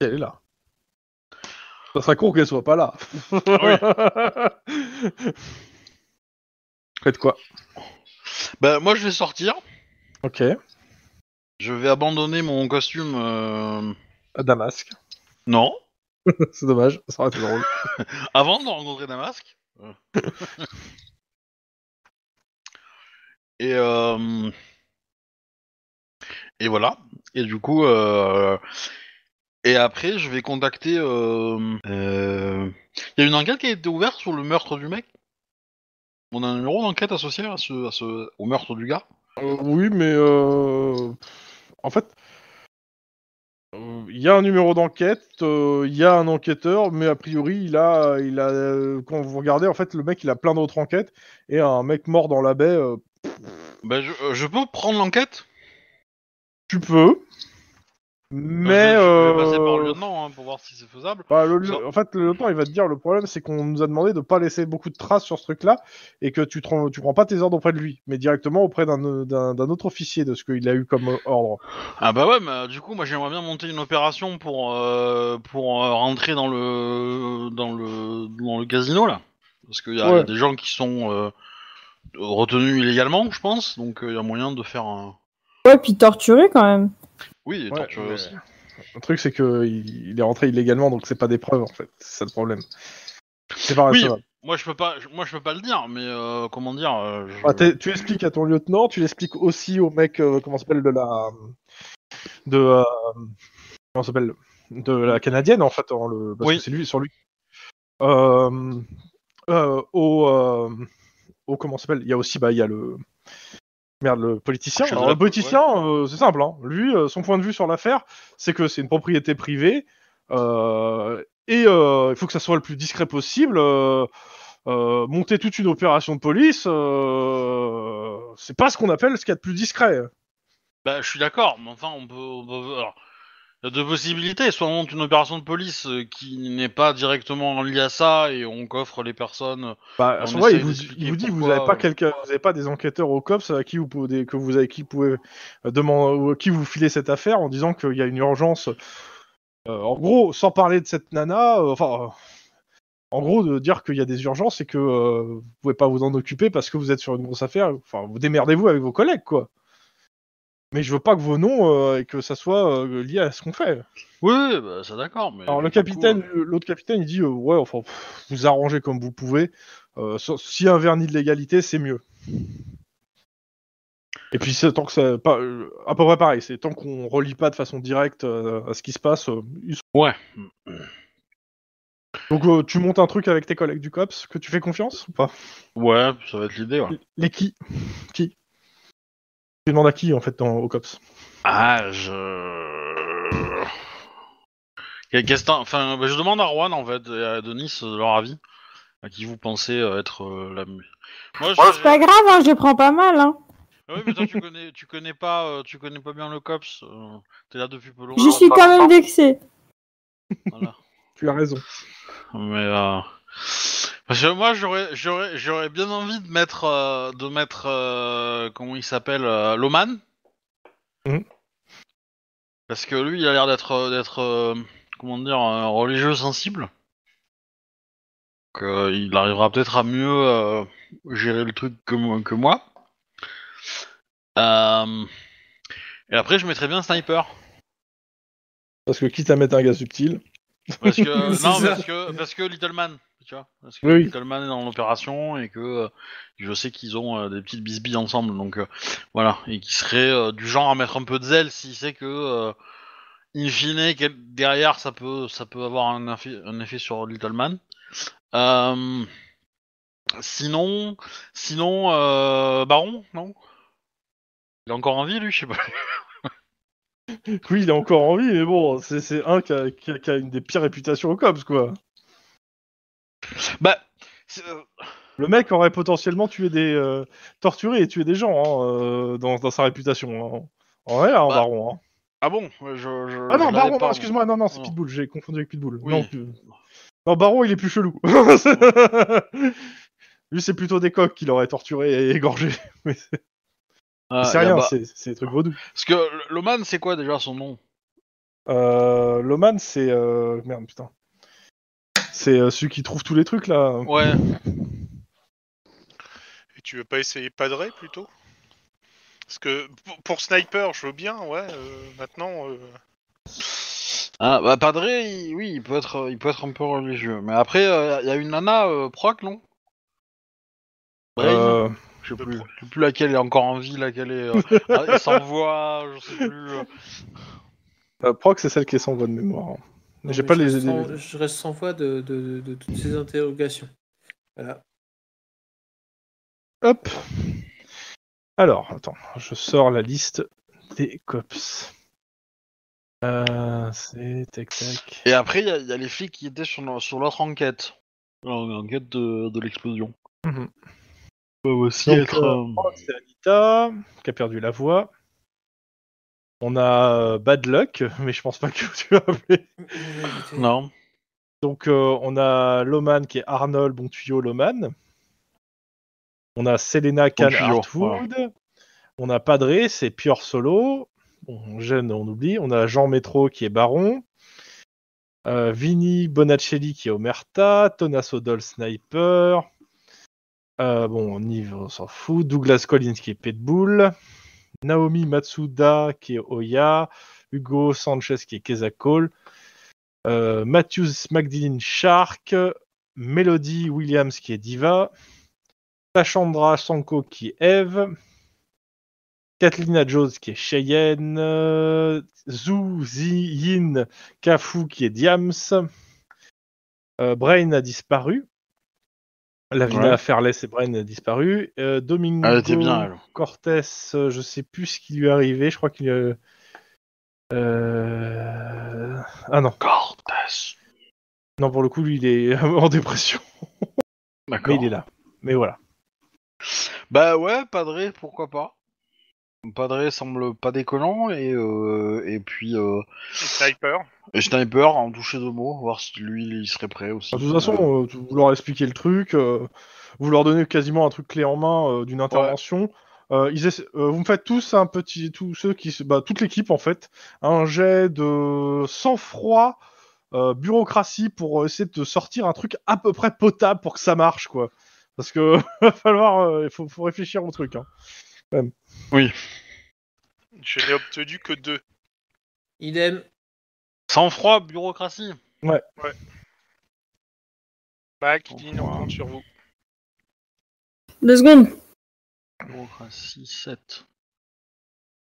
elle est là. Ça serait court qu'elle soit pas là. Ah (laughs) de quoi Bah moi je vais sortir. Ok. Je vais abandonner mon costume. Euh, à Damasque. Non. (laughs) C'est dommage, ça aurait été drôle. (laughs) Avant de rencontrer Damasque. (laughs) et euh, et voilà. Et du coup, euh, et après, je vais contacter. Il y a une enquête qui a été ouverte sur le meurtre du mec. On a un numéro d'enquête associé à ce, au meurtre du gars euh, Oui, mais euh, en fait, euh, il y a un numéro d'enquête, il y a un enquêteur, mais a priori, il a, il a, quand vous regardez, en fait, le mec, il a plein d'autres enquêtes et un mec mort dans la baie. Ben, je peux prendre l'enquête Tu peux. Mais je, vais euh, passer par le lieutenant hein, pour voir si c'est faisable. Bah, en fait, le lieutenant, il va te dire le problème, c'est qu'on nous a demandé de pas laisser beaucoup de traces sur ce truc-là et que tu, tu prends pas tes ordres auprès de lui, mais directement auprès d'un autre officier de ce qu'il a eu comme ordre. Ah bah ouais, mais du coup, moi j'aimerais bien monter une opération pour euh, pour euh, rentrer dans le dans le dans le casino là, parce qu'il y, a des gens qui sont retenus illégalement, je pense, donc il y a moyen de faire un. Ouais, puis torturer quand même. Oui, et Le truc, c'est qu'il il est rentré illégalement, donc c'est pas des preuves en fait. C'est ça le problème. C'est pas oui, moi je peux pas, moi je peux pas le dire, mais euh, comment dire euh, ah, Tu expliques à ton lieutenant, tu l'expliques aussi au mec, euh, comment s'appelle de la, de, comment s'appelle de la canadienne en fait, le, parce oui. c'est lui, sur lui. au, au comment s'appelle Il y a aussi, bah, il y a le, merde, le politicien. Hein, le politicien, euh, c'est simple. Hein. Lui, euh, son point de vue sur l'affaire, c'est que c'est une propriété privée euh, et il faut que ça soit le plus discret possible. monter toute une opération de police, c'est pas ce qu'on appelle ce qu'il y a de plus discret. Bah, je suis d'accord, mais enfin, on il y a deux possibilités. Soit on monte une opération de police euh, qui n'est pas directement liée à ça et on coffre les personnes. Bah, il vous, dit que vous n'avez euh. pas, des enquêteurs au COPS à qui vous pouvez, euh, demander, qui vous filez cette affaire en disant qu'il y a une urgence. en gros, sans parler de cette nana, enfin. en gros, de dire qu'il y a des urgences et que vous pouvez pas vous en occuper parce que vous êtes sur une grosse affaire. Enfin, vous démerdez-vous avec vos collègues, quoi. Mais je veux pas que vos noms euh, et que ça soit euh, lié à ce qu'on fait. Oui, bah, ça d'accord. Mais Alors le capitaine, euh, l'autre capitaine, il dit ouais, enfin, vous arrangez comme vous pouvez. si y a un vernis de l'égalité, c'est mieux. Et puis tant que ça, pas, à peu près pareil, c'est tant qu'on relie pas de façon directe à ce qui se passe. Ouais. Donc tu montes un truc avec tes collègues du COPS que tu fais confiance ou pas Ouais, ça va être l'idée. Ouais. Les qui Qui tu à qui en fait au COPS Ah, je. quest enfin, bah, je demande à Rouen en fait et à Denis euh, leur avis. À qui vous pensez euh, être euh, la. Moi, oh, je... C'est pas grave, hein, je prends pas mal. Hein. Ah oui, mais tu connais, tu connais pas, tu connais pas bien le cops. depuis peu longtemps. Je suis quand même vexé. Tu as raison. Mais parce que moi, j'aurais, bien envie de mettre, euh, de mettre, euh, comment il s'appelle, euh, Loman. Mhm. Parce que lui, il a l'air d'être, comment dire, religieux sensible. il arrivera peut-être à mieux gérer le truc que, moi- Et après, je mettrais bien Sniper. Parce que quitte à mettre un gars subtil, parce que, (laughs) non, parce que, parce que Little Man, tu vois, parce que Little est dans l'opération et que euh, je sais qu'ils ont euh, des petites bisbilles ensemble, donc euh, voilà, et qui serait du genre à mettre un peu de zèle s'il sait que, in fine, derrière ça peut, ça peut avoir un, effet, un effet sur Little Man. sinon, sinon, Baron, non Il est encore en vie, lui, je sais pas oui, il est encore en vie, mais bon, c'est un qui a, une des pires réputations au COPS, quoi. Bah. Euh, Le mec aurait potentiellement tué des. Euh, torturé et tué des gens hein, euh, dans, sa réputation. Hein. en vrai, là, en hein, bah, baron. Ah bon je, Ah non, baron, excuse-moi, non, non, c'est Pitbull, j'ai confondu avec Pitbull. Non, baron, il est plus chelou. (laughs) Lui, c'est plutôt des coqs qu'il aurait torturé et égorgé. (laughs) Ah, c'est rien, c'est des trucs vaudous. Parce que Loman, c'est quoi déjà son nom euh, Loman, c'est. Euh, merde, putain. C'est euh, celui qui trouve tous les trucs là. Ouais. Et tu veux pas essayer Padré plutôt Parce que pour Sniper, je veux bien, ouais. Euh, maintenant. Ah, bah Padré, oui, il peut, être, il peut être un peu religieux. Mais après, il y a une nana proc, non Ouais. Je plus, plus laquelle est encore en vie, laquelle est euh, (laughs) ah, sans voix, je sais plus. Euh. Euh, c'est celle qui est sans voix de mémoire. Hein. mais J'ai pas les... je reste sans voix de, toutes ces interrogations. Voilà. Hop. Alors, attends, je sors la liste des cops. c'est tac Et après, il y, a- les flics qui étaient sur, l'autre enquête. de l'explosion. Mhm aussi être. Euh, euh, oh, Anita qui a perdu la voix. On a euh, Bad Luck, (laughs) mais je pense pas que (laughs) tu as appelé. non. Donc on a Loman qui est Arnold, bon tuyau Loman. On a Selena Khan Hartwood. On a Padre, c'est pure Solo. On gêne, on oublie. On a Jean Métro qui est Baron. Euh, Vini Bonaccelli qui est Omerta. Tonas Odol Sniper. Euh, bon, Niv, on s'en fout. Douglas Collins qui est Pitbull. Naomi Matsuda qui est Oya. Hugo Sanchez qui est Kezakol. Euh, Matthews Magdalene Shark. Melody Williams qui est Diva. Tachandra Sanko qui est Eve. Katlina Jones qui est Cheyenne. Zou Zi, Ziyin Kafu qui est Diams. Euh, Brain a disparu. La ouais. Fairless et Bren disparu. Euh, Domingo ah, Cortés, euh, je sais plus ce qui lui est arrivé. Je crois qu'il. a euh, euh, Ah non. Cortés. Non, pour le coup, lui, il est (laughs) en dépression. Mais il est là. Mais voilà. Bah ouais, Padre, pourquoi pas. Padre semble pas décollant, euh, et, puis. Euh, sniper. sniper, en toucher deux mots, voir si lui il serait prêt aussi. Bah, de toute façon, vouloir euh, vous leur le truc, euh, vous leur donnez quasiment un truc clé en main d'une intervention. vous me faites tous un petit, tous ceux qui, bah, toute l'équipe en fait, un jet de sang-froid, bureaucratie pour essayer de sortir un truc à peu près potable pour que ça marche quoi. Parce que (laughs) va falloir, il faut, réfléchir au truc. Hein. Oui. Je n'ai obtenu que deux. Idem. Sans froid bureaucratie. Ouais. Ouais. Back, on compte sur vous. Deux secondes. Bureaucratie sept.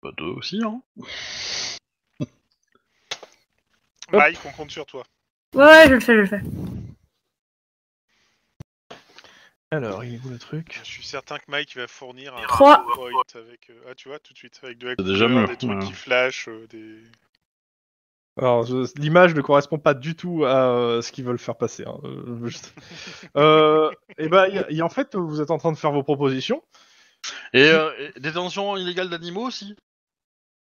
Pas bah, deux aussi, hein. Mike, on compte sur toi. Ouais, je le fais, je le fais. Alors, il est où le truc Je suis certain que Mike va fournir un Trois. avec. Euh, ah, tu vois, tout de suite, avec deux des trucs qui flashent, euh, des. Alors, l'image ne correspond pas du tout à euh, ce qu'ils veulent faire passer. et hein. (laughs) eh ben, en fait, vous êtes en train de faire vos propositions. Et, des tensions détention illégale d'animaux aussi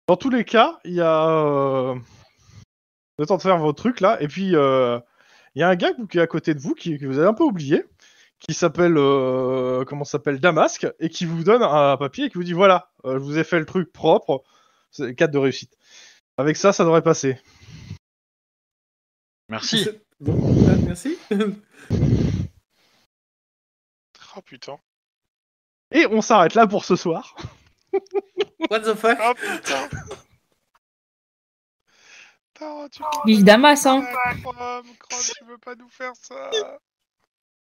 Dans tous les cas, il y a. euh, Vous êtes en train de faire vos trucs là, et puis il y a un gars qui est à côté de vous qui, que vous avez un peu oublié qui s'appelle euh, comment s'appelle Damasque et qui vous donne un papier et qui vous dit voilà, euh, je vous ai fait le truc propre, c'est 4 de réussite. Avec ça, ça devrait passer. Merci. Euh, merci. (laughs) oh putain. Et on s'arrête là pour ce soir. (laughs) What the fuck Oh putain. tu Damas, hein. tu veux pas nous faire ça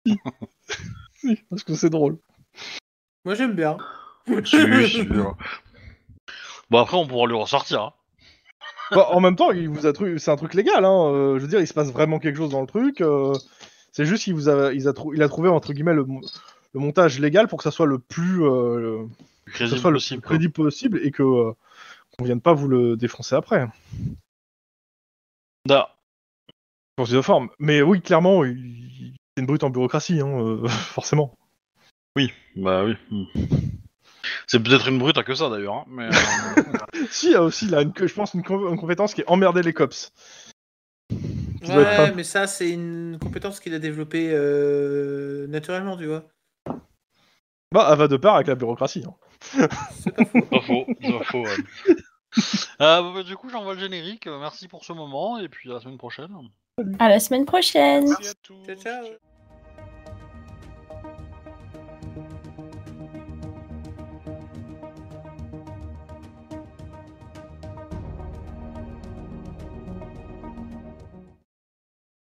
(laughs) (laughs) parce que c'est drôle. Moi j'aime bien. (laughs) Bon après on pourra le ressortir. Hein. Bah, en même temps, il vous a tru- c'est un truc légal. Hein. Euh, je veux dire, il se passe vraiment quelque chose dans le truc. Euh, c'est juste qu'il vous a, il a, trouvé entre guillemets le, montage légal pour que ça soit le plus, euh, Crédible possible. et que qu'on vienne pas vous le défoncer après. Dans de forme. Mais oui, clairement, il, c'est une brute en bureaucratie, hein, euh, (laughs) forcément. Oui, bah oui. C'est peut-être une brute à que ça d'ailleurs. Hein, mais, euh, (laughs) si, il y a aussi là, une, je pense, une, compétence qui est emmerder les cops. Ouais, mais ça, c'est une compétence qu'il a développée euh, naturellement, tu vois. Bah, elle va de part avec la bureaucratie. hein. pas faux, (laughs) bah, bah, du coup, j'envoie le générique. Merci pour ce moment et puis à la semaine prochaine. À la semaine prochaine.